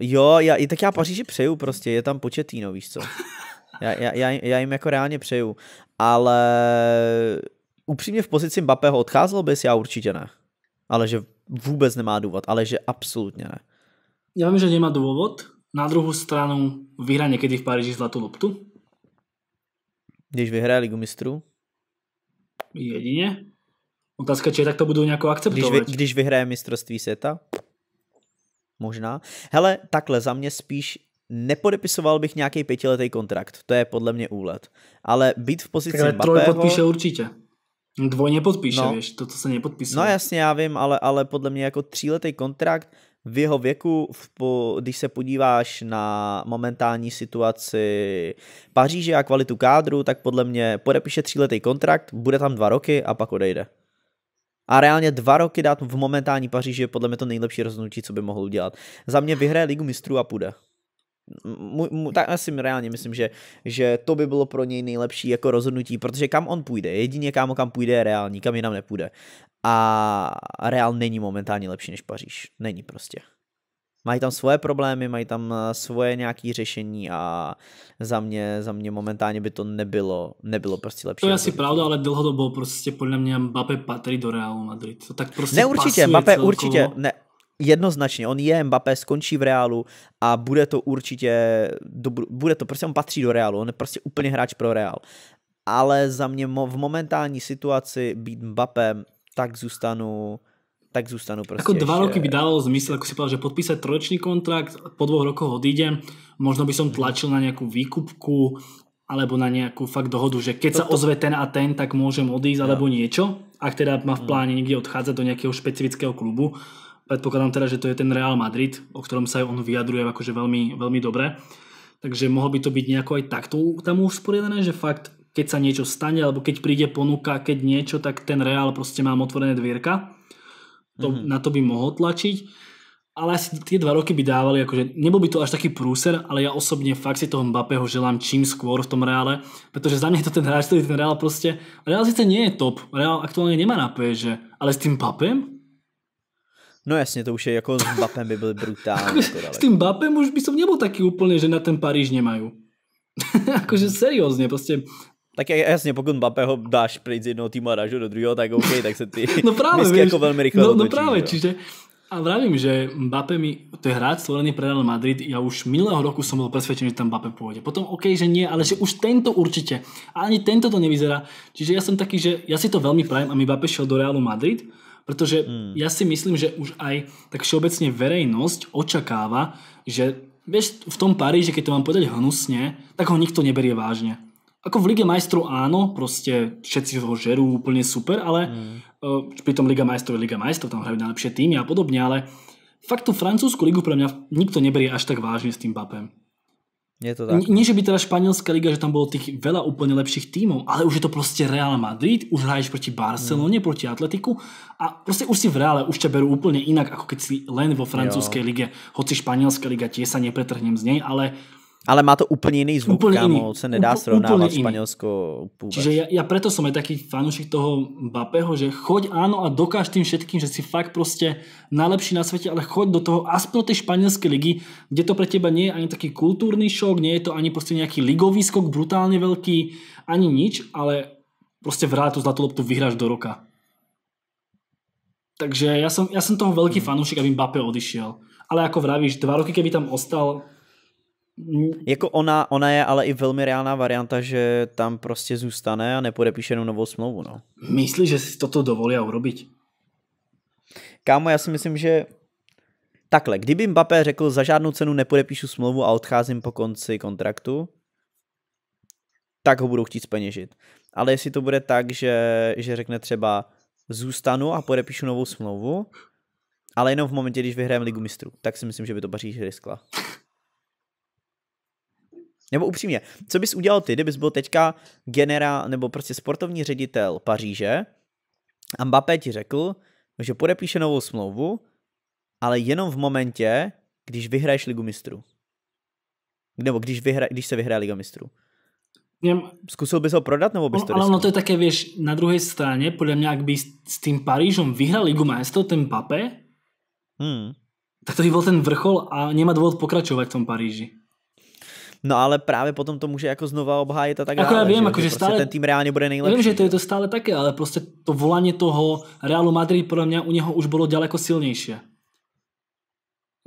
Speaker 1: Jo, já, tak já Paříži přeju prostě, je tam početý, no víš co. Já, já, já, já jim jako reálně přeju. Ale upřímně v pozici Mbappého odcházel bys? Já určitě ne. Ale že vůbec nemá důvod, ale že absolutně ne.
Speaker 2: Já vím, že nemá důvod, na druhou stranu, vyhrá někdy v Paríži zlatou loptu? Když vyhraje Ligu mistrů? Jedině. Otázka, či je tak to budou nějakou akceptovat. Když, vy, když vyhraje mistrovství
Speaker 1: světa? Možná. Hele, takhle, za mě spíš nepodepisoval bych nějaký pětiletý kontrakt. To je podle mě úlet. Ale být v pozici Mbappého... Troj podpíše
Speaker 2: určitě. Dvojně podpíše, no. víš, to, co se nepodpisuje.
Speaker 1: No jasně, já vím, ale, ale podle mě jako tříletý kontrakt v jeho věku, když se podíváš na momentální situaci Paříže a kvalitu kádru, tak podle mě podepíše tříletý kontrakt, bude tam dva roky a pak odejde. A reálně dva roky dát v momentální Paříži je podle mě to nejlepší rozhodnutí, co by mohl udělat. Za mě vyhraje ligu mistrů a půjde. Můj, můj, tak asi reálně myslím, že, že to by bylo pro něj nejlepší jako rozhodnutí, protože kam on půjde, jedině kam kam půjde je Real, nikam jinam nepůjde. A Real není momentálně lepší než Paříž, není prostě. Mají tam svoje problémy, mají tam eh, svoje nějaké řešení a za mě, za mě momentálně by to nebylo, nebylo prostě lepší. To je asi pravda,
Speaker 2: ale dlouhodobo prostě podle mě Mbappé patří do Realu Madrid. To tak prostě Ne, určitě, Mbappé celkovo. určitě,
Speaker 1: ne, jednoznačně, on je Mbappé, skončí v Reálu a bude to určitě, do, bude to, prostě on patří do Reálu, on je prostě úplně hráč pro Reál. Ale za mě mo, v momentální situaci být Mbappé tak zůstanu tak zůstanu prostě. Jako dva roky by
Speaker 2: dalo zmysel, jako si povedal, že podpísať trojročný kontrakt, po dvoch rokoch odídem, možno by som tlačil na nějakou výkupku, alebo na nějakou fakt dohodu, že keď to, to... sa ozve ten a ten, tak môžem odísť, ja. alebo niečo, ak teda má v mhm. pláne niekde odchádzať do nějakého špecifického klubu, Predpokladám teda, že to je ten Real Madrid, o ktorom sa aj on vyjadruje akože veľmi, veľmi dobre. Takže mohlo by to byť nejako aj takto tam už usporiadané, že fakt keď sa niečo stane, alebo keď príde ponuka, keď niečo, tak ten Real proste mám otvorené dvierka. To, mm-hmm. Na to by mohol tlačiť. Ale asi tie dva roky by dávali, akože nebol by to až taký prúser, ale ja osobne fakt si toho Mbappého želám čím skôr v tom Reále, pretože za mňa je to ten hráč, ktorý ten Reál proste, Reál síce nie je top, Reál aktuálne nemá na PSG, ale s tým Mbappém No jasně, to už je jako s Bapem by byl brutální. Jako s jako tím Bapem už by som nebyl taky úplně, že na ten Paríž nemají.
Speaker 1: Jakože seriózně, prostě tak jasně, pokud ho dáš pryč z jednoho týmu a dáš ho do druhého, tak OK, tak se ty no právě, jako víš, jako velmi rychle No, otočí, no právě, jo.
Speaker 2: čiže a vravím, že Mbappé mi, to je hráč stvorený pre Real Madrid, ja už minulého roku som bol presvedčený, že tam Mbappé pôjde. Potom OK, že nie, ale že už tento určite. A ani tento to nevyzerá. Čiže ja som taký, že ja si to veľmi prajem a mi Mbappé šiel do Realu Madrid, Protože hmm. ja si myslím, že už aj tak všeobecne verejnosť očakáva, že vieš, v tom Paríži, keď to mám povedať hnusne, tak ho nikto neberie vážne. Ako v Lige majstrov áno, proste všetci ho žerú úplne super, ale mm. uh, pritom Liga majstrov je Liga majstrov, tam hrajú najlepšie týmy a podobne, ale fakt tú francúzsku ligu pre mňa nikto neberie až tak vážne s tým Bapem. Je to tak. Nie, že by teda španielská liga, že tam bolo tých veľa úplne lepších tímov, ale už je to proste Real Madrid, už hraješ proti Barcelone, mm. proti Atletiku a proste už si v Reále, už ťa berú úplne inak, ako keď si len vo francúzskej jo. lige. Hoci španielská liga, tie sa nepretrhnem z nej, ale ale má to úplně jiný zvuk, úplně kámo, iný. se nedá srovnávat Španělsko. Vůbec. Čiže já, já preto jsem taký fanušik toho Bapeho, že choď ano a dokáž tým všetkým, že si fakt prostě najlepší na světě, ale choď do toho aspoň té španělské ligy, kde to pro teba nie je ani taký kulturní šok, nie je to ani prostě nějaký ligový skok brutálně velký, ani nič, ale prostě vrát tu zlatou loptu vyhráš do roka. Takže já jsem já jsem toho hmm. fanušik, aby Bape odišel. Ale jako vravíš, dva roky, keby tam ostal, Mm.
Speaker 1: Jako ona, ona je ale i velmi reálná varianta, že tam prostě zůstane a nepodepíše jenom novou smlouvu, no. Myslíš, že si toto dovolí urobiť? Kámo, já si myslím, že takhle, kdyby Mbappé řekl, za žádnou cenu nepodepíšu smlouvu a odcházím po konci kontraktu, tak ho budou chtít speněžit. Ale jestli to bude tak, že, že řekne třeba zůstanu a podepíšu novou smlouvu, ale jenom v momentě, když vyhrajeme ligu mistrů, tak si myslím, že by to Paříž riskla. Nebo upřímně, co bys udělal ty, kdybys byl teďka generál nebo prostě sportovní ředitel Paříže a Mbappé ti řekl, že podepíše novou smlouvu, ale jenom v momentě, když vyhraješ ligu mistrů. Nebo když, vyhra, když se vyhraje liga mistrů. Zkusil bys ho prodat, nebo bys no, to no, Ale no, to je také,
Speaker 2: vieš, na druhé straně, podle mě, jak by s tím Parížem vyhrál Ligu mistrů, ten Mbappé, hmm. tak to by byl ten vrchol a nemá důvod pokračovat v tom Paríži.
Speaker 1: No ale právě potom to může jako znova obhájit a tak jako dále. Já vím, že, jako, že, prostě stále, ten tým reálně bude nejlepší. vím, že to je
Speaker 2: to stále také, ale prostě to volání toho Realu Madrid podle mě u něho už bylo daleko silnější.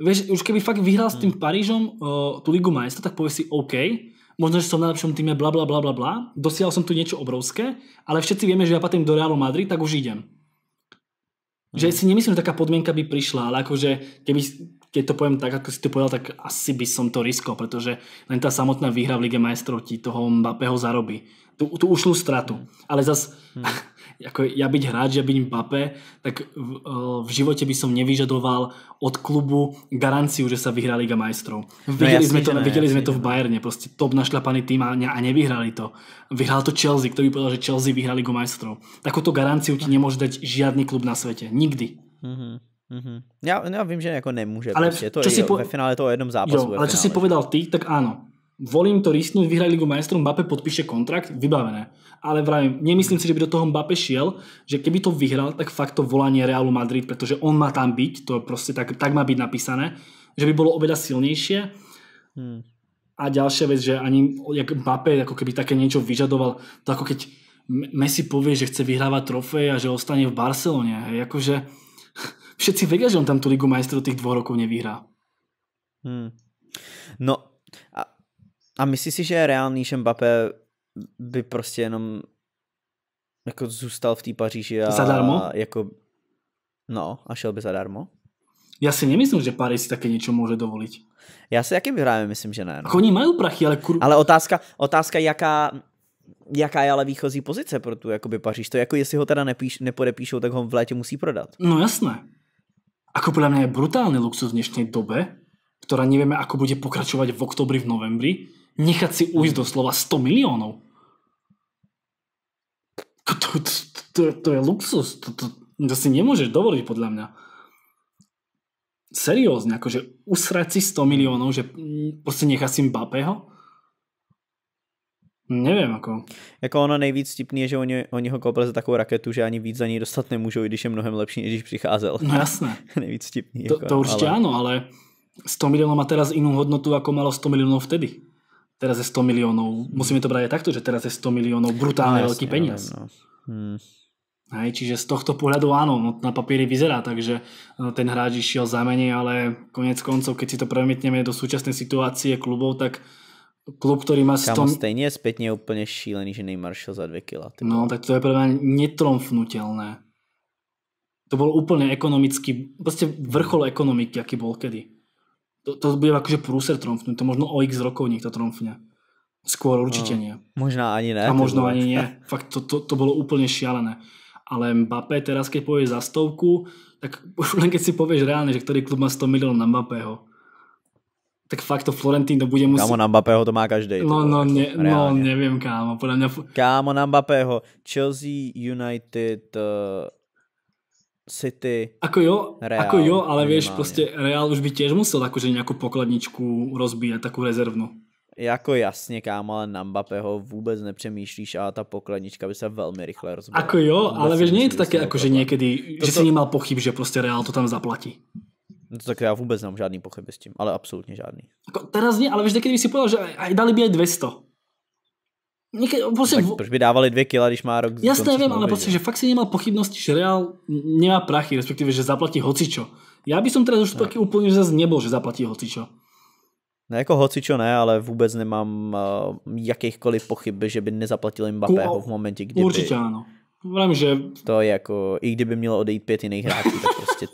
Speaker 2: Víš, už keby fakt vyhrál s tím hmm. Parížem uh, tu Ligu majstra, tak povie si OK, možná že jsem na lepším týme, bla bla bla bla bla, dosiahol som tu niečo obrovské, ale všetci víme, že já patím do Realu Madrid, tak už idem. Že hmm. si nemyslím, že taká podmienka by prišla, ale akože keby keď to poviem tak, ako si to povedal, tak asi by som to riskol, pretože len tá samotná výhra v Lige majstrov ti toho Mbappého zarobí. Tú, tú ušlú stratu. Ale zas, hmm. ako ja byť hráč, ja byť Mbappé, tak v, e, v živote by som nevyžadoval od klubu garanciu, že sa vyhrá Liga majstrov. No videli no, jasný, sme to, ne, videli jasný, sme to v no. Bayerne, proste top našľapaný tým a, a nevyhrali to. Vyhral to Chelsea, kto by povedal, že Chelsea vyhrá Ligu majstrov. Takúto garanciu ti nemôže dať žiadny klub na svete. Nikdy.
Speaker 1: hmm Mm-hmm. Já, já vím, že jako nemůže. Ale prostě. to je, si po... ve
Speaker 2: finále toho jednom zápasu. Jo, ale co si povedal ty, tak ano. Volím to risknout, vyhrají Ligu majstrov, Mbappe podpíše kontrakt, vybavené. Ale vravím, nemyslím si, že by do toho Mbappe šiel, že keby to vyhral, tak fakt to volanie Realu Madrid, protože on má tam být, to prostě tak, tak má být napísané, že by bylo oveľa silnější. Hmm. A další věc, že ani jak Mbappe jako keby také něco vyžadoval, to jako keď Messi povie, že chce vyhrávat trofej a že ostane v Barceloně. Jakože... akože všetci vedia, že on tam tú Ligu majstrov tých dvoch rokov nevyhrá.
Speaker 1: Hmm. No a, a myslíš si, že je reálný, že Mbappé by prostě jenom jako zůstal v té Paříži a zadarmo? jako no a šel by zadarmo?
Speaker 2: Já si nemyslím,
Speaker 1: že Paris si také něco může dovolit. Já si jakým právě myslím, že ne. No. Oni mají prachy, ale kur... Ale otázka, otázka jaká, jaká je ale výchozí pozice pro tu jakoby Paříž. To jako jestli ho teda nepíš, nepodepíšou, tak ho v létě musí prodat.
Speaker 2: No jasné ako podľa mňa je brutálny luxus v dnešnej dobe, ktorá nevieme, ako bude pokračovať v oktobri, v novembri, nechať si ujsť do slova 100 miliónov. To, to, to, to to je luxus. To, to, to si nemôžeš dovoliť, podľa mňa. Seriózne, akože usrať si 100 miliónov, že proste nechať si Mbappého? Nevím,
Speaker 1: jako. Jako ono nejvíc vtipný je, že oni, oni ho koupili za takovou raketu, že ani víc za ní dostat nemůžou, i když je mnohem lepší, než když přicházel. No jasné. nejvíc vtipný. To, jako, to určitě ale... ano,
Speaker 2: ale 100 milionů má teraz jinou hodnotu, jako malo 100 milionů vtedy. Teraz je 100 milionů, musíme to brát takto, že teraz je 100 milionů brutálně no, velký peníz. No, no. Hmm. Hej, čiže z tohto pohľadu áno, no, na papíri vyzerá, takže no, ten hráč išiel za menej, ale konec koncov, keď si to premietneme do súčasnej situácie klubov, tak klub, ktorý má... Kámo, tom...
Speaker 1: stejně je zpětně úplně šílený, že Neymar šel za dvě kila.
Speaker 2: No, tak to je pre mňa netromfnutelné. To bol úplne ekonomický, proste vrchol ekonomiky, aký bol kedy. To, to bude akože prúser tromfnúť, to možno o x rokov niekto tromfne. Skôr určite no, nie. Možná
Speaker 1: ani ne. A možno ani ne.
Speaker 2: Fakt to, to, to bolo úplne šialené. Ale Mbappé teraz, keď povieš za stovku, tak už len keď si povieš reálne, že ktorý klub má 100 miliónov na Mbappého, tak fakt to Florentín to bude muset... Kámo na Mbappého to má každý. No, no, ne, no, nevím, kámo, podle mě... Kámo na Mbappého, Chelsea,
Speaker 1: United, uh, City, Ako jo, Real, ako jo ale víš, vieš, prostě
Speaker 2: Real už by tiež musel akože nějakou pokladničku rozbíjet, takovou rezervnu.
Speaker 1: Jako jasně, kámo, ale na Mbappého vůbec nepřemýšlíš a ta pokladnička by se velmi rychle rozbila.
Speaker 2: Ako jo, ale víš, není to také jako, že někdy, to že to... si nemal pochyb, že prostě Real to tam zaplatí.
Speaker 1: No to tak já vůbec nemám žádný pochyby s tím, ale absolutně žádný.
Speaker 2: Jako, teraz ne, ale víš, když si povedal, že aj dali by aj 200. Někde, prostě... tak proč
Speaker 1: by dávali dvě kila, když má rok...
Speaker 2: Jasné, nevím, ale prostě, že fakt si nemal pochybnosti, že Real nemá prachy, respektive, že zaplatí hocičo. Já bych som teraz už taky úplně zase nebol, že zaplatí hocičo.
Speaker 1: Ne jako hocičo ne, ale vůbec nemám uh, jakýchkoliv pochyb, že by nezaplatil Mbappého v momentě, kdyby... Určitě ano. Vrám, že... To je jako, i kdyby mělo odejít pět jiných hráčů, tak prostě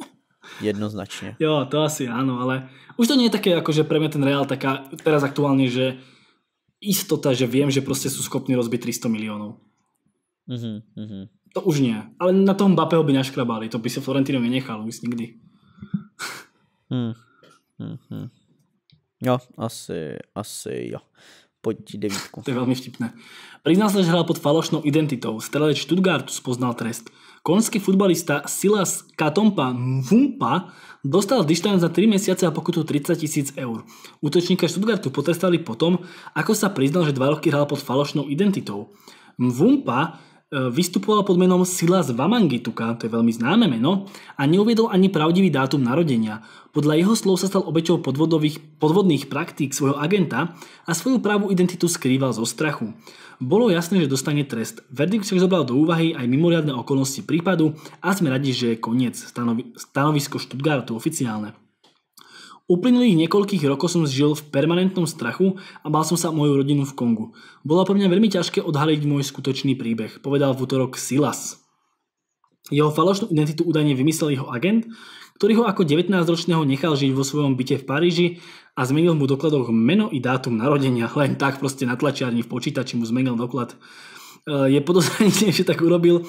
Speaker 1: Jednoznačne.
Speaker 2: Jo, to asi áno, ale už to nie je také, jako, že pre mňa ten Real taká teraz aktuálne, že istota, že viem, že proste sú schopní rozbiť 300 miliónov.
Speaker 1: Mm-hmm, mm-hmm.
Speaker 2: To už nie. Ale na tom Mbappého by naškrabali, to by sa Florentino nenechal už nikdy.
Speaker 1: Hmm. mm-hmm.
Speaker 2: Jo, asi, asi jo. Pojď devítku. To je veľmi vtipné. Priznal sa, že hral pod falošnou identitou. Strelec Stuttgartu spoznal trest. Konský futbalista Silas Katompa Mvumpa dostal dištanc za 3 mesiace a pokutu 30 tisíc eur. Útočníka Stuttgartu potrestali potom, ako sa priznal, že dva roky hral pod falošnou identitou. Mvumpa e, vystupoval pod menom Silas Vamangituka, to je veľmi známe meno, a neuviedol ani pravdivý dátum narodenia. Podľa jeho slov sa stal obeťou podvodových, podvodných praktík svojho agenta a svoju pravú identitu skrýval zo strachu bolo jasné, že dostane trest. Verdik však zobral do úvahy aj mimoriadne okolnosti prípadu a sme radi, že je koniec. Stanovi- stanovisko Stuttgartu oficiálne. Uplynulých niekoľkých rokov som žil v permanentnom strachu a bál som sa moju rodinu v Kongu. Bolo pre mňa veľmi ťažké odhaliť môj skutočný príbeh, povedal v útorok Silas. Jeho falošnú identitu údajne vymyslel jeho agent, ktorý ho ako 19-ročného nechal žiť vo svojom byte v Paríži a zmenil mu dokladoch meno i dátum narodenia. Len tak proste na tlačiarni v počítači mu zmenil doklad. E, je podozrenie, že tak urobil,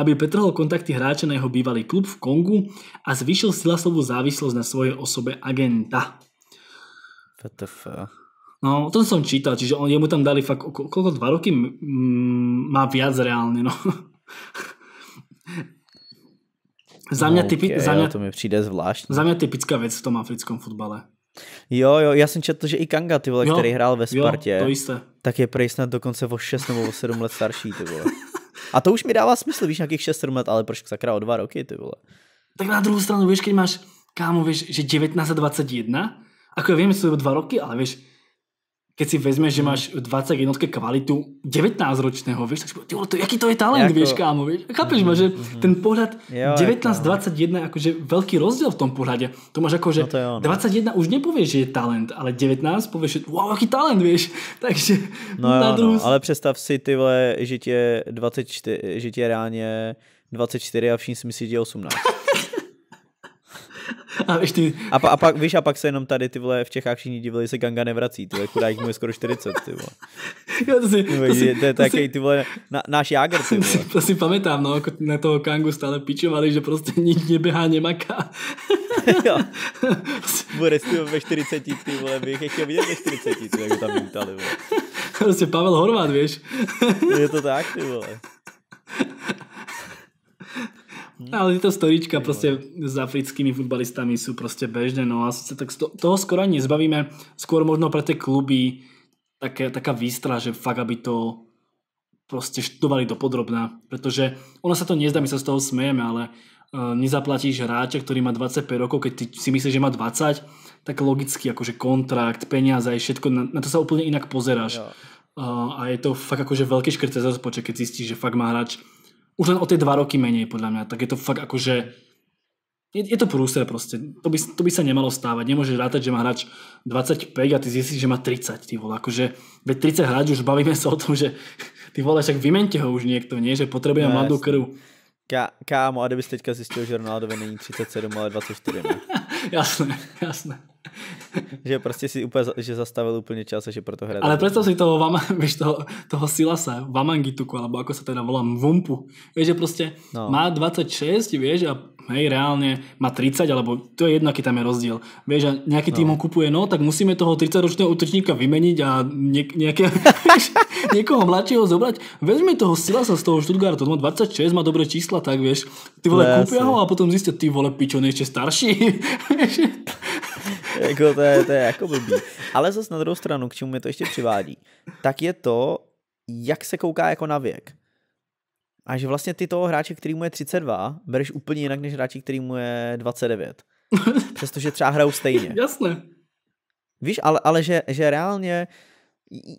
Speaker 2: aby pretrhol kontakty hráča na jeho bývalý klub v Kongu a zvyšil silaslovú závislosť na svojej osobe agenta. WTF. No, o tom som čítal, čiže on, jemu tam dali fakt, koľko, dva roky má viac reálne, no. Za mě, no, typi- okay, za mě, jo, to
Speaker 1: mi přijde zvlášť. Za mě typická
Speaker 2: věc v tom africkém fotbale.
Speaker 1: Jo, jo, já jsem četl, že i Kanga, ty vole, jo, který hrál ve Spartě, jo, to jisté. tak je prej snad dokonce o 6 nebo o 7 let starší, ty vole. A to už mi dává smysl, víš, nějakých 6-7 let, ale proč sakra o 2 roky, ty vole.
Speaker 2: Tak na druhou stranu, víš, když máš, kámo, víš, že 19 a 21, jako já vím, že to 2 roky, ale víš, keď si vezmeš, že hmm. máš v 20 jednotke kvalitu 19 ročného, víš, tak si ty to, jaký to je talent, jako... víš, kámo, vieš? Chápeš mm, ma, že mm, ten pohľad 19-21 jako- je akože veľký rozdiel v tom pohľade. To máš ako, že no to 21 už nepovieš, že je talent, ale 19 povieš, že wow, jaký talent, víš. Takže no, na jo, no. ale
Speaker 1: představ si, ty vole, že tě 24, že tě ráně 24 a všichni si myslí, že je 18. a, ty... a, pa, a, pak, víš, a pak se jenom tady ty vole v Čechách všichni divili, se Ganga nevrací, ty vole, kurá, jich mu je skoro 40, ty vole.
Speaker 2: Jo, to si, to, vole, to, si, to je takový, ty vole, na, náš Jágr, ty vole. To si, to si pamatám, no, jako na toho Kangu stále pičovali, že prostě nikdy neběhá, nemaká.
Speaker 1: jo. Bude s ve 40, ty vole, bych je chtěl vidět ve 40, ty jak tam vítali,
Speaker 2: vole. Prostě Pavel Horvát, víš.
Speaker 1: je to tak, ty vole.
Speaker 2: Mhm. Ale tyto storička prostě s africkými futbalistami jsou prostě bežné, no a sice tak to, toho skoro ani nezbavíme, skôr možno pro ty kluby také, taká výstra, že fakt, aby to prostě študovali podrobna, protože ono se to nezdá, my se z toho smejeme, ale uh, nezaplatíš hráče, který má 25 rokov, keď ty si myslíš, že má 20, tak logicky, jakože kontrakt, peniaze aj všetko, na, na to se úplně jinak pozeráš. Uh, a je to fakt jakože velký škrt cez rozpočet, keď zistíš, že fakt má hráč už len o tie dva roky menej podľa mňa, tak je to fakt že je, je to prúser proste. To by, to by sa nemalo stávať. Nemôžeš rátať, že má hráč 25 a ty zistíš, že má 30, ty vole. Akože, veď 30 hráč už bavíme sa o tom, že ty vole, však vymente ho už niekto, nie? Že potrebujeme no, mladú krv. Ka kámo, a kdybys teďka zjistil, že Ronaldovi
Speaker 1: není 37, ale 24. Ne?
Speaker 2: jasné, jasné.
Speaker 1: že prostě si úplně, že zastavil úplně čas a že proto hraje. Ale představ si
Speaker 2: toho, vám, víš, toho, toho Silasa, Vamangituku, alebo ako sa teda volá, Mvumpu. Víš, že prostě no. má 26, víš, a hej, reálně má 30, alebo to je jedno, aký tam je rozdíl. Víš, a nejaký no. tým no. ho kupuje, no, tak musíme toho 30-ročného útočníka vymeniť a niek- nejaké, niekoho mladšieho zobrať. Vezme toho Silasa z toho Stuttgartu, má no, 26, má dobré čísla, tak víš, ty vole, kúpia ho a potom zjistí, ty vole, pičo, on je starší.
Speaker 1: jako to je, to je jako blbý. Ale zase na druhou stranu, k čemu mi to ještě přivádí, tak je to, jak se kouká jako na věk. A že vlastně ty toho hráče, který mu je 32, bereš úplně jinak než hráči, který mu je 29. Přestože třeba hrajou stejně. Jasně. Víš, ale, ale že, že reálně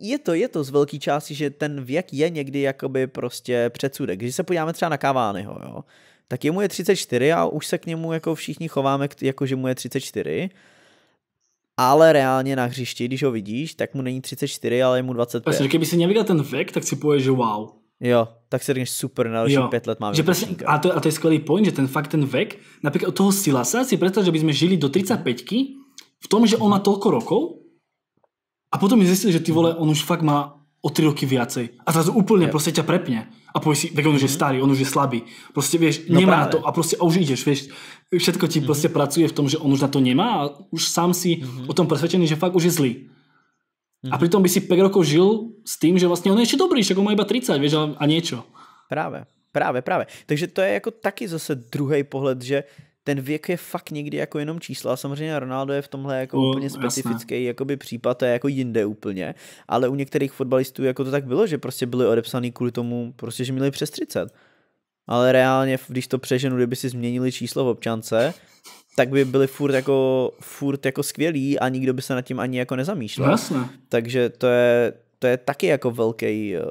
Speaker 1: je to, je to z velké části, že ten věk je někdy jakoby prostě předsudek. Když se podíváme třeba na Kaványho, jo, tak jemu je 34 a už se k němu jako všichni chováme, jako že mu je 34 ale reálně na hřišti, když ho vidíš, tak mu není 34, ale je mu 25. Přesně, prostě, kdyby
Speaker 2: si neviděl ten věk, tak si poješ, že wow. Jo,
Speaker 1: tak si řekneš super, na další pět let máme. Že presne,
Speaker 2: a, to, a to je skvělý point, že ten fakt ten vek, například od toho Silasa si představ, že bychom žili do 35 v tom, že on má tolko rokov a potom mi zjistil, že ty vole, on už fakt má o tři roky viacej. A zrazu úplně, jo. prostě ťa prepne a povieš si, tak on už je mhm. starý, on už je slabý. Proste vieš, no nemá práve. to a proste a už ideš, vieš, všetko ti mm-hmm. proste pracuje v tom, že on už na to nemá a už sám si mm-hmm. o tom presvedčený, že fakt už je zlý. Mm-hmm. A mhm. pritom by si 5 rokov žil s tým, že vlastne on je ešte dobrý, však on má iba 30, vieš, a niečo. Práve,
Speaker 1: práve, práve. Takže to je jako taky zase druhý pohled, že ten věk je fakt někdy jako jenom čísla. Samozřejmě Ronaldo je v tomhle jako no, úplně specifický jasné. jakoby případ, to je jako jinde úplně, ale u některých fotbalistů jako to tak bylo, že prostě byli odepsaný kvůli tomu, prostě, že měli přes 30. Ale reálně, když to přeženu, kdyby si změnili číslo v občance, tak by byli furt jako, furt jako skvělí a nikdo by se nad tím ani jako nezamýšlel. Jasně. Takže to
Speaker 2: je, to je taky jako velký eh,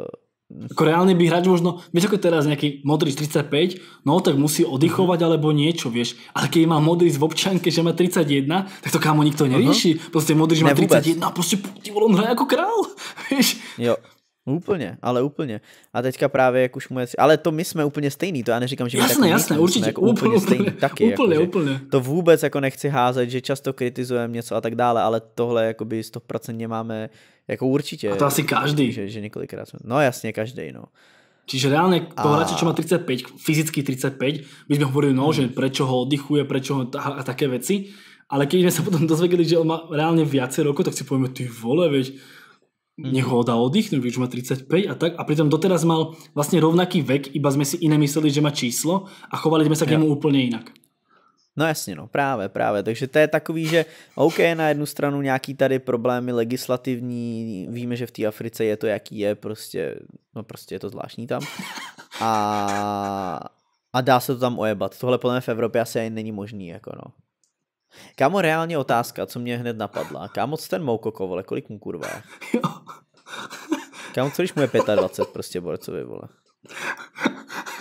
Speaker 2: Ako reálne by hráč možno, vieš ako teraz nejaký modrý 35, no tak musí mhm. oddychovať alebo niečo, vieš. Ale keď má modrý v občanke, že má 31, tak to kámo nikto nerieši. Uh-huh. Proste modrý, že má 31 no a proste on hraje ako král,
Speaker 1: vieš. Jo. Úplně, ale úplně. A teďka právě, jak už moje... Ale to my jsme úplně stejný, to já neříkám, že my Jasné, jasné, určitě, jako úplně, úplně, stejný, taky, úplně, jako, úplně. To vůbec jako nechci házet, že často kritizujeme něco a tak dále, ale tohle jakoby 100% máme uh, jako určitě. A to asi každý. Že, že několikrát jsme,
Speaker 2: no jasně, každý, no. Čiže reálně to a... hráča, čo má 35, fyzicky 35, my jsme hovorili, no, hmm. že proč ho oddychuje, proč ho a také věci, Ale když jsme se potom dozvěděli, že on má reálně více rokov, tak si povíme, ty vole, veď mm. nech ho dá oddychnout, už má 35 a tak. A přitom doteraz mal vlastně rovnaký vek, iba jsme si i nemysleli, že má číslo a chovali jsme se k němu úplně jinak.
Speaker 1: No jasně, no právě, právě. Takže to je takový, že OK, na jednu stranu nějaký tady problémy legislativní, víme, že v té Africe je to, jaký je, prostě, no prostě je to zvláštní tam. A, a dá se to tam ojebat. Tohle podle mě v Evropě asi ani není možný, jako no. Kámo, reálně otázka, co mě hned napadla. Kámo, co ten Moukoko, Kovole, kolik mu kurva je? Kámo, co když mu je 25 prostě borcovi, vole?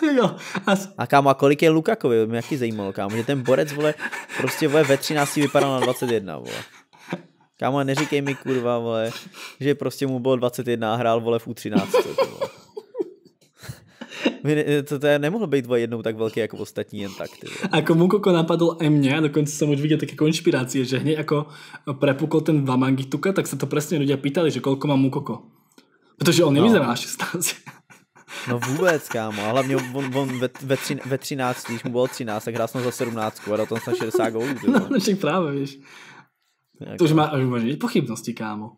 Speaker 1: jo. A... a kámo, a kolik je Lukakovi? mě jaký zajímalo, kámo, že ten borec, vole, prostě, vole, ve 13 vypadal na 21, vole. Kámo, neříkej mi, kurva, vole, že prostě mu bylo 21 a hrál, vole, v U13, To To, je nemohl být vole, jednou tak velký jako ostatní jen tak. Ty.
Speaker 2: A komu koko napadl i mě, dokonce jsem už viděl také konšpirácie, že hned jako prepukl ten Vamangituka, tak se to přesně lidé pýtali, že kolko má Mukoko. Protože on nevyzerá no. 16.
Speaker 1: No vůbec, kámo. A hlavně on, on ve, ve, tři, ve 13, když mu bylo 13, tak hrál jsem za 17 a dal tam snad 60 gólů. No, no
Speaker 2: však právě, víš. Jako... To už má, už může pochybnosti, kámo.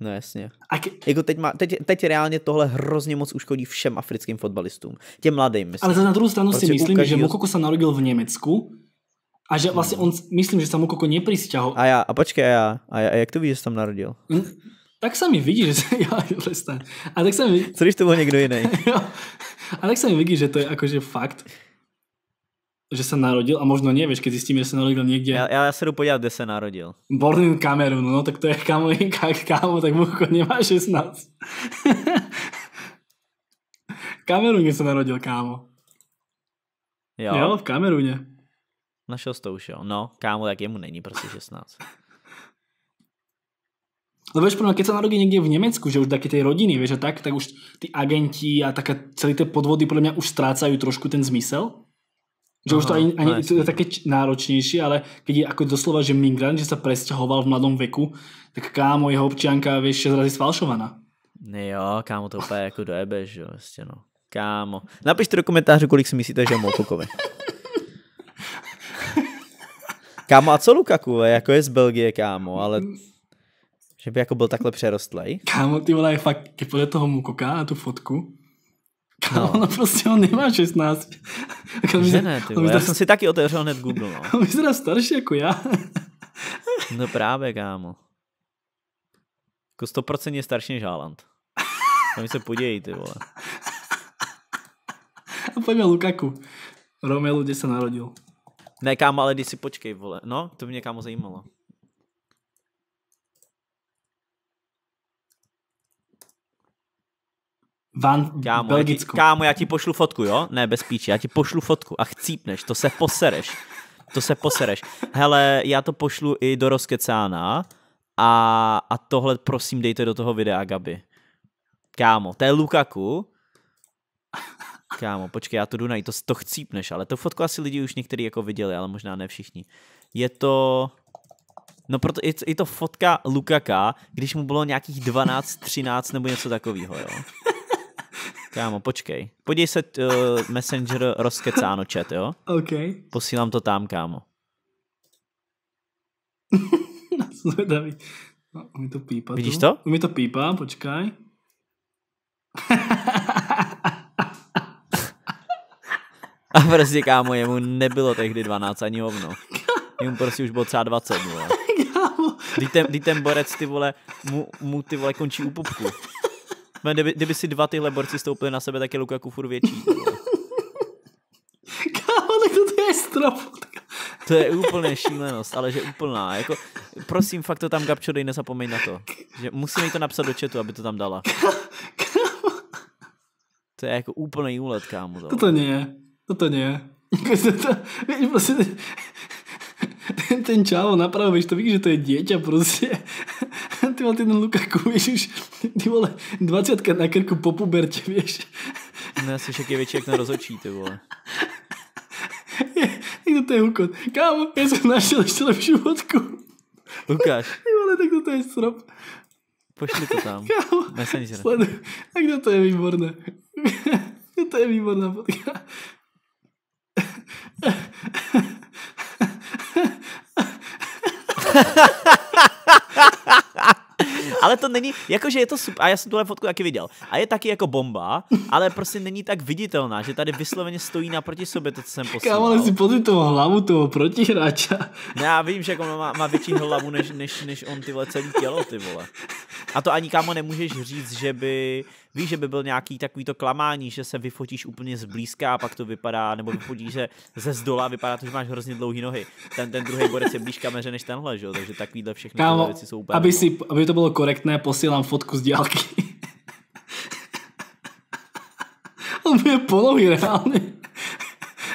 Speaker 1: No jasně. A k... jako teď, má, teď, teď reálně tohle hrozně moc uškodí všem africkým fotbalistům. Těm mladým, myslím. Ale za na druhou stranu Protože si prostě myslím, každý... že Mokoko
Speaker 2: se narodil v Německu a že hmm. vlastně on, myslím, že se Mokoko neprisťahol. A já, a počkej, a já,
Speaker 1: a, já, a jak to víš, že se tam
Speaker 2: narodil? Hm? tak sami vidí, že se, jo, presne. A tak sami... Co když to bol někdo jiný? jo. A tak mi vidí, že to je jakože fakt, že se narodil a možno ne, když zistíme, že se narodil někde. Já já se jdu podívat, kde se narodil. Born in Cameroon, no tak to je kámo, kak, kámo, tak Buchko nemá 16. Kamerun se narodil, kámo.
Speaker 1: Jo. jo, v Kameruně. Našel jsi to už, jo. No, kámo, tak
Speaker 2: jemu není prostě 16. Lebo vieš, prvná, keď sa narodí niekde v Nemecku, že už také tej rodiny, vieš, a tak, tak už tí agenti a také celé tie podvody podľa mňa už strácajú trošku ten zmysel. Že Aha, už to ani, ani no, to je také náročnejšie, ale keď je ako doslova, že migrant, že sa presťahoval v mladom veku, tak kámo, jeho občianka, vieš, je razy sfalšovaná.
Speaker 1: Jo, kámo, to úplne jako dojebe, že vlastne, prostě no. Kámo. Napíšte do komentáře, kolik si myslíte, že je Mokokovi. Kámo, a co Lukaku? Jako je z Belgie, kámo, ale že by jako byl takhle přerostlej. Kámo,
Speaker 2: ty vole, je fakt, když podle toho mu koká na tu fotku, Kámo, no. no prostě on nemá 16. Že ne, ty vole. já jsem si taky otevřel hned Google. No. On vyzerá starší jako já.
Speaker 1: no právě, kámo. Jako 100% je starší než Haaland. Tam se podějí, ty vole. A pojďme Lukaku. Romelu, kde se narodil. Ne, kámo, ale když si počkej, vole. No, to by mě kámo zajímalo.
Speaker 2: Van kámo, Belgicku. Já ti, kámo, já ti
Speaker 1: pošlu fotku, jo? Ne, bez píči, já ti pošlu fotku a chcípneš, to se posereš. To se posereš. Hele, já to pošlu i do rozkecána a, a tohle prosím dejte do toho videa, Gabi. Kámo, to je Lukaku. Kámo, počkej, já to jdu najít, to, to chcípneš, ale to fotku asi lidi už některý jako viděli, ale možná ne všichni. Je to... No proto je, je to fotka Lukaka, když mu bylo nějakých 12, 13 nebo něco takového, jo. Kámo, počkej. Podívej se uh, Messenger rozkecáno chat, jo? OK. Posílám to tam, kámo.
Speaker 2: Zvedavý. No, umí to pípat. Vidíš tu? No. to? Umí to pípá, počkej.
Speaker 1: A prostě kámo, jemu nebylo tehdy 12 ani hovno. Jemu prostě už bylo třeba 20, vole.
Speaker 3: Kámo.
Speaker 1: Když ten, když ten borec, ty vole, mu, mu ty vole končí u pupku. Kdyby, kdyby si dva tyhle borci stoupili na sebe, tak je Lukaku furt větší.
Speaker 2: Kámo, tak to je strop.
Speaker 1: To je úplně šílenost, ale že úplná. Jako, prosím, fakt to tam Gabčo dej, nezapomeň na to. Že musím jí to napsat do chatu, aby to tam dala. To je jako úplný úlet, kámo. Jako, to, to nie.
Speaker 2: To to nie. prostě ten, ten čávo napravo, víš, to víš, že to je dieťa prostě ty vole, ten Lukaku, víš, už ty vole, 20 na krku po pubertě, víš.
Speaker 1: No, já jsem je větší jak na rozočí, ty vole.
Speaker 2: Je, to je hukot. Kámo, já jsem našel ještě lepší vodku. Lukáš. Ty vole, tak to je srop.
Speaker 1: Pošli to tam.
Speaker 2: Kámo,
Speaker 3: Messenger. Sleduj.
Speaker 2: Tak to, to je výborné. to je výborná fotka.
Speaker 1: ale to není, jakože je to super, a já jsem tuhle fotku taky viděl. A je taky jako bomba, ale prostě není tak viditelná, že tady vysloveně stojí naproti sobě to, co jsem poslal. Kámo, ale si
Speaker 2: podli toho hlavu toho protihráča.
Speaker 1: No, já vím, že jako má, má větší hlavu než, než, než on tyhle celý tělo, ty vole. A to ani kámo nemůžeš říct, že by Víš, že by byl nějaký takový to klamání, že se vyfotíš úplně zblízka a pak to vypadá, nebo vyfotíš se ze zdola, vypadá to, že máš hrozně dlouhé nohy. Ten, ten druhý borec je blíž kameře než tenhle, že jo? Takže takovýhle všechny Kámo, věci jsou úplně. Aby, si,
Speaker 2: aby to bylo korektné, posílám fotku z dělky. On je polový reálně.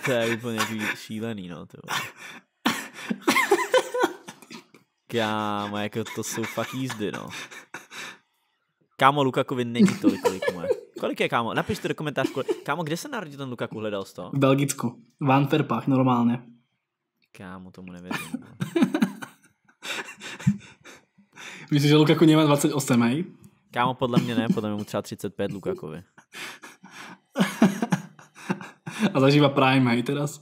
Speaker 1: To je úplně šílený, no. To. Kámo, jako to jsou fakt jízdy, no. Kámo, Lukakovi není tolik, kolik mu je? Kolik je, kámo? Napište do komentářku. Kolik... Kámo, kde se narodil ten Lukaku? Hledal jsi to? V
Speaker 2: Belgicku. V Antwerpách, normálně.
Speaker 1: Kámo, tomu nevěřím. No.
Speaker 2: Myslíš, že Lukaku nemá 28, hej? Kámo, podle mě ne, podle mě mu třeba 35 Lukakovi. A zažívá Prime, hej, teraz?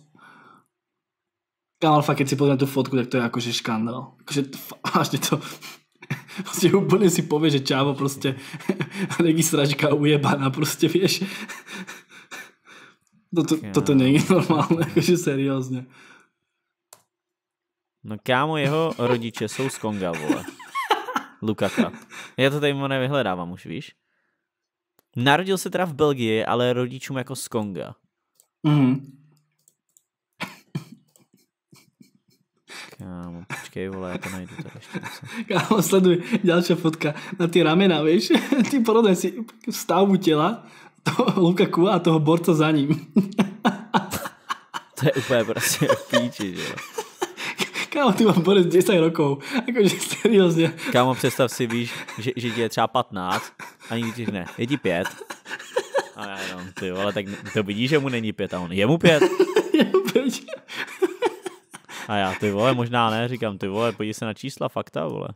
Speaker 2: Kámo, fakt, keď si pozriem tu fotku, tak to je jakože škandál. Jakože, vážně to, Prostě úplně si pově, že čávo prostě registračka ujebaná, prostě víš. To, to, toto to není normálně, jakože seriózně.
Speaker 1: No kámo, jeho rodiče jsou z Konga, vole. Lukaka. Já to tady moje vyhledávám už, víš? Narodil se teda v Belgii, ale rodičům jako z Konga. Mhm. Kámo, počkej, vole, já to najdu tady ještě.
Speaker 2: Kámo, sleduj, další fotka na ty ramena, víš, ty porodaj si stavu těla toho Lukaku a toho borca za ním. to je úplně prostě píči, že jo. Kámo, ty mám bude 10 rokov. jakože seriózně.
Speaker 1: Kámo, představ si, víš, že, že ti je třeba 15 a nikdy ti ne. Je ti 5. A já jenom, ty vole, tak to vidíš, že mu není 5 a on je mu 5. je mu 5. A já, ty vole, možná ne, říkám, ty vole, podívej se na čísla, fakta, vole.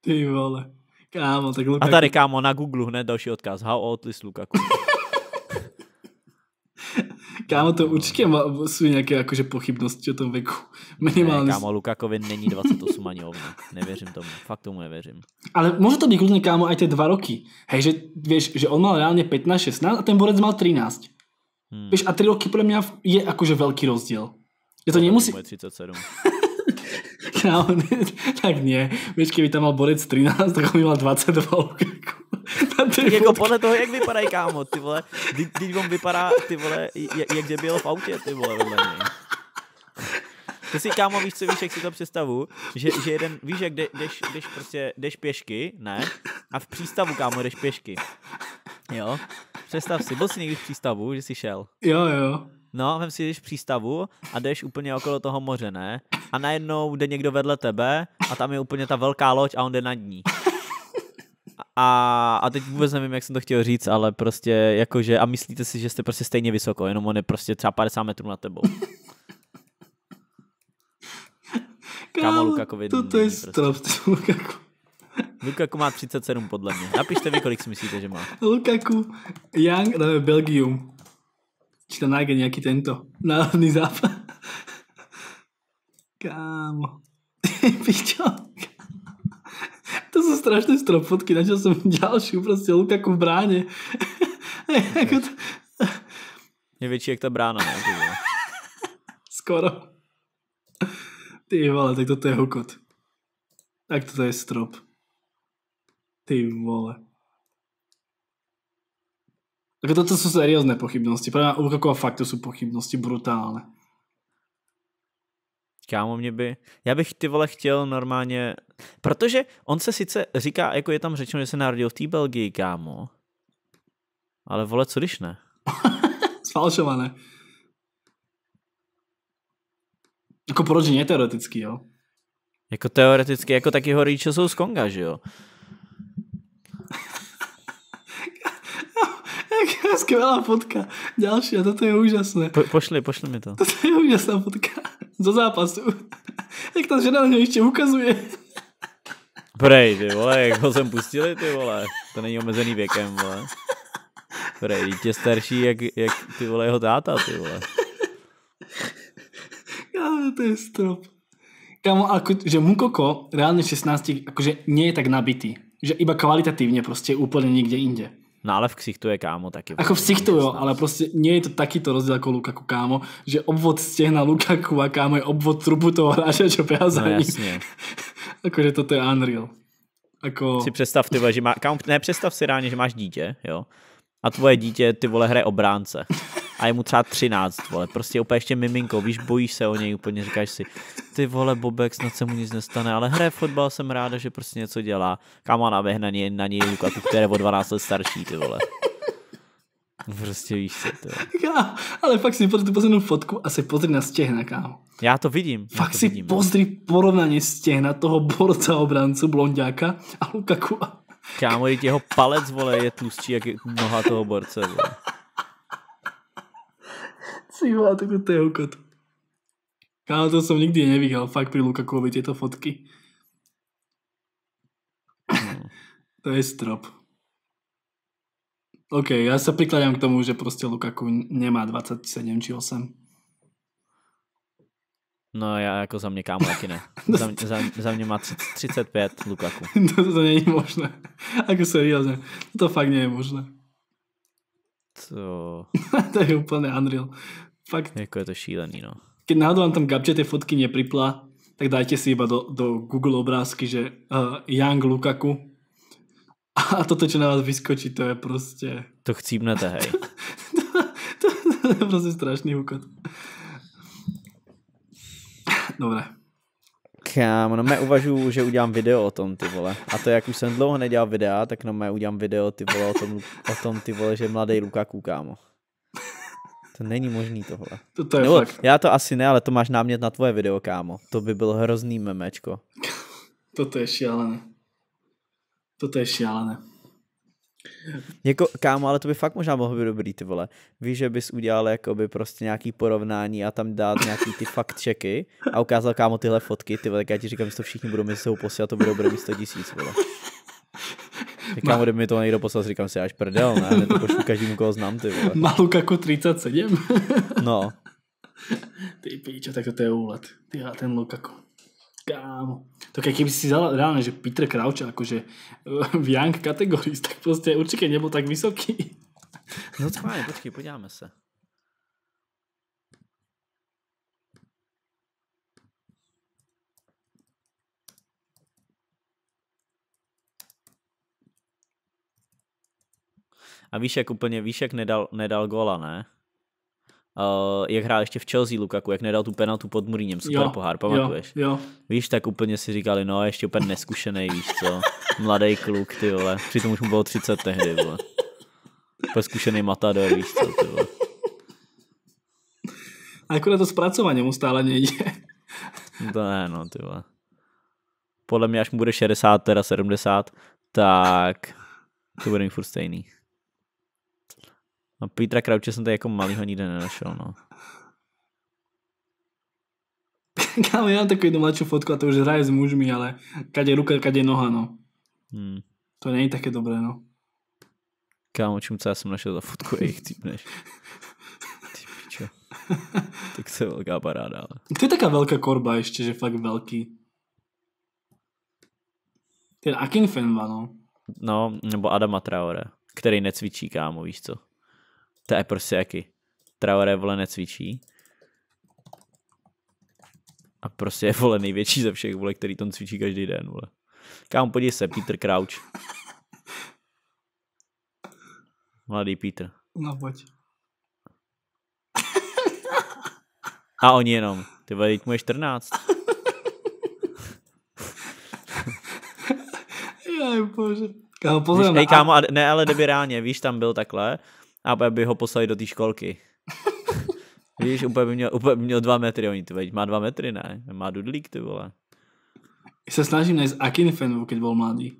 Speaker 1: Ty vole. Kámo, tak Lukaku... A tady, kámo, na Google hned další odkaz. How old is Lukaku?
Speaker 2: kámo, to určitě má, jsou nějaké jakože pochybnosti o tom věku. Minimálně. Ne, kámo, Lukakovi není 28 ani ovně. Nevěřím tomu. Fakt tomu nevěřím. Ale může to být klidně, kámo, aj ty dva roky. Hej, že, víš, že on mal reálně 15, 16 a ten borec mal 13. Hmm. Víš, a tři roky pro mě je jakože velký rozdíl. Je to nemusí... Moje 37. Kámo, tak nie. Víš, keby tam mal borec 13, tak on mal 22.
Speaker 1: jako podle toho, jak vypadají, kámo, ty vole. Když on vypadá, ty vole, jak, kde byl v autě, ty vole, vole mě. Ty si, kámo, víš, co víš, jak si to představu? Že, že jeden, víš, jak jdeš, jdeš prostě, jdeš pěšky, ne? A v přístavu, kámo, jdeš pěšky. Jo? Představ si, byl jsi někdy v přístavu, že jsi šel? Jo, jo. No, vem si, když přístavu a jdeš úplně okolo toho moře, ne? A najednou jde někdo vedle tebe a tam je úplně ta velká loď a on jde nad ní. A, a teď vůbec nevím, jak jsem to chtěl říct, ale prostě jakože, a myslíte si, že jste prostě stejně vysoko, jenom on je prostě třeba 50 metrů nad tebou.
Speaker 2: Kámo, Lukakovi prostě. to je strop, prostě. Lukaku.
Speaker 1: Lukaku má 37 podle mě.
Speaker 2: Napište vy, kolik si myslíte, že má. Lukaku, Young, ne, Belgium či tam nájde nejaký tento národný zápas. Kámo. Pičo. to jsou strašné stropotky, načal jsem další, prostě Lukaku v bráně. to... Je větší jak ta brána. Skoro. Ty vole, tak toto je hukot. Tak toto je strop. Ty vole. Tak jako toto sú seriózne pochybnosti. Podľa u Rokova fakt to sú pochybnosti brutálne. Kámo, mě by... Já
Speaker 1: bych ty vole chtěl normálně... Protože on se sice říká, jako je tam řečeno, že se narodil v té Belgii, kámo. Ale vole, co když ne? Sfalšované.
Speaker 2: Jako proč ne teoreticky, jo?
Speaker 1: Jako teoreticky, jako taky jeho jsou z Konga, že jo?
Speaker 2: je skvělá fotka. Další, a toto je úžasné. Po, pošli, pošli mi to. Toto je úžasná fotka. Do zápasu. Jak ta žena na něj ještě ukazuje.
Speaker 1: Prej, ty vole, jak ho sem pustili, ty vole. To není omezený věkem, vole. Prej, tě starší, jak, jak ty vole jeho táta,
Speaker 2: ty vole.
Speaker 3: Já to je strop.
Speaker 2: Kámo, ako, že Mukoko reálně 16 akože nie je tak nabitý. Že iba kvalitativně prostě úplně nikde inde
Speaker 1: v ksichtu je kámo taky. Ako v
Speaker 2: ksichtu jo, ale prostě nie je to taky to rozdiel ako Lukaku kámo, že obvod stěhna Lukaku a kámo je obvod trubu toho hráče, čo beha za no, jasně. Akože toto je unreal. Ako... Si
Speaker 1: představ, ty vole, že má, kámo, ne, představ si ráně, že máš dítě, jo, a tvoje dítě, ty vole, hraje obránce. a je mu třeba 13, vole, prostě úplně ještě miminko, víš, bojíš se o něj úplně, říkáš si, ty vole, Bobek, snad se mu nic nestane, ale hraje fotbal, jsem ráda, že prostě něco dělá. kam na na něj, na něj Lukaku, který je o 12 let starší, ty vole. Prostě víš se to.
Speaker 2: Já, ale fakt si pozri tu poslední fotku a se pozri na stěhna, kámo.
Speaker 1: Já to vidím. Fakt to si
Speaker 2: vidím, no. pozri porovnaně stěhna toho borca obrancu, blondiáka a Lukaku. Kámo, jeho palec, vole, je tlustší jak noha toho borce, vole si má takú to je okot. Kámo, to som nikdy nevyhal, fakt pri Lukakovi tieto fotky. to je strop. OK, já se prikladám k tomu, že prostě Lukaku nemá 27 či 8.
Speaker 1: No já jako za mě kámo taky ne. za, mě, za, za mě má 35 Lukaku.
Speaker 2: to, to, to není možné. Ako seriózne. To fakt není možné. To... to je úplně unreal. Fakt. Jako je to šílený, no. Keď náhodou vám tam gabče ty fotky nepripla, tak dajte si iba do, do Google obrázky, že uh, Young Lukaku a toto, čo na vás vyskočí, to je prostě... To
Speaker 1: chcípnete, hej.
Speaker 2: to, to, to, to je prostě strašný úkot. Dobré.
Speaker 1: Kámo, no mé uvažu, že udělám video o tom, ty vole. A to, jak už jsem dlouho nedělal videa, tak no mé udělám video, ty vole, o tom, o tom ty vole, že mladý Lukaku, kámo. To není možný tohle. To, to je Nebo, fakt. Já to asi ne, ale to máš námět na tvoje video, kámo. To by byl hrozný memečko.
Speaker 2: To je šílené. To je šílené.
Speaker 1: Jako, kámo, ale to by fakt možná mohlo být dobrý, ty vole. Víš, že bys udělal jakoby prostě nějaký porovnání a tam dát nějaký ty fakt checky a ukázal, kámo, tyhle fotky, ty vole, tak já ti říkám, že to všichni budou mi se posílat, to bude brát 100 tisíc, vole. Říkám, kdyby mi to někdo poslal, říkám si, až prdel, ne, ne to pošlu každému, koho znám, ty vole. Malu kaku
Speaker 2: 37. no. Ty píčo, tak to je úlet. Ty já ten Lukaku. Kámo. Tak jaký by si vzal reálne, že Peter Crouch, akože eh, v Young Categories, tak prostě určitě nebyl tak vysoký. no to máme, počkej, podíváme se.
Speaker 1: A víš, jak úplně, víš, jak nedal, nedal gola, ne? Uh, jak hrál ještě v Chelsea Lukaku, jak nedal tu penaltu pod Muríněm, super jo, pohár, pamatuješ? Jo, jo. Víš, tak úplně si říkali, no ještě úplně neskušený, víš co, mladý kluk, ty vole, přitom už mu bylo 30 tehdy, vole. zkušený matador, víš co, ty vole.
Speaker 2: Akorát to zpracování mu stále nejde.
Speaker 1: to ne, no, ty vole. Podle mě, až mu bude 60, teda 70, tak to bude mít furt stejný. No Petra Krauče jsem tady jako malýho nikde nenašel, no.
Speaker 2: Kámo, já mám takovou domáču fotku a to už hraje s mužmi, ale je ruka, je noha, no. Hmm. To není také dobré, no.
Speaker 1: Kámo, čím co já jsem našel za fotku, typ, než. Ty pičo. tak to je velká paráda, ale.
Speaker 2: To je taká velká korba ještě, že fakt velký. Ten Akinfenva, no.
Speaker 1: No, nebo Adama Traore, který necvičí, kámo, víš co. To je prostě jaký. Traoré vole necvičí. A prostě je vole největší ze všech vole, který tam cvičí každý den vole. Kam podívej se, Peter Crouch. Mladý Peter. No pojď. A oni jenom, ty vole, mu je 14.
Speaker 3: Jaj, bože.
Speaker 1: Kámo, pozor. Hej, kámo, a... ne, ale kdyby víš, tam byl takhle a by ho poslali do té školky. Víš, úplně by, měl, úplně by měl dva metry, oni to veď. Má dva metry, ne? Má dudlík, ty vole.
Speaker 2: Se snažím najít Akin Fenu, když byl mladý.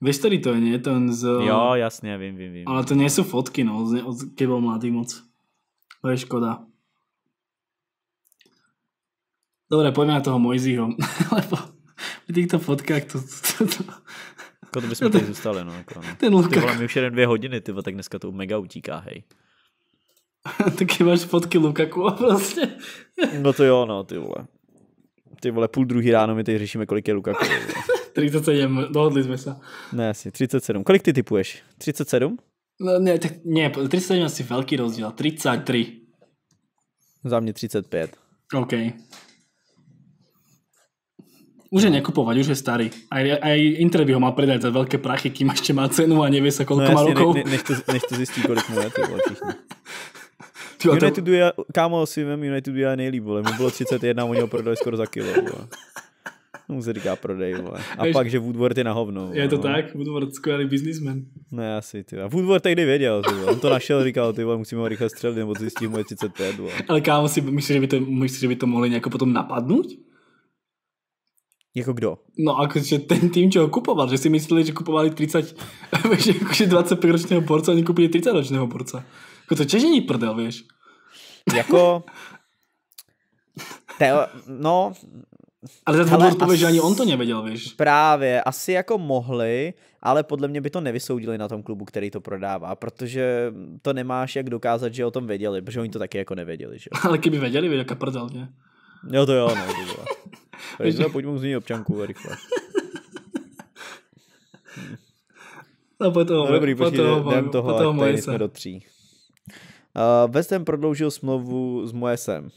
Speaker 2: Víš, tady to je, ne? Ten z... Jo, jasně, vím, vím, vím. Ale to nejsou fotky, no, keď byl mladý moc. To je škoda. Dobre, pojďme na toho Mojziho, lebo v těchto fotkách to, to, to, to,
Speaker 1: jako to bychom no tady zůstali, no. Jako, no. Ten Lukaku. Ty vole, my už jeden dvě hodiny, ty vole, tak dneska to mega utíká, hej. Taky máš fotky Lukaku a prostě. no to jo, no, ty vole. Ty vole, půl druhý ráno my teď řešíme, kolik je Lukaku. 37, dohodli jsme se. Ne, asi 37. Kolik ty typuješ? 37?
Speaker 2: No, ne, tak ne, 37 asi velký rozdíl. 33. Za mě 35. OK. Už je nekupovať, už je starý. Aj, aj Inter by ho mal predať za veľké prachy, kým ešte má cenu a nevie sa, koľko no, má rokov. Ne, ne, nech, to, nech to zistí, kolik mu je, to
Speaker 1: bylo je, kámo, si vem, United je nejlíp, vole. Mu bylo 31, oni ho prodali skoro za kilo, vole. No, mu se říká prodej, vole. A Jež... pak, že Woodward je na hovno. Je to no. tak?
Speaker 2: Woodward skvělý biznismen.
Speaker 1: No asi, ty. A Woodward tehdy věděl, ty, on to našel, říkal, ty vole, musíme ho rychle střelit, nebo zjistí mu je 35, vole.
Speaker 2: Ale kámo, si myslíš, že by to, myslíš, že by to mohli nějak potom napadnout? Jako kdo? No a že ten tým, čo ho kupoval, že si mysleli, že kupovali 30, že jakože 20 ročného borca, oni kupili 30 ročného borca. Jako to Čežení prdel, víš? Jako... Teo, no, ale zase Hele, odpověď, že ani on to nevěděl,
Speaker 1: víš? Právě, asi jako mohli, ale podle mě by to nevysoudili na tom klubu, který to prodává, protože to nemáš jak dokázat, že o tom věděli, protože oni to taky jako nevěděli, že jo?
Speaker 2: ale kdyby věděli, by jaká prdel, ne? Jo, to jo, no,
Speaker 1: to jo. Takže pojďme mu změnit občanku rychle.
Speaker 2: No potom, no, dobrý, počkej, potom, jdem toho, potom tady jsme do
Speaker 1: tří. Uh, West Ham prodloužil smlouvu s Moesem.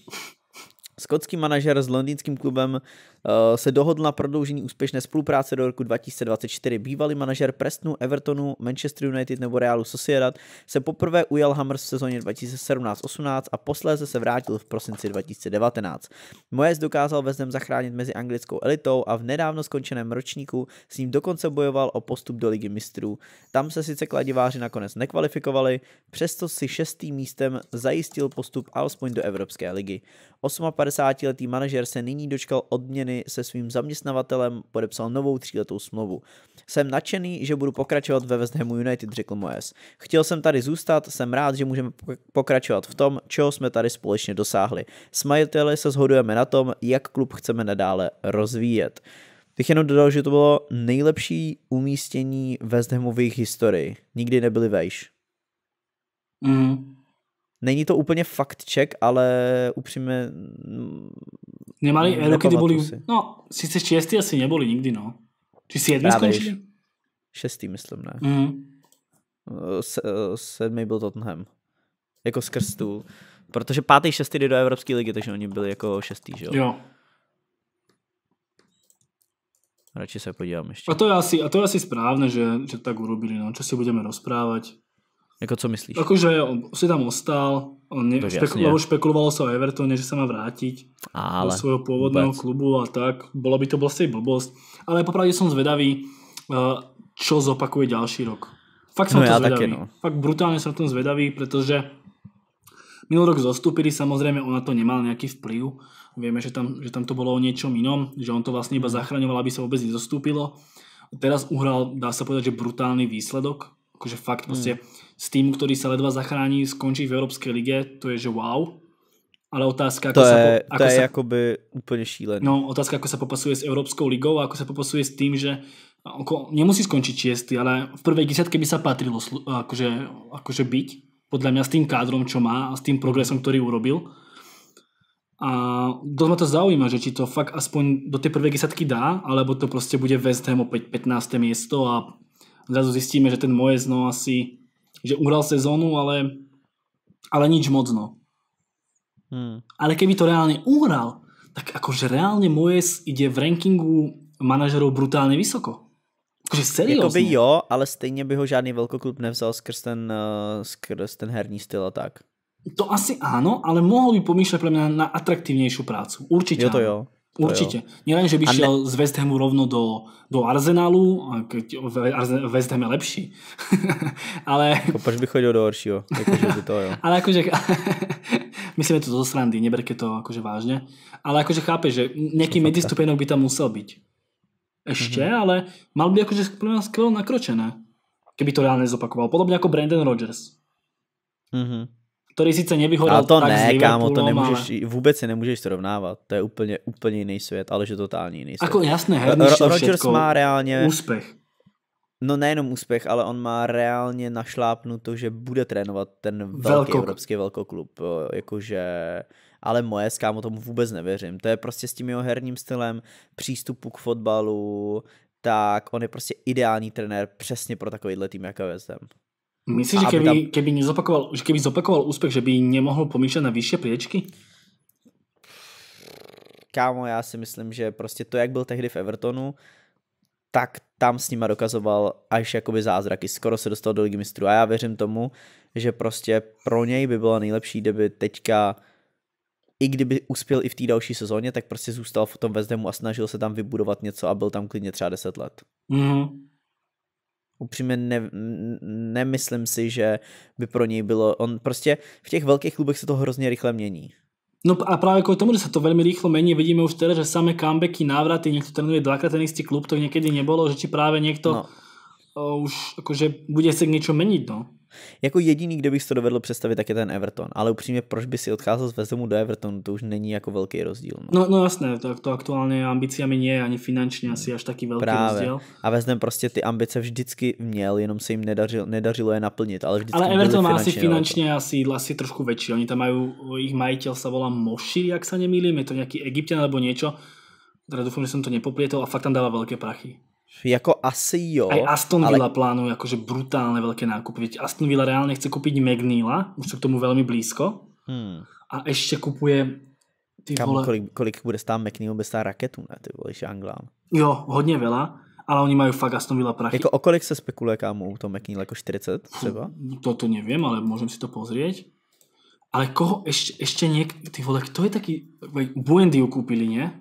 Speaker 1: Skotský manažer s londýnským klubem Eh, se dohodl na prodloužení úspěšné spolupráce do roku 2024. Bývalý manažer Prestonu, Evertonu, Manchester United nebo Realu Sociedad se poprvé ujal Hammers v sezóně 2017-18 a posléze se vrátil v prosinci 2019. Moes dokázal ve zachránit mezi anglickou elitou a v nedávno skončeném ročníku s ním dokonce bojoval o postup do ligy mistrů. Tam se sice kladiváři nakonec nekvalifikovali, přesto si šestým místem zajistil postup alespoň do Evropské ligy. 58-letý manažer se nyní dočkal odměny Sydney se svým zaměstnavatelem podepsal novou tříletou smlouvu. Jsem nadšený, že budu pokračovat ve West Hamu United, řekl Moes. Chtěl jsem tady zůstat, jsem rád, že můžeme pokračovat v tom, čeho jsme tady společně dosáhli. S majiteli se shodujeme na tom, jak klub chceme nadále rozvíjet. Bych jenom dodal, že to bylo nejlepší umístění West Hamu v jejich historii. Nikdy nebyli vejš. Mm. Není to úplně fakt check, ale upřímně. Nemali ne, roky, kdy boli... Si. No,
Speaker 2: sice šestý asi neboli nikdy, no. Či si jedný skončili?
Speaker 1: Šestý, myslím, ne. Mm. Se, eh, sedmý byl Tottenham. Jako skrz tu. Protože pátý, šestý jde do Evropské ligy, takže oni byli jako šestý, že jo? Jo. Radši se podívám ještě.
Speaker 2: A to je asi, a to je asi správné, že, že tak urobili. No. Čo si budeme rozprávať? Jako co myslíš? Jakože on si tam ostal, on ne, špekulovalo, špekulovalo se o Evertoně, že se má vrátit Ale do svého původného vůbec. klubu a tak. Bylo by to vlastně blbost. Ale popravdě jsem zvedavý, co eh, zopakuje další rok. Fakt jsem no to zvedavý. no. Fakt brutálně jsem tom zvedavý, protože minulý rok zostupili, samozřejmě on na to nemal nějaký vplyv. Víme, že tam, že tam to bylo o něčom jinom, že on to vlastně iba mhm. zachraňoval, aby se vůbec nezostupilo. Teraz uhral, dá se povedať, že brutálny výsledok. Akože fakt mhm. prostě hmm s tým, ktorý sa ledva zachrání, skončí v Európskej lige, to je, že wow. Ale otázka, jako to ako je, sa... To ako to je sa, akoby úplne šílené. No, otázka, ako sa popasuje s Európskou ligou a ako sa popasuje s tým, že ako, nemusí skončiť šiestý, ale v prvej desiatke by sa patrilo akože, akože byť. Podľa mňa s tým kádrom, čo má a s tým progresom, ktorý urobil. A dosť ma to zaujíma, že či to fakt aspoň do tej prvej desatky dá, alebo to proste bude West Ham opäť 15. miesto a zrazu zistíme, že ten Moje no asi že uhral sezónu, ale, ale nič moc, no. Hmm. Ale keby to reálne uhral, tak akože reálne Moes ide v rankingu manažerov brutálně vysoko. Akože seriózně. Jakoby jo,
Speaker 1: ale stejně by ho žádný velkoklub nevzal skrz ten, uh, skrz ten herní styl a tak.
Speaker 2: To asi áno, ale mohol by pomýšľať pre mňa na atraktívnejšiu prácu. Určite. Jo to jo. Určite. Nielen, že by ne... šiel z West Hamu rovno do, do Arsenalu, keď West Ham je lepší. ale...
Speaker 1: Jako, proč by chodil do horšího? Jakože to, jo. ale
Speaker 2: akože... Myslíme to do srandy, neberte to akože vážne. Ale akože chápe, že nejaký medistupenok by tam musel byť. Ešte, mm-hmm. ale mal by akože skvelo nakročené. Keby to reálne zopakoval. Podobne ako Brandon Rogers. Mhm který sice nevyhodil ho dal to tak ne, kámo, to nemůžeš,
Speaker 1: ale... vůbec si nemůžeš srovnávat. To je úplně, úplně jiný svět, ale že totálně jiný svět. Ako jasné, Rodgers má reálně... Úspěch. No nejenom úspěch, ale on má reálně to, že bude trénovat ten velký Velkok. evropský velkoklub. Jakože... Ale moje kámo tomu vůbec nevěřím. To je prostě s tím jeho herním stylem, přístupu k fotbalu, tak on je prostě ideální trenér
Speaker 2: přesně pro takovýhle tým, jako je Myslíš, že keby, tam... keby, nezopakoval, že keby zopakoval úspech, že by nemohl pomýšlet na vyššie priečky? Kámo, já
Speaker 1: si myslím, že prostě to, jak byl tehdy v Evertonu, tak tam s nima dokazoval až jakoby zázraky. Skoro se dostal do Ligy mistrů a já věřím tomu, že prostě pro něj by bylo nejlepší, kdyby teďka i kdyby uspěl i v té další sezóně, tak prostě zůstal v tom West Hamu a snažil se tam vybudovat něco a byl tam klidně třeba 10 let. Mm-hmm upřímně ne, nemyslím si, že by pro něj bylo, on prostě
Speaker 2: v těch velkých klubech se to hrozně rychle mění. No a právě kvůli tomu, že se to velmi rýchlo mení, vidíme už teda, že samé comebacky, návraty, někdo trénuje dvakrát ten istý klub, to někdy nebolo, že či práve niekto no už jakože bude se k něčemu měnit, no. Jako jediný, kde bych si to dovedl představit, tak je ten
Speaker 1: Everton. Ale upřímně, proč by si odcházel z Vezemu do Evertonu, to už není jako velký rozdíl.
Speaker 2: No, no, no jasné, tak to aktuálně ambiciami nie je ani finančně asi až taky velký Právě. rozdíl.
Speaker 1: A Vezem prostě ty ambice vždycky měl, jenom se jim nedařil, nedařilo je naplnit. Ale, vždycky ale Everton má asi finančně
Speaker 2: asi, asi trošku větší. Oni tam mají, jejich majitel se volá Moši, jak se nemýlím, je to nějaký Egyptian nebo něco. Teda doufám, že jsem to nepoplietol a fakt tam dává velké prachy.
Speaker 1: Jako asi jo. A Aston Villa ale...
Speaker 2: plánuje jakože brutálne veľké nákupy. Veď Aston Villa reálne chce kúpiť McNeila, už sú k tomu veľmi blízko. Hmm. A ešte kupuje ty Kam, vole... kolik, kolik bude stát McNeil,
Speaker 1: bude stát raketu, ne, ty vole, Anglán.
Speaker 2: Jo, hodně veľa, ale oni mají fakt Aston Villa prachy. Jako o kolik
Speaker 1: se spekuluje, kámo, to McNeil, jako 40 třeba?
Speaker 2: To to nevím, ale můžem si to pozrieť. Ale koho ještě, ještě něk... Ty vole, kto je taký... Buendiu koupili, ne?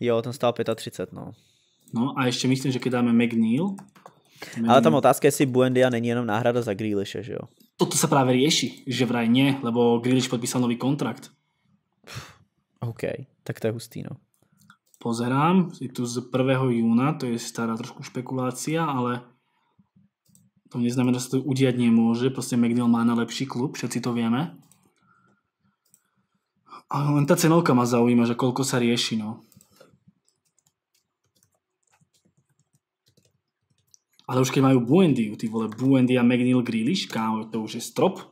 Speaker 1: Jo, ten stál 35, no.
Speaker 2: No a ještě myslím, že když dáme McNeil,
Speaker 1: McNeil... Ale tam otázka, jestli Buendia není jenom náhrada za Grealishe, že jo?
Speaker 2: Toto se právě řeší, že vraj ne, lebo Grealish podpísal nový kontrakt.
Speaker 1: OK, tak to je hustý, no.
Speaker 2: Pozerám, je tu z 1. júna, to je stará trošku špekulácia, ale to neznamená, že se to udiať nemůže, prostě McNeil má na lepší klub, všetci to víme. Ale len tá cenovka ma zaujíma, že koľko sa rieši, no. Ale už keď majú Buendiu, ty vole, Buendia, McNeil, Grealish, kámo, to už je strop.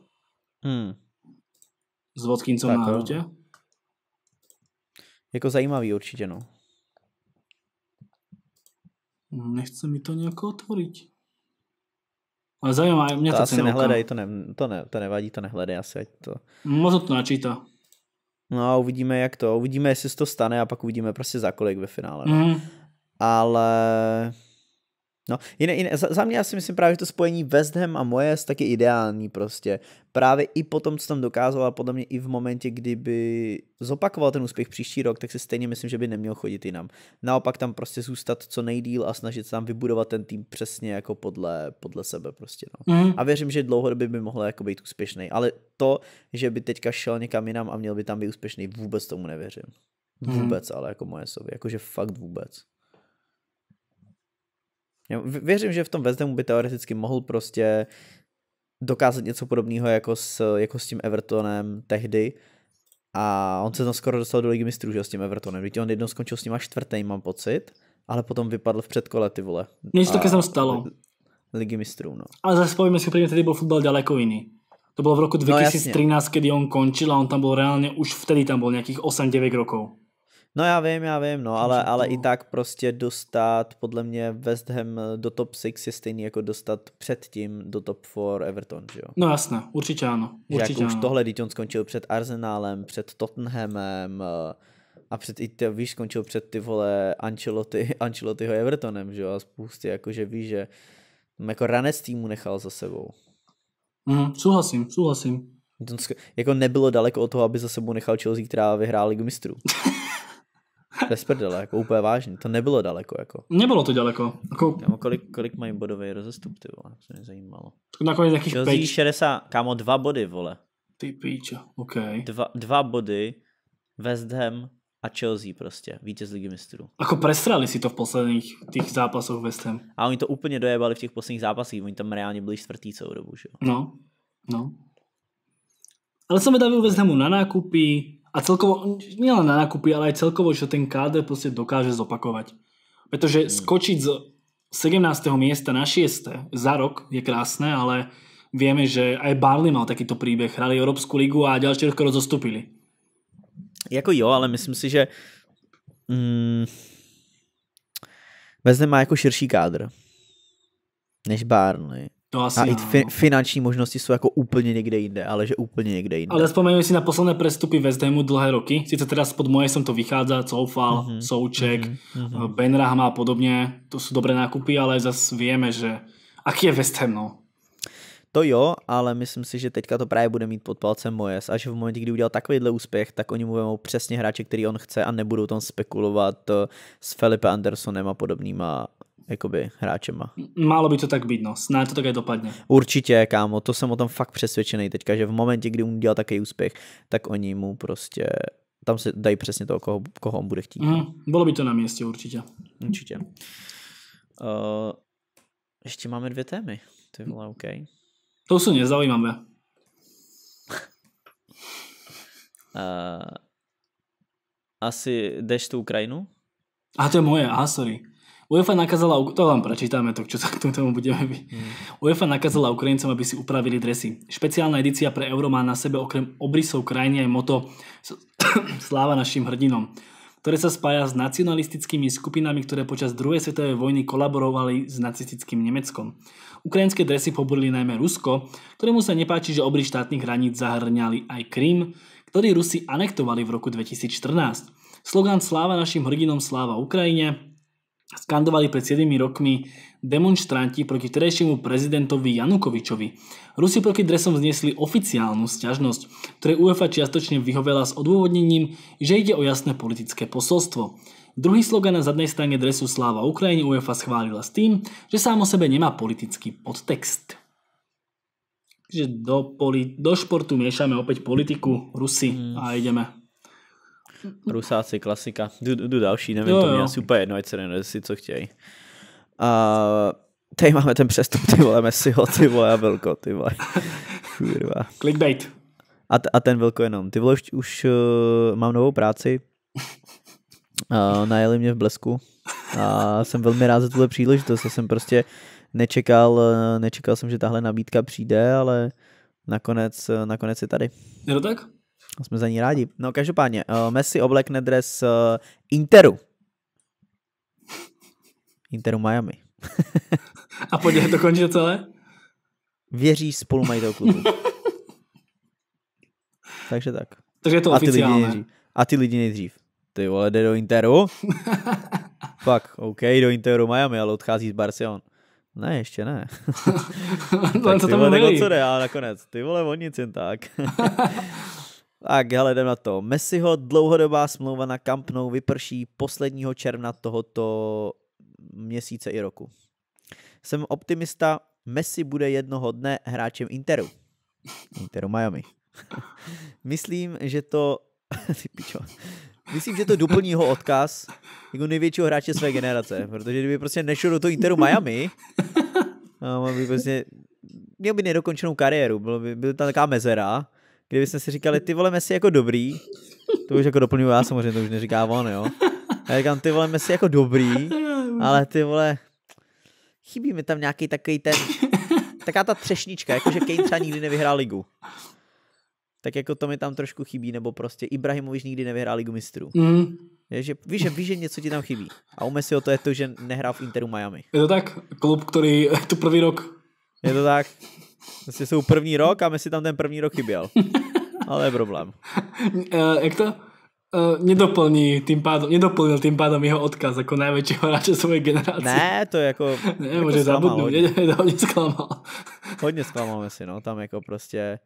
Speaker 2: Hmm. S Vodkincom na hrote.
Speaker 1: Jako zajímavý určitě, no.
Speaker 2: Hm, nechce mi to nějak otvoriť.
Speaker 1: Ale zajímá, mě to, to asi cenovka. to, ne, to, ne, to nevadí, to nehledaj asi, ať to...
Speaker 2: Možno to načítá.
Speaker 1: No a uvidíme, jak to, uvidíme, jestli se to stane a pak uvidíme prostě za kolik ve finále. Mm. Ale No, jiné, jiné. Za, za mě já si myslím právě, že to spojení West Ham a Moyes tak je ideální prostě. Právě i po tom, co tam dokázal a podle mě i v momentě, kdyby zopakoval ten úspěch příští rok, tak si stejně myslím, že by neměl chodit jinam. Naopak tam prostě zůstat co nejdíl a snažit se tam vybudovat ten tým přesně jako podle, podle sebe prostě. No. Mm. A věřím, že dlouhodobě by mohl jako být úspěšný, ale to, že by teďka šel někam jinam a měl by tam být úspěšný, vůbec tomu nevěřím. Mhm. Vůbec, mm. ale jako moje sobě, jakože fakt vůbec. Věřím, že v tom West Hamu by teoreticky mohl prostě dokázat něco podobného jako s, jako s tím Evertonem tehdy. A on se tam skoro dostal do Ligy mistrů, že s tím Evertonem. Víte, on jednou skončil s ním až čtvrtý, mám pocit, ale potom vypadl v předkole, ty vole. Mně se taky tam stalo. Ligy mistrů, no.
Speaker 2: Ale zase povíme si, že tady byl fotbal daleko jiný. To bylo v roku 2013, no, kdy on končil a on tam byl reálně, už vtedy tam byl nějakých 8-9 rokov.
Speaker 1: No já vím, já vím, no, ale, ale i tak prostě dostat podle mě West Ham do top 6 je stejný jako dostat předtím do top 4 Everton, že jo? No jasné, určitě ano. Určitě jako ano. už tohle, když on skončil před Arsenálem, před Tottenhamem eh, a před, i ty, víš, skončil před ty vole Ancelotti, Ancelottiho Evertonem, že jo? A spoustě, jakože víš, že jako ranec týmu nechal za sebou.
Speaker 2: Mm, souhlasím, souhlasím.
Speaker 1: Jako nebylo daleko od toho, aby za sebou nechal Chelsea, která vyhrál ligu mistrů. Bez prdele, jako úplně vážně, to nebylo daleko. Jako.
Speaker 2: Nebylo to daleko. Jako... Kámo, kolik,
Speaker 1: kolik mají bodový rozestup, ty vole, to mě zajímalo. Tak nakonec jakých Chelsea 60, kámo, dva body, vole. Ty píča, ok. Dva, dva body, West Ham a Chelsea prostě, vítěz ligy mistrů.
Speaker 2: Ako prestrali si to v posledních těch zápasoch West Ham. A oni to
Speaker 1: úplně dojebali v těch posledních zápasech, oni tam reálně byli čtvrtý celou dobu, že
Speaker 2: jo? No, no. Ale jsme tady u West Hamu na nákupy, a celkovo, nielen na nákupy, ale aj celkovo, čo ten káder proste dokáže zopakovať. Pretože hmm. skočiť z 17. miesta na 6. za rok je krásne, ale vieme, že aj Barley mal takýto příběh. Hrali Európsku ligu a ďalšie rok rozostupili. Jako jo, ale myslím si, že
Speaker 1: mm, má jako širší kádr než Barnley. To asi a i fi- no. finanční možnosti jsou jako úplně někde jinde, ale že úplně někde jinde.
Speaker 2: Ale vzpomeňme si na poslední prestupy West Hamu dlhé roky. Sice teda pod moje jsem to vychádza, Coufal, mm-hmm. Mhm, Souček, mm-hmm. Mhm. Eh, Benrahma a podobně. To jsou dobré nákupy, ale zase víme, že aký je West Ham, no.
Speaker 1: To jo, ale myslím si, že teďka to právě bude mít pod palcem Mojes Až že v momentě, kdy udělal takovýhle úspěch, tak oni mu vemou přesně hráče, který on chce a nebudou tam spekulovat eh, s Felipe Andersonem a podobnýma jakoby hráčema.
Speaker 2: Málo by to tak být, no. Snad to také dopadne.
Speaker 1: Určitě, kámo, to jsem o tom fakt přesvědčený teďka, že v momentě, kdy on udělá takový úspěch, tak oni mu prostě tam se dají přesně toho, koho, koho
Speaker 2: on bude chtít. Mm, bylo by to na městě určitě. Určitě. Uh,
Speaker 1: ještě máme dvě témy. To vole, OK.
Speaker 2: To jsou nezajímavé. uh,
Speaker 1: eh, asi
Speaker 2: jdeš tu Ukrajinu? A to je moje, aha, sorry. UEFA nakázala, to vám prečítame to, čo sa k tomu budeme byť. Mm. UEFA nakázala Ukrajincom, aby si upravili dresy. Špeciálna edícia pre Euro má na sebe okrem obrysov krajiny aj moto Sláva našim hrdinom, ktoré sa spája s nacionalistickými skupinami, ktoré počas druhej svetovej vojny kolaborovali s nacistickým Nemeckom. Ukrajinské dresy poburili najmä Rusko, ktorému sa nepáči, že obry štátnych hraníc zahrňali aj Krym, ktorý Rusi anektovali v roku 2014. Slogan Sláva našim hrdinom, sláva Ukrajine skandovali pred 7 rokmi demonstranti proti terejšiemu prezidentovi Janukovičovi. Rusi proti dresom vznesli oficiálnu sťažnosť, ktoré UEFA čiastočne vyhovela s odôvodnením, že ide o jasné politické posolstvo. Druhý slogan na zadnej strane dresu Sláva Ukrajine UEFA schválila s tým, že sám o sebe nemá politický podtext. Takže do, poli, do športu miešame opäť politiku, Rusy mm. a ideme.
Speaker 1: Rusáci, klasika. Jdu, jdu další, nevím, jo, to mě asi úplně jedno, ať se nenade si, co chtějí. A tady máme ten přestup, ty vole, Messiho, ty vole, a Vilko, ty vole. Kurva. Clickbait. A, t- a ten Vilko jenom, ty vole, už, už uh, mám novou práci, uh, najeli mě v blesku a jsem velmi rád za tuhle příležitost, já jsem prostě nečekal, eh, nečekal jsem, že tahle nabídka přijde, ale nakonec, eh, nakonec je tady. Je to tak? Jsme za ní rádi. No každopádně, uh, Messi oblekne dres uh, Interu. Interu Miami.
Speaker 2: A podívej, to končí celé?
Speaker 1: Věří spolu majitel klubu. Takže tak.
Speaker 2: Takže je to A ty lidi nejdřív.
Speaker 1: A ty lidi nejdřív. Ty vole, jde do Interu? Pak, OK, do Interu Miami, ale odchází z Barcelon. Ne, ještě ne. No, tak to ty vole, tak co jde, ale nakonec. Ty vole, on nic jen tak. Tak, hele, jdem na to. Messiho dlouhodobá smlouva na Camp Nou vyprší posledního června tohoto měsíce i roku. Jsem optimista, Messi bude jednoho dne hráčem Interu. Interu Miami. Myslím, že to... Ty pičo. Myslím, že to doplní jeho odkaz jako největšího hráče své generace, protože kdyby prostě nešel do toho Interu Miami, no, by prostě měl by nedokončenou kariéru, byl by, byl tam taková mezera, kdyby jsme si říkali, ty vole Messi jako dobrý, to už jako doplňuju já samozřejmě, to už neříká on, jo. A říkám, ty vole Messi jako dobrý, ale ty vole, chybí mi tam nějaký takový ten, taká ta třešnička, jakože Kane třeba nikdy nevyhrál ligu. Tak jako to mi tam trošku chybí, nebo prostě Ibrahimovič nikdy nevyhrál ligu mistrů. Mm. Je, že, víš, že, víš, že něco ti tam chybí. A u Messiho to je to, že nehrál v Interu Miami. Je to tak? Klub, který tu první rok. Je to tak? Vlastně jsou první rok a my si tam ten první rok
Speaker 2: chyběl. Ale je problém. Uh, jak to? Uh, nedoplní tým pádom, nedoplnil tým pádom jeho odkaz jako největšího hráče své generace. Ne, to je jako... ne, jako může zabudnout, hodně. Je, hodně zklamal.
Speaker 1: hodně zklamal si, no, tam jako prostě...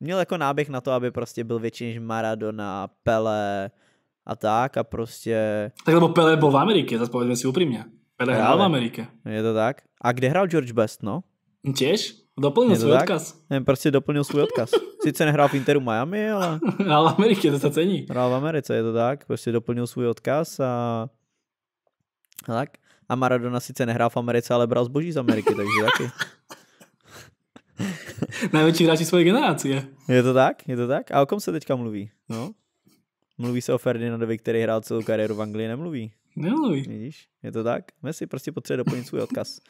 Speaker 1: Měl jako náběh na to, aby prostě byl větší než Maradona, Pele a tak a
Speaker 2: prostě... Tak nebo Pele byl v Americe, zase si upřímně. Pele hrál v Americe. Je to tak? A
Speaker 1: kde hrál George Best, no? Těž? Doplnil svůj tak? odkaz. Ne, prostě doplnil svůj odkaz. Sice nehrál v Interu Miami, ale... ale v Americe to se cení. Hrál v Americe, je to tak. Prostě doplnil svůj odkaz a... a tak. A Maradona sice nehrál v Americe, ale bral zboží z Ameriky, takže taky. Největší hráči svoje generace. Je to tak, je to tak. A o kom se teďka mluví? No? Mluví se o Ferdinandovi, který hrál celou kariéru v Anglii, nemluví. Nemluví. Vidíš, je to tak. Messi prostě potřebuje doplnit svůj odkaz.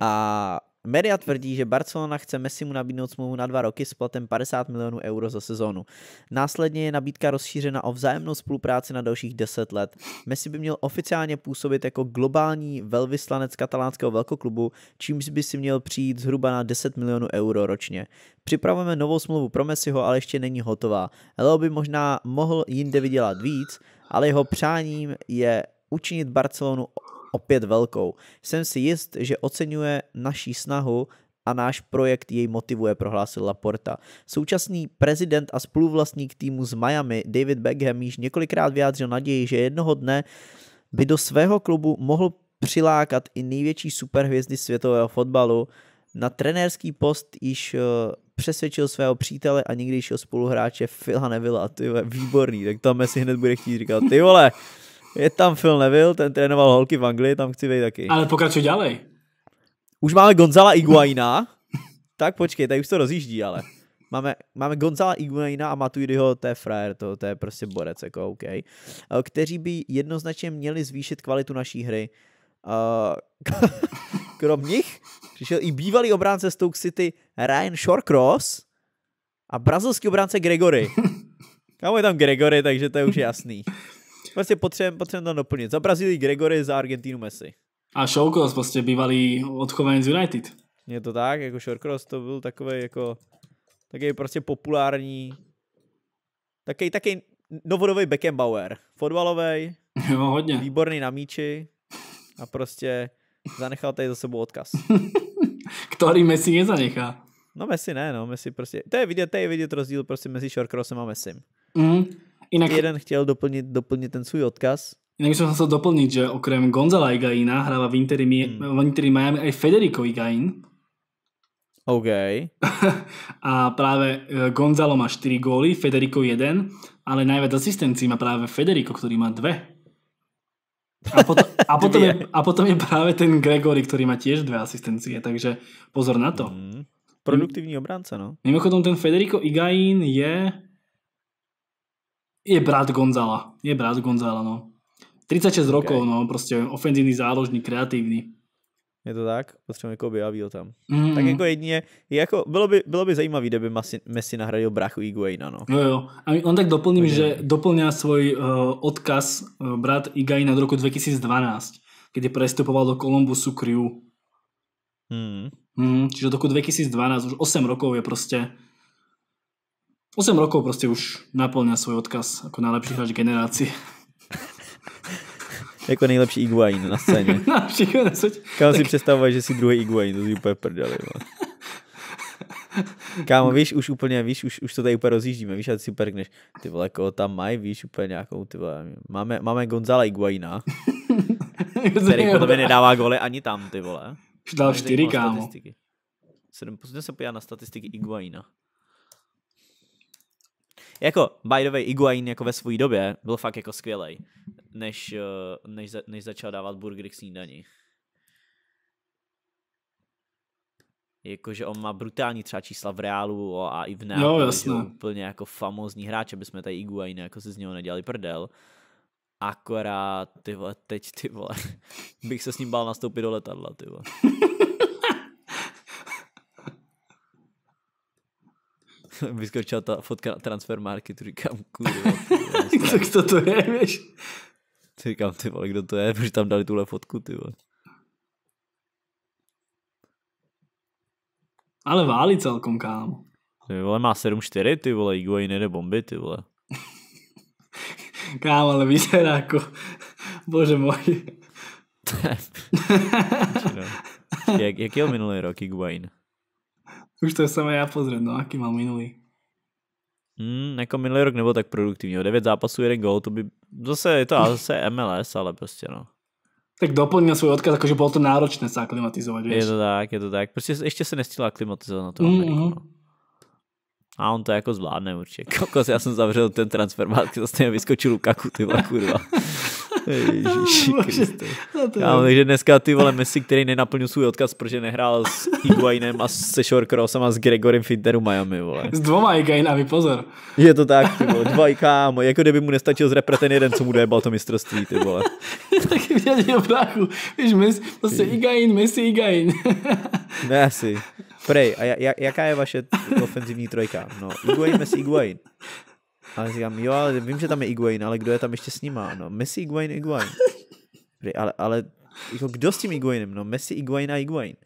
Speaker 1: A Media tvrdí, že Barcelona chce Messi mu nabídnout smlouvu na dva roky s platem 50 milionů euro za sezónu. Následně je nabídka rozšířena o vzájemnou spolupráci na dalších 10 let. Messi by měl oficiálně působit jako globální velvyslanec katalánského velkoklubu, čímž by si měl přijít zhruba na 10 milionů euro ročně. Připravujeme novou smlouvu pro Messiho, ale ještě není hotová. Leo by možná mohl jinde vydělat víc, ale jeho přáním je učinit Barcelonu opět velkou. Jsem si jist, že oceňuje naší snahu a náš projekt jej motivuje, prohlásil Laporta. Současný prezident a spoluvlastník týmu z Miami David Beckham již několikrát vyjádřil naději, že jednoho dne by do svého klubu mohl přilákat i největší superhvězdy světového fotbalu. Na trenérský post již eh, přesvědčil svého přítele a někdejšího spoluhráče Phila Neville a ty výborný, tak tam si hned bude chtít říkat, ty vole, je tam Phil Neville, ten trénoval holky v Anglii, tam chci vejít taky. Ale pokračuj dělej. Už máme Gonzala Iguaina. tak počkej, tady už to rozjíždí, ale. Máme, máme Gonzala Iguaina a Matuidiho, to je frajer, to, to je prostě borec, jako OK. Eh, kteří by jednoznačně měli zvýšit kvalitu naší hry. Uh, krom nich přišel i bývalý obránce Stoke City Ryan Shorecross a brazilský obránce Gregory. Kámo je tam Gregory, takže to je už jasný. Prostě potřebujeme potřebujem tam doplnit. Za Brazílii Gregory, za Argentínu Messi.
Speaker 2: A Showcross, prostě bývalý odchovanec United.
Speaker 1: Je to tak, jako Showcross to byl takový jako takový prostě populární takový, takový novodový Beckenbauer. Fotbalový, jo, hodně. výborný na míči a prostě zanechal tady za sebou odkaz.
Speaker 2: Který Messi nezanechá.
Speaker 1: No Messi ne, no, Messi prostě, to je vidět, to je vidět rozdíl prostě mezi Shortcrossem a Messim.
Speaker 2: Mm. Inak... Jeden
Speaker 1: chtěl doplnit, doplnit ten
Speaker 2: svůj odkaz. Inak by se chcel doplniť, že okrem Gonzala Igaina hrává v Interi, hmm. v Interi Miami i Federico Igain. OK. a právě eh, Gonzalo má 4 góly, Federico 1, ale najviac asistencí má právě Federico, který má 2. A, pot- a, potom je, a potom je právě ten Gregory, který má tiež dve asistencie, takže pozor na to. Mm. Produktivní obránce, no. Mimochodom ten Federico Igain je je brat Gonzala. Je brat Gonzala, no. 36 okay. rokov, no, proste ofenzívny záložník, kreatívny. Je to
Speaker 1: tak? Potřebujeme někoho vyjavíl tam. Mm. Tak jako jedině, jako, bylo by, bylo by zajímavé, kdyby Messi, Messi nahradil brachu Iguaina, no. Jo,
Speaker 2: jo. A on tak doplním, Takže... že doplňá svůj uh, odkaz uh, brat Iguaina do roku 2012, kdy prestupoval do Columbusu Crew. Mm. Mm, čiže do roku 2012, už 8 rokov je prostě 8 rokov proste už naplňa svoj odkaz ako najlepší hráč generácie.
Speaker 1: jako nejlepší Iguain na scéně. Kámo si představovat, že si druhý Iguain, to si úplně prdeli. Kámo, víš, už úplně, víš, už, už to tady úplně rozjíždíme, víš, a ty si prkneš, ty vole, koho tam mají, víš, úplně nějakou, ty vole, máme, máme Gonzala Iguaina, který podle mě nedává gole ani tam, ty vole. Už dal čtyři, kámo. Sedm, se podívat na statistiky Iguaina. Jako, by the way, Iguain jako ve své době byl fakt jako skvělej, než, eh, než, za, než začal dávat burgery k snídani. Jakože on má brutální třeba čísla v reálu a i v Neapoli, jo, jasně. úplně jako famózní hráč, aby jsme tady Iguain jako se z něho nedělali prdel. Akorát, ty vole, teď, ty vole, bych se s ním bál nastoupit do letadla, ty vole. vyskočila ta fotka na transfer marketu, říkám, kurva. tak to to je, víš? Říkám, ty vole, kdo to je, protože tam dali tuhle fotku, ty vole.
Speaker 2: Ale válí celkom, kámo.
Speaker 1: Ty vole, má 7-4, ty vole, Iguain jede bomby, ty vole.
Speaker 2: kámo, ale vyzerá jako, bože můj.
Speaker 1: jak, jak jel minulý rok Iguain?
Speaker 2: Už to jsem já pozrel, no, aký mám minulý.
Speaker 1: Hmm, jako minulý rok nebyl tak produktivní. 9 zápasů, jeden gol, to by... Zase je to zase MLS, ale prostě no.
Speaker 2: Tak doplnil svůj odkaz, jakože bylo to náročné se aklimatizovat, víš? Je
Speaker 1: to tak, je to tak. Prostě ještě se nestihla aklimatizovat na to mm, Ameriku, no. A on to jako zvládne určitě. Kokos, já jsem zavřel ten transfer, mátky stejně vyskočil Lukaku, ty kurva. Ježíši Kriste. No Já, takže dneska ty vole Messi, který nenaplnil svůj odkaz, protože nehrál s Iguainem a se Shorcrossem a s Gregorem Finteru Miami, vole. S dvoma
Speaker 2: Iguainami, pozor.
Speaker 1: Je to tak, ty vole, dva kámo, jako kdyby mu nestačil zrepre ten jeden, co mu dojebal to mistrovství, ty vole.
Speaker 2: Taky viděl bráchu, víš, mes, prostě Iguain, Messi, Iguain.
Speaker 1: ne asi. Prej, a jaká je vaše ofenzivní trojka? No, Iguain, Messi, Iguain. Ale říkám, jo, ale vím, že tam je Iguain, ale kdo je tam ještě s ním? No, Messi, Iguain, Iguain. Ale, ale jako kdo s tím Iguainem? No, Messi, Iguain a Iguain.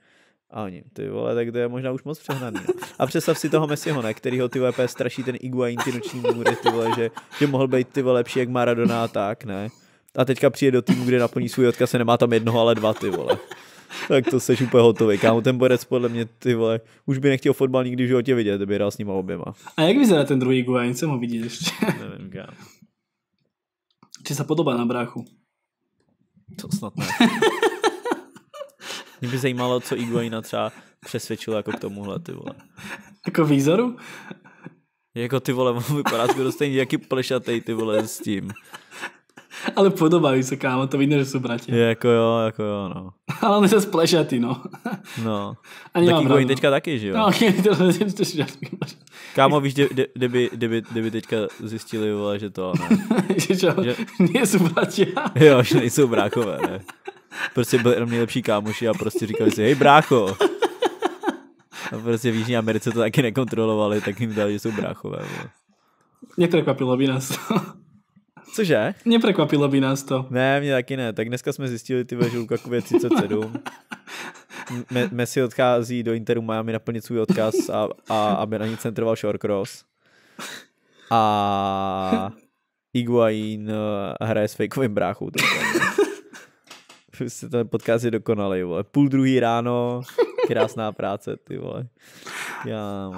Speaker 1: A oni, ty vole, tak to je možná už moc přehnaný. No. A představ si toho Messiho, ne, kterýho ty VP straší ten Iguain, ty noční můry, ty vole, že, že mohl být ty vole lepší jak Maradona a tak, ne? A teďka přijde do týmu, kde naplní svůj odkaz, se nemá tam jednoho, ale dva, ty vole tak to seš úplně hotový. Kámo, ten borec podle mě, ty vole, už by nechtěl fotbal nikdy v životě vidět, kdyby hrál s nima oběma.
Speaker 2: A jak vyzerá ten druhý Guain, jsem ho viděl ještě. Nevím, kámo. Či se podobá na bráchu? To snad ne. Mě by
Speaker 1: zajímalo, co Iguaina třeba přesvědčilo jako k tomuhle, ty vole. Jako výzoru? Jako ty vole, on vypadá skoro stejně, jaký plešatej ty vole s tím.
Speaker 2: Ale podobají se, kámo, to víme, že jsou bratě. Je,
Speaker 1: jako jo, jako jo, no.
Speaker 2: Ale oni se splešatý, no.
Speaker 1: No. Ani tak Kingo teďka taky, že jo? No, to, to, Kámo, víš, kdyby, kdyby, kdyby teďka zjistili, vole, že to, ne. že čo? Že... Nejsou bratě. jo, že nejsou brákové, ne. Prostě byli jenom nejlepší kámoši a prostě říkali si, hej brácho. A prostě v Jižní Americe to taky nekontrolovali, tak jim dali, že jsou bráchové. Vole. Netrekvapilo by nás to. Cože? Mě překvapilo by nás to. Ne, mě taky ne. Tak dneska jsme zjistili, ty že Lukakově 37. Messi odchází do Interu Miami naplnit svůj odkaz a, a aby na ní centroval Shortcross. A Iguain eh, hraje s fakeovým bráchou. Se ten podcast je dokonalý, vole. Půl druhý ráno, krásná práce, ty vole. Já,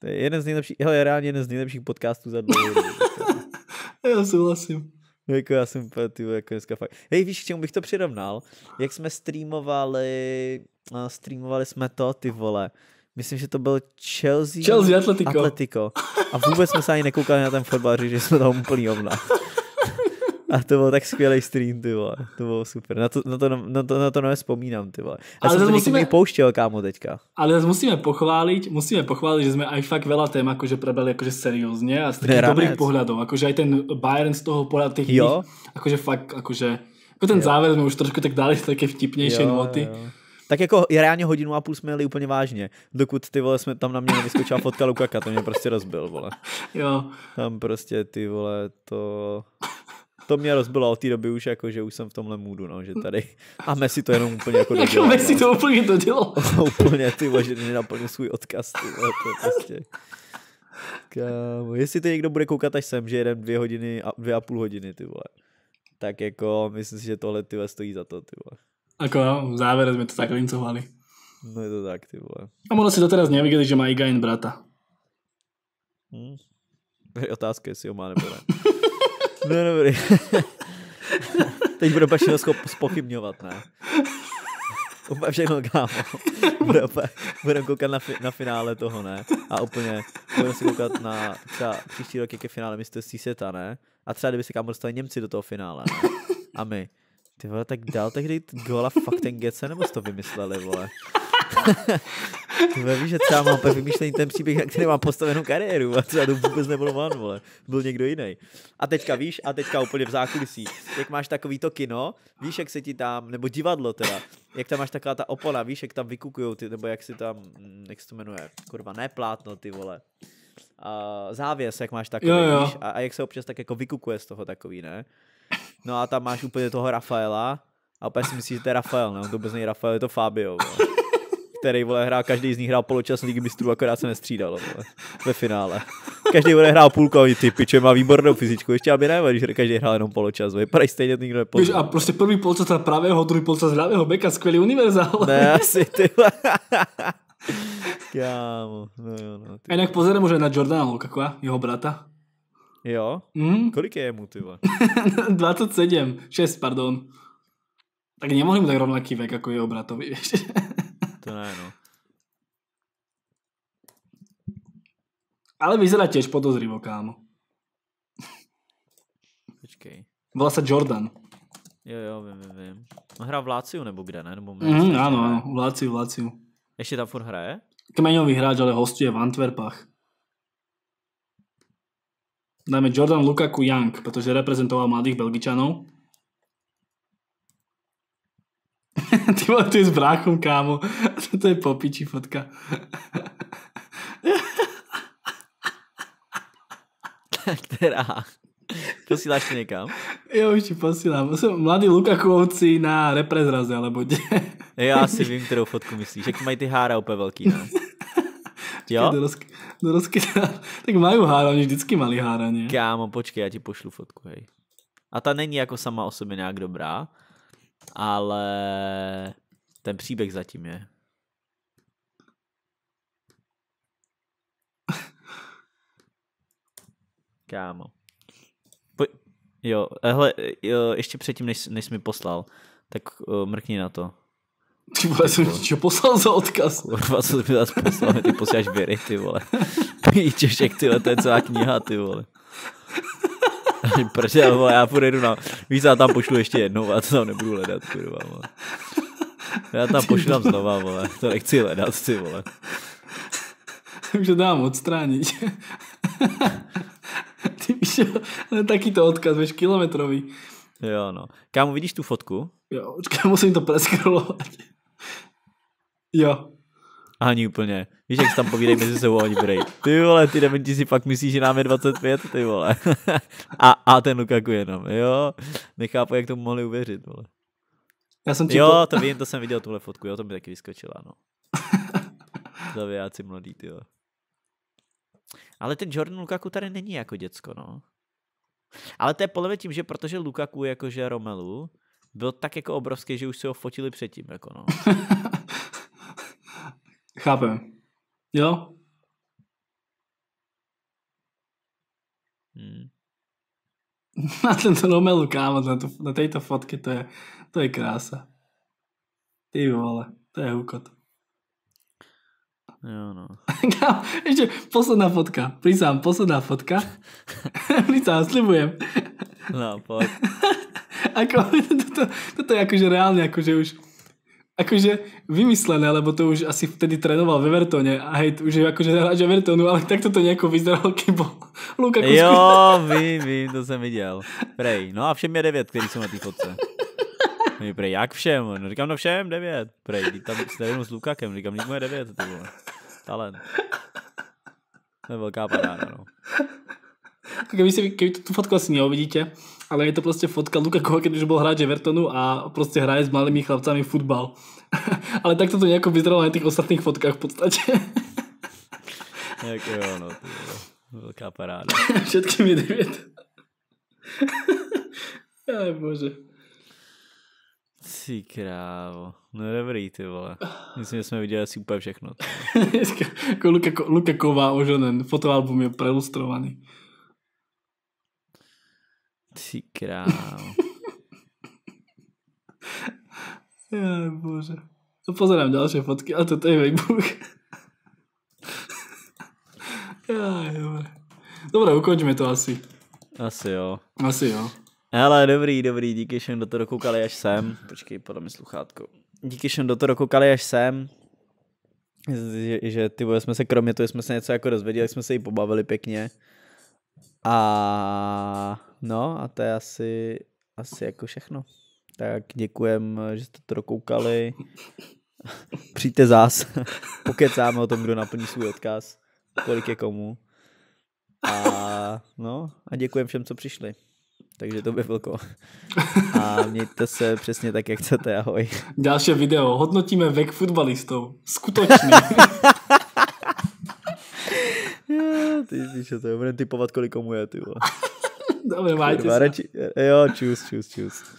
Speaker 1: to je jeden z nejlepších, hele, je reálně jeden z nejlepších podcastů za dlouho.
Speaker 2: Já souhlasím.
Speaker 1: Jako já jsem ty, jako dneska fakt. Hej, víš, k čemu bych to přirovnal? Jak jsme streamovali, eh, streamovali jsme to, ty vole. Myslím, že to byl Chelsea, Chelsea Atletico. Atletico. A vůbec jsme se ani nekoukali na ten fotbal, že jsme tam úplný ovna. A to byl tak skvělý stream, ty vole. To bylo super. Na to, na to, na to, na to nevzpomínám, ty vole. Já ale jsem to musíme, pouštěl, kámo, teďka.
Speaker 2: Ale zase musíme pochválit, musíme pochválit, že jsme aj fakt veľa tém jakože prebrali jakože seriózně a z takých Neranec. dobrých jakože Akože aj ten Bayern z toho pohledu těch. jo. Nich, akože fakt, akože, jako ten jo. závěr jsme už trošku tak dali také vtipnější noty.
Speaker 1: Tak jako reálně hodinu a půl jsme jeli úplně vážně, dokud ty vole jsme tam na mě nevyskočila fotka Lukaka, to mě prostě rozbil, vole. Jo. Tam prostě ty vole, to to mě rozbilo od té doby už, jako, že už jsem v tomhle můdu, no, že tady. A Messi to jenom úplně jako, jako dodělal. jako Messi no. to úplně dodělal. úplně, ty že nenaplnil svůj odkaz, ty no, to je prostě... Kámo, jestli to někdo bude koukat až sem, že jeden dvě hodiny, a dvě a půl hodiny, ty vole, tak jako myslím si, že tohle ty stojí za to, ty vole.
Speaker 2: Ako no, závěre jsme to tak vincovali. No je to
Speaker 1: tak, ty vole.
Speaker 2: A ono si to teraz nevěděli, že má Igain brata.
Speaker 1: Hmm. Je otázka, jestli ho má nebo ne. No dobrý. Teď bude všechno spochybňovat, ne? Úplně všechno, kámo. opa, budem koukat na, fi, na, finále toho, ne? A úplně budeme si koukat na třeba příští rok, jak je finále mistrovství světa, ne? A třeba kdyby se kámo dostali Němci do toho finále, ne? A my, ty vole, tak dal, tehdy gola fakt ten Gece, nebo jsi to vymysleli, vole? Ty víš, že třeba mám vymýšlený ten příběh, na který mám postavenou kariéru a třeba to vůbec nebyl man, vole. Byl někdo jiný. A teďka víš, a teďka úplně v zákulisí, jak máš takový to kino, víš, jak se ti tam, nebo divadlo teda, jak tam máš taková ta opona, víš, jak tam vykukujou ty, nebo jak si tam, mm, jak se to jmenuje, kurva, ne plátno, ty vole. A závěs, jak máš takový, jo, jo. Víš, a, a, jak se občas tak jako vykukuje z toho takový, ne? No a tam máš úplně toho Rafaela, a opět si myslíš, že to je Rafael, ne? On to vůbec není Rafael, je to Fabio. Bo který vole hrál, každý z nich hrál poločas ligy mistrů, akorát se nestřídalo vole, ve finále. Každý vole hrál půlku a oni ty piče má výbornou fyzičku, ještě aby ne, když každý hrál jenom poločas, vypadají stejně nikdo nepoznal. a
Speaker 2: prostě první poločas na pravého, druhý poločas hlavého beka, skvělý univerzál. Ne, asi ty
Speaker 1: Kámo, no jo, no. Ty... A jinak pozerám už na Jordana
Speaker 2: Holkakova, jeho brata. Jo? Mm? Kolik je mu, ty 27, 6, pardon. Tak nemohli mu tak rovnaký vek jako jeho bratovi, Ale vyzerá tiež podozrivo, kámo. Počkej. Volá sa Jordan.
Speaker 1: Jo, jo, vím, vím, viem. On hrá v Láciu nebo kde, ne? Nebo mm, áno, áno,
Speaker 2: v Láciu, v Láciu. Ešte tam furt hraje? Kmeňový hráč, ale hostuje v Antwerpách. Dáme Jordan Lukaku Young, protože reprezentoval mladých Belgičanov. Ty vole, je s bráchom, kámo. to je popiči fotka.
Speaker 1: která posíláš to někam?
Speaker 2: Jo, už ti posílám. Jsem mladý Lukakovci na reprezraze, alebo kde. Já si
Speaker 1: vím, kterou fotku myslíš. Jak mají ty hára úplně velký, no. Jo? Do, rozky, do rozky, tak mají hára, oni vždycky mali hára, ne? Kámo, počkej, já ti pošlu fotku, hej. A ta není jako sama o sobě nějak dobrá, ale ten příběh zatím je Kámo. Po, jo, hele, eh, jo, ještě předtím, než, než jsi mi poslal, tak uh, mrkni na to. Ty vole, jsem ti poslal za odkaz. Kurva, co ty mi zase poslal, ty posíláš věry, ty vole. Píčešek, ty vole, to je celá kniha, ty vole. Prže, já, já půjdu na... Víš, já tam pošlu ještě jednou, a to tam nebudu hledat, kurva, vole. Já tam pošlu tam znova, vole, to nechci hledat, ty vole.
Speaker 2: Takže dám odstránit. Ty víš, to odkaz, víš, kilometrový. Jo, no.
Speaker 1: Kámo, vidíš tu fotku?
Speaker 2: Jo, počkej, musím to preskrolovat. Jo.
Speaker 1: Ani úplně. Víš, jak se tam povídej mezi sebou oni brej. Ty vole, ty dementi si pak myslíš, že nám je 25, ty vole. A, a ten Lukaku jenom, jo. Nechápu, jak tomu mohli uvěřit, vole. Já jsem jo, to vím, to jsem viděl tuhle fotku, jo, to mi taky vyskočila, no. Zavějáci mladý, ty vole. Ale ten Jordan Lukaku tady není jako děcko, no. Ale to je podle mě tím, že protože Lukaku jakože Romelu byl tak jako obrovský, že už se ho fotili předtím, jako no.
Speaker 2: Chápem. Jo? Hmm. na tento Romelu, kámo, na, to, na této fotky, to je, to je krása. Ty vole, to je hukot. Jo, no. ještě posledná fotka. Plísám, posledná fotka. Plísám, slibujem.
Speaker 3: No, pojď.
Speaker 2: Ako, toto, toto je akože reálne, akože už akože vymyslené, lebo to už asi vtedy trénoval ve Vertone a hej, už je akože hráč Vertonu, ale tak to nejako vyzeralo, keď bol Lukaku. Jo,
Speaker 1: vím, vím, to som videl. Prej, no a všem je 9, který sú na tých fotce. Mě prej, jak všem? No, říkám, no všem devět. Prej, tam jste jenom s Lukakem, říkám, nikomu je devět. To bylo. Talent. To je velká paráda, no.
Speaker 2: Keby, si, keby tu fotku asi neuvidíte, ale je to prostě fotka Koha, když byl hráč Evertonu a prostě hraje s malými chlapcami fotbal. ale tak to to nějak vyzeralo na těch ostatních fotkách v podstatě.
Speaker 1: jako jo, no. Velká paráda.
Speaker 2: Všetky mi devět. Ale bože.
Speaker 1: Ty krávo. No dobrý, ty vole.
Speaker 2: Myslím, že jsme viděli asi úplně všechno. jako Luka, Luka Ková oženen. Fotoalbum je prelustrovaný. Ty krávo. Já bože. No pozerám další fotky, a to je Facebook. Já dobré. Dobre, ukončme to asi. Asi jo. Asi jo. Hele,
Speaker 1: dobrý, dobrý, díky, všem, do toho koukali, až sem. Počkej, podle mi sluchátko. Díky, všem, do toho koukali, až sem. Že, že ty vole, jsme se kromě toho, jsme se něco jako dozvěděli, jsme se i pobavili pěkně. A no, a to je asi, asi jako všechno. Tak děkujem, že jste to dokoukali. Přijďte zás, pokecáme o tom, kdo naplní svůj odkaz, kolik je komu. A no, a děkujem všem, co přišli takže to by bylo.
Speaker 2: A mějte se přesně tak, jak chcete, ahoj. Další video, hodnotíme vek futbalistou, skutečně.
Speaker 1: ty jsi, že to, budeme typovat, kolik komu je, ty
Speaker 2: Dobře, majte Kurva,
Speaker 1: jo, čus, čus, čus.